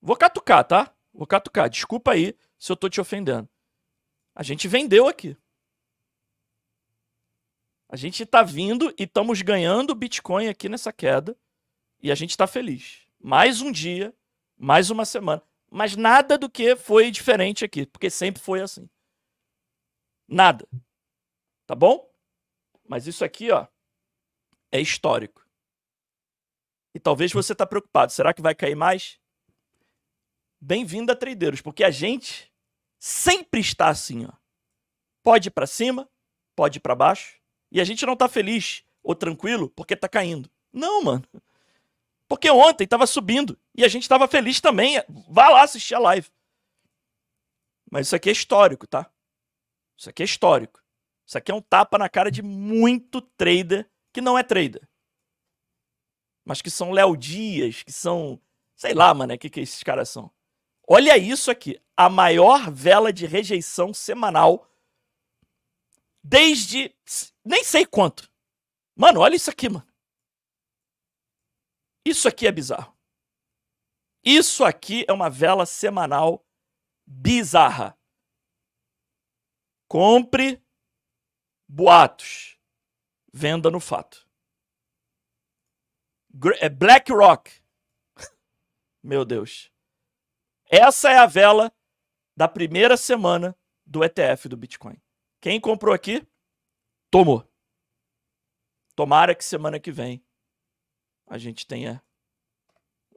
Vou catucar, tá? Vou catucar. Desculpa aí se eu tô te ofendendo. A gente vendeu aqui. A gente está vindo e estamos ganhando Bitcoin aqui nessa queda e a gente está feliz. Mais um dia, mais uma semana, mas nada do que foi diferente aqui, porque sempre foi assim. Nada. Tá bom? Mas isso aqui, ó, é histórico. E talvez você está preocupado. Será que vai cair mais? Bem-vindo a Tradeiros, porque a gente sempre está assim, ó. Pode ir para cima, pode ir para baixo, e a gente não tá feliz ou tranquilo porque tá caindo. Não, mano. Porque ontem tava subindo e a gente tava feliz também. Vá lá assistir a live. Mas isso aqui é histórico, tá? Isso aqui é histórico. Isso aqui é um tapa na cara de muito trader que não é trader. Mas que são Léo Dias, que são. Sei lá, mano, o é que, que esses caras são. Olha isso aqui. A maior vela de rejeição semanal desde nem sei quanto. Mano, olha isso aqui, mano. Isso aqui é bizarro. Isso aqui é uma vela semanal bizarra. Compre boatos. Venda no fato. É BlackRock. Meu Deus. Essa é a vela da primeira semana do ETF do Bitcoin. Quem comprou aqui, tomou. Tomara que semana que vem a gente tenha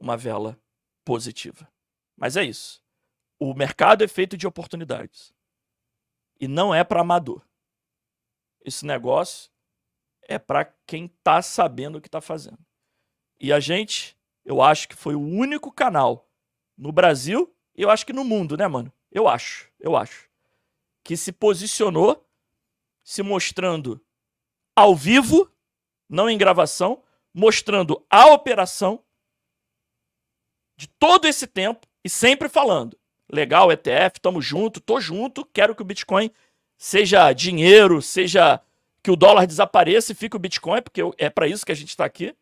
uma vela positiva. Mas é isso. O mercado é feito de oportunidades. E não é para amador. Esse negócio é para quem está sabendo o que está fazendo. E a gente, eu acho que foi o único canal no Brasil e eu acho que no mundo, né, mano? Eu acho, eu acho. Que se posicionou se mostrando ao vivo, não em gravação, mostrando a operação de todo esse tempo e sempre falando: legal, ETF, tamo junto, tô junto, quero que o Bitcoin seja dinheiro, seja que o dólar desapareça e fique o Bitcoin, porque é para isso que a gente está aqui,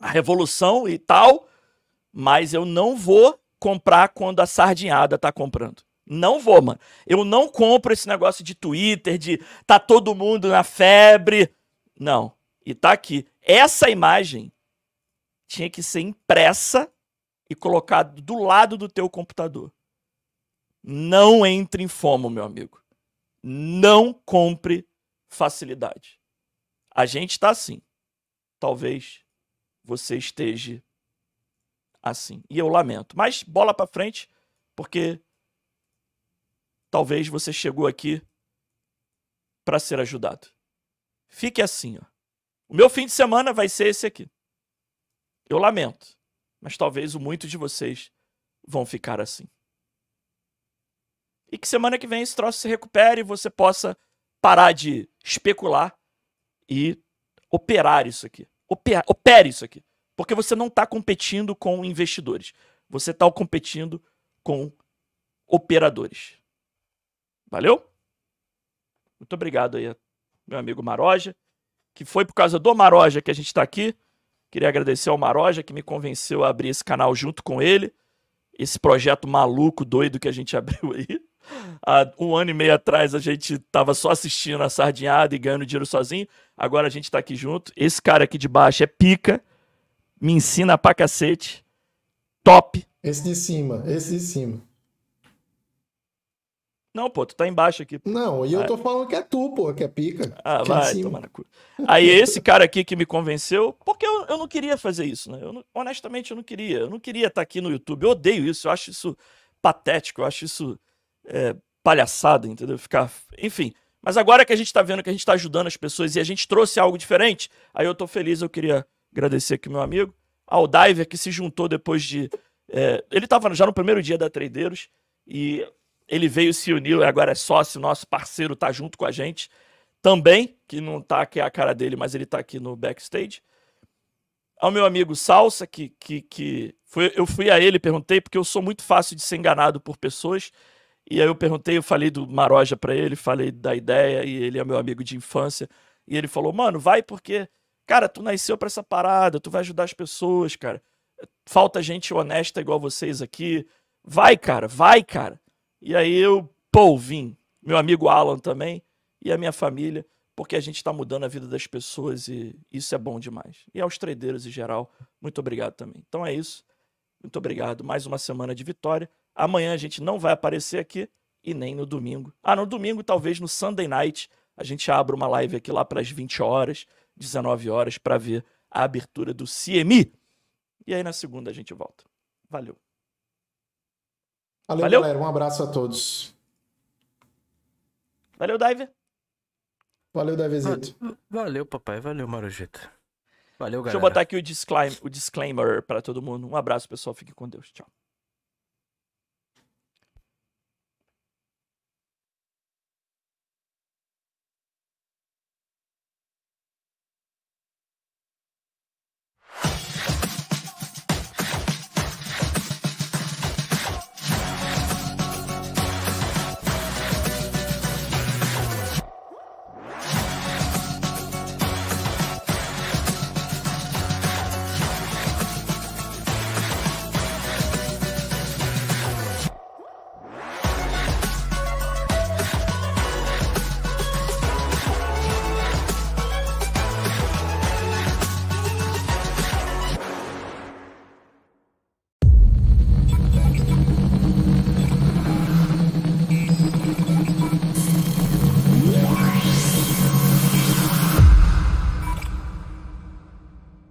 a revolução e tal, mas eu não vou comprar quando a sardinhada tá comprando. Não vou, mano. Eu não compro esse negócio de Twitter, de tá todo mundo na febre. Não. E tá aqui. Essa imagem tinha que ser impressa e colocada do lado do teu computador. Não entre em fomo, meu amigo. Não compre facilidade. A gente está assim. Talvez você esteja assim. E eu lamento. Mas bola para frente, porque talvez você chegou aqui para ser ajudado. Fique assim, ó. O meu fim de semana vai ser esse aqui. Eu lamento, mas talvez o muito de vocês vão ficar assim. E que semana que vem esse troço se recupere e você possa parar de especular e operar isso aqui. opera opere isso aqui. Porque você não está competindo com investidores. Você está competindo com operadores. Valeu? Muito obrigado aí, meu amigo Maroja, que foi por causa do Maroja que a gente está aqui. Queria agradecer ao Maroja que me convenceu a abrir esse canal junto com ele. Esse projeto maluco, doido que a gente abriu aí. Há um ano e meio atrás a gente estava só assistindo a sardinhada e ganhando dinheiro sozinho. Agora a gente está aqui junto. Esse cara aqui de baixo é pica me ensina pra cacete. Top. Esse de cima, esse de cima. Não, pô, tu tá embaixo aqui. Pô. Não, e eu ah. tô falando que é tu, pô, que é pica. Ah, vai, é na cu. Aí esse cara aqui que me convenceu, porque eu, eu não queria fazer isso, né? Eu não, honestamente, eu não queria. Eu não queria estar tá aqui no YouTube. Eu odeio isso, eu acho isso patético, eu acho isso é, palhaçada, entendeu? Ficar. Enfim. Mas agora que a gente tá vendo que a gente tá ajudando as pessoas e a gente trouxe algo diferente, aí eu tô feliz, eu queria Agradecer aqui meu amigo. Ao Diver, que se juntou depois de. É, ele estava já no primeiro dia da Tradeiros e ele veio, se uniu, é, agora é sócio, nosso parceiro, tá junto com a gente também, que não tá aqui é a cara dele, mas ele tá aqui no backstage. Ao meu amigo Salsa, que, que, que foi, eu fui a ele, perguntei, porque eu sou muito fácil de ser enganado por pessoas. E aí eu perguntei, eu falei do Maroja para ele, falei da ideia, e ele é meu amigo de infância. E ele falou, mano, vai porque Cara, tu nasceu para essa parada, tu vai ajudar as pessoas, cara. Falta gente honesta igual vocês aqui. Vai, cara, vai, cara. E aí eu, pô, vim. Meu amigo Alan também e a minha família, porque a gente está mudando a vida das pessoas e isso é bom demais. E aos tradeiros em geral, muito obrigado também. Então é isso. Muito obrigado. Mais uma semana de vitória. Amanhã a gente não vai aparecer aqui e nem no domingo. Ah, no domingo, talvez no Sunday night, a gente abra uma live aqui lá para as 20 horas. 19 horas, para ver a abertura do CMI. E aí na segunda a gente volta. Valeu. Valeu, Valeu. galera. Um abraço a todos. Valeu, Daiver. Valeu, Davezito. Valeu, papai. Valeu, Marujita Valeu, galera. Deixa eu botar aqui o disclaimer, o disclaimer para todo mundo. Um abraço, pessoal. Fique com Deus. Tchau.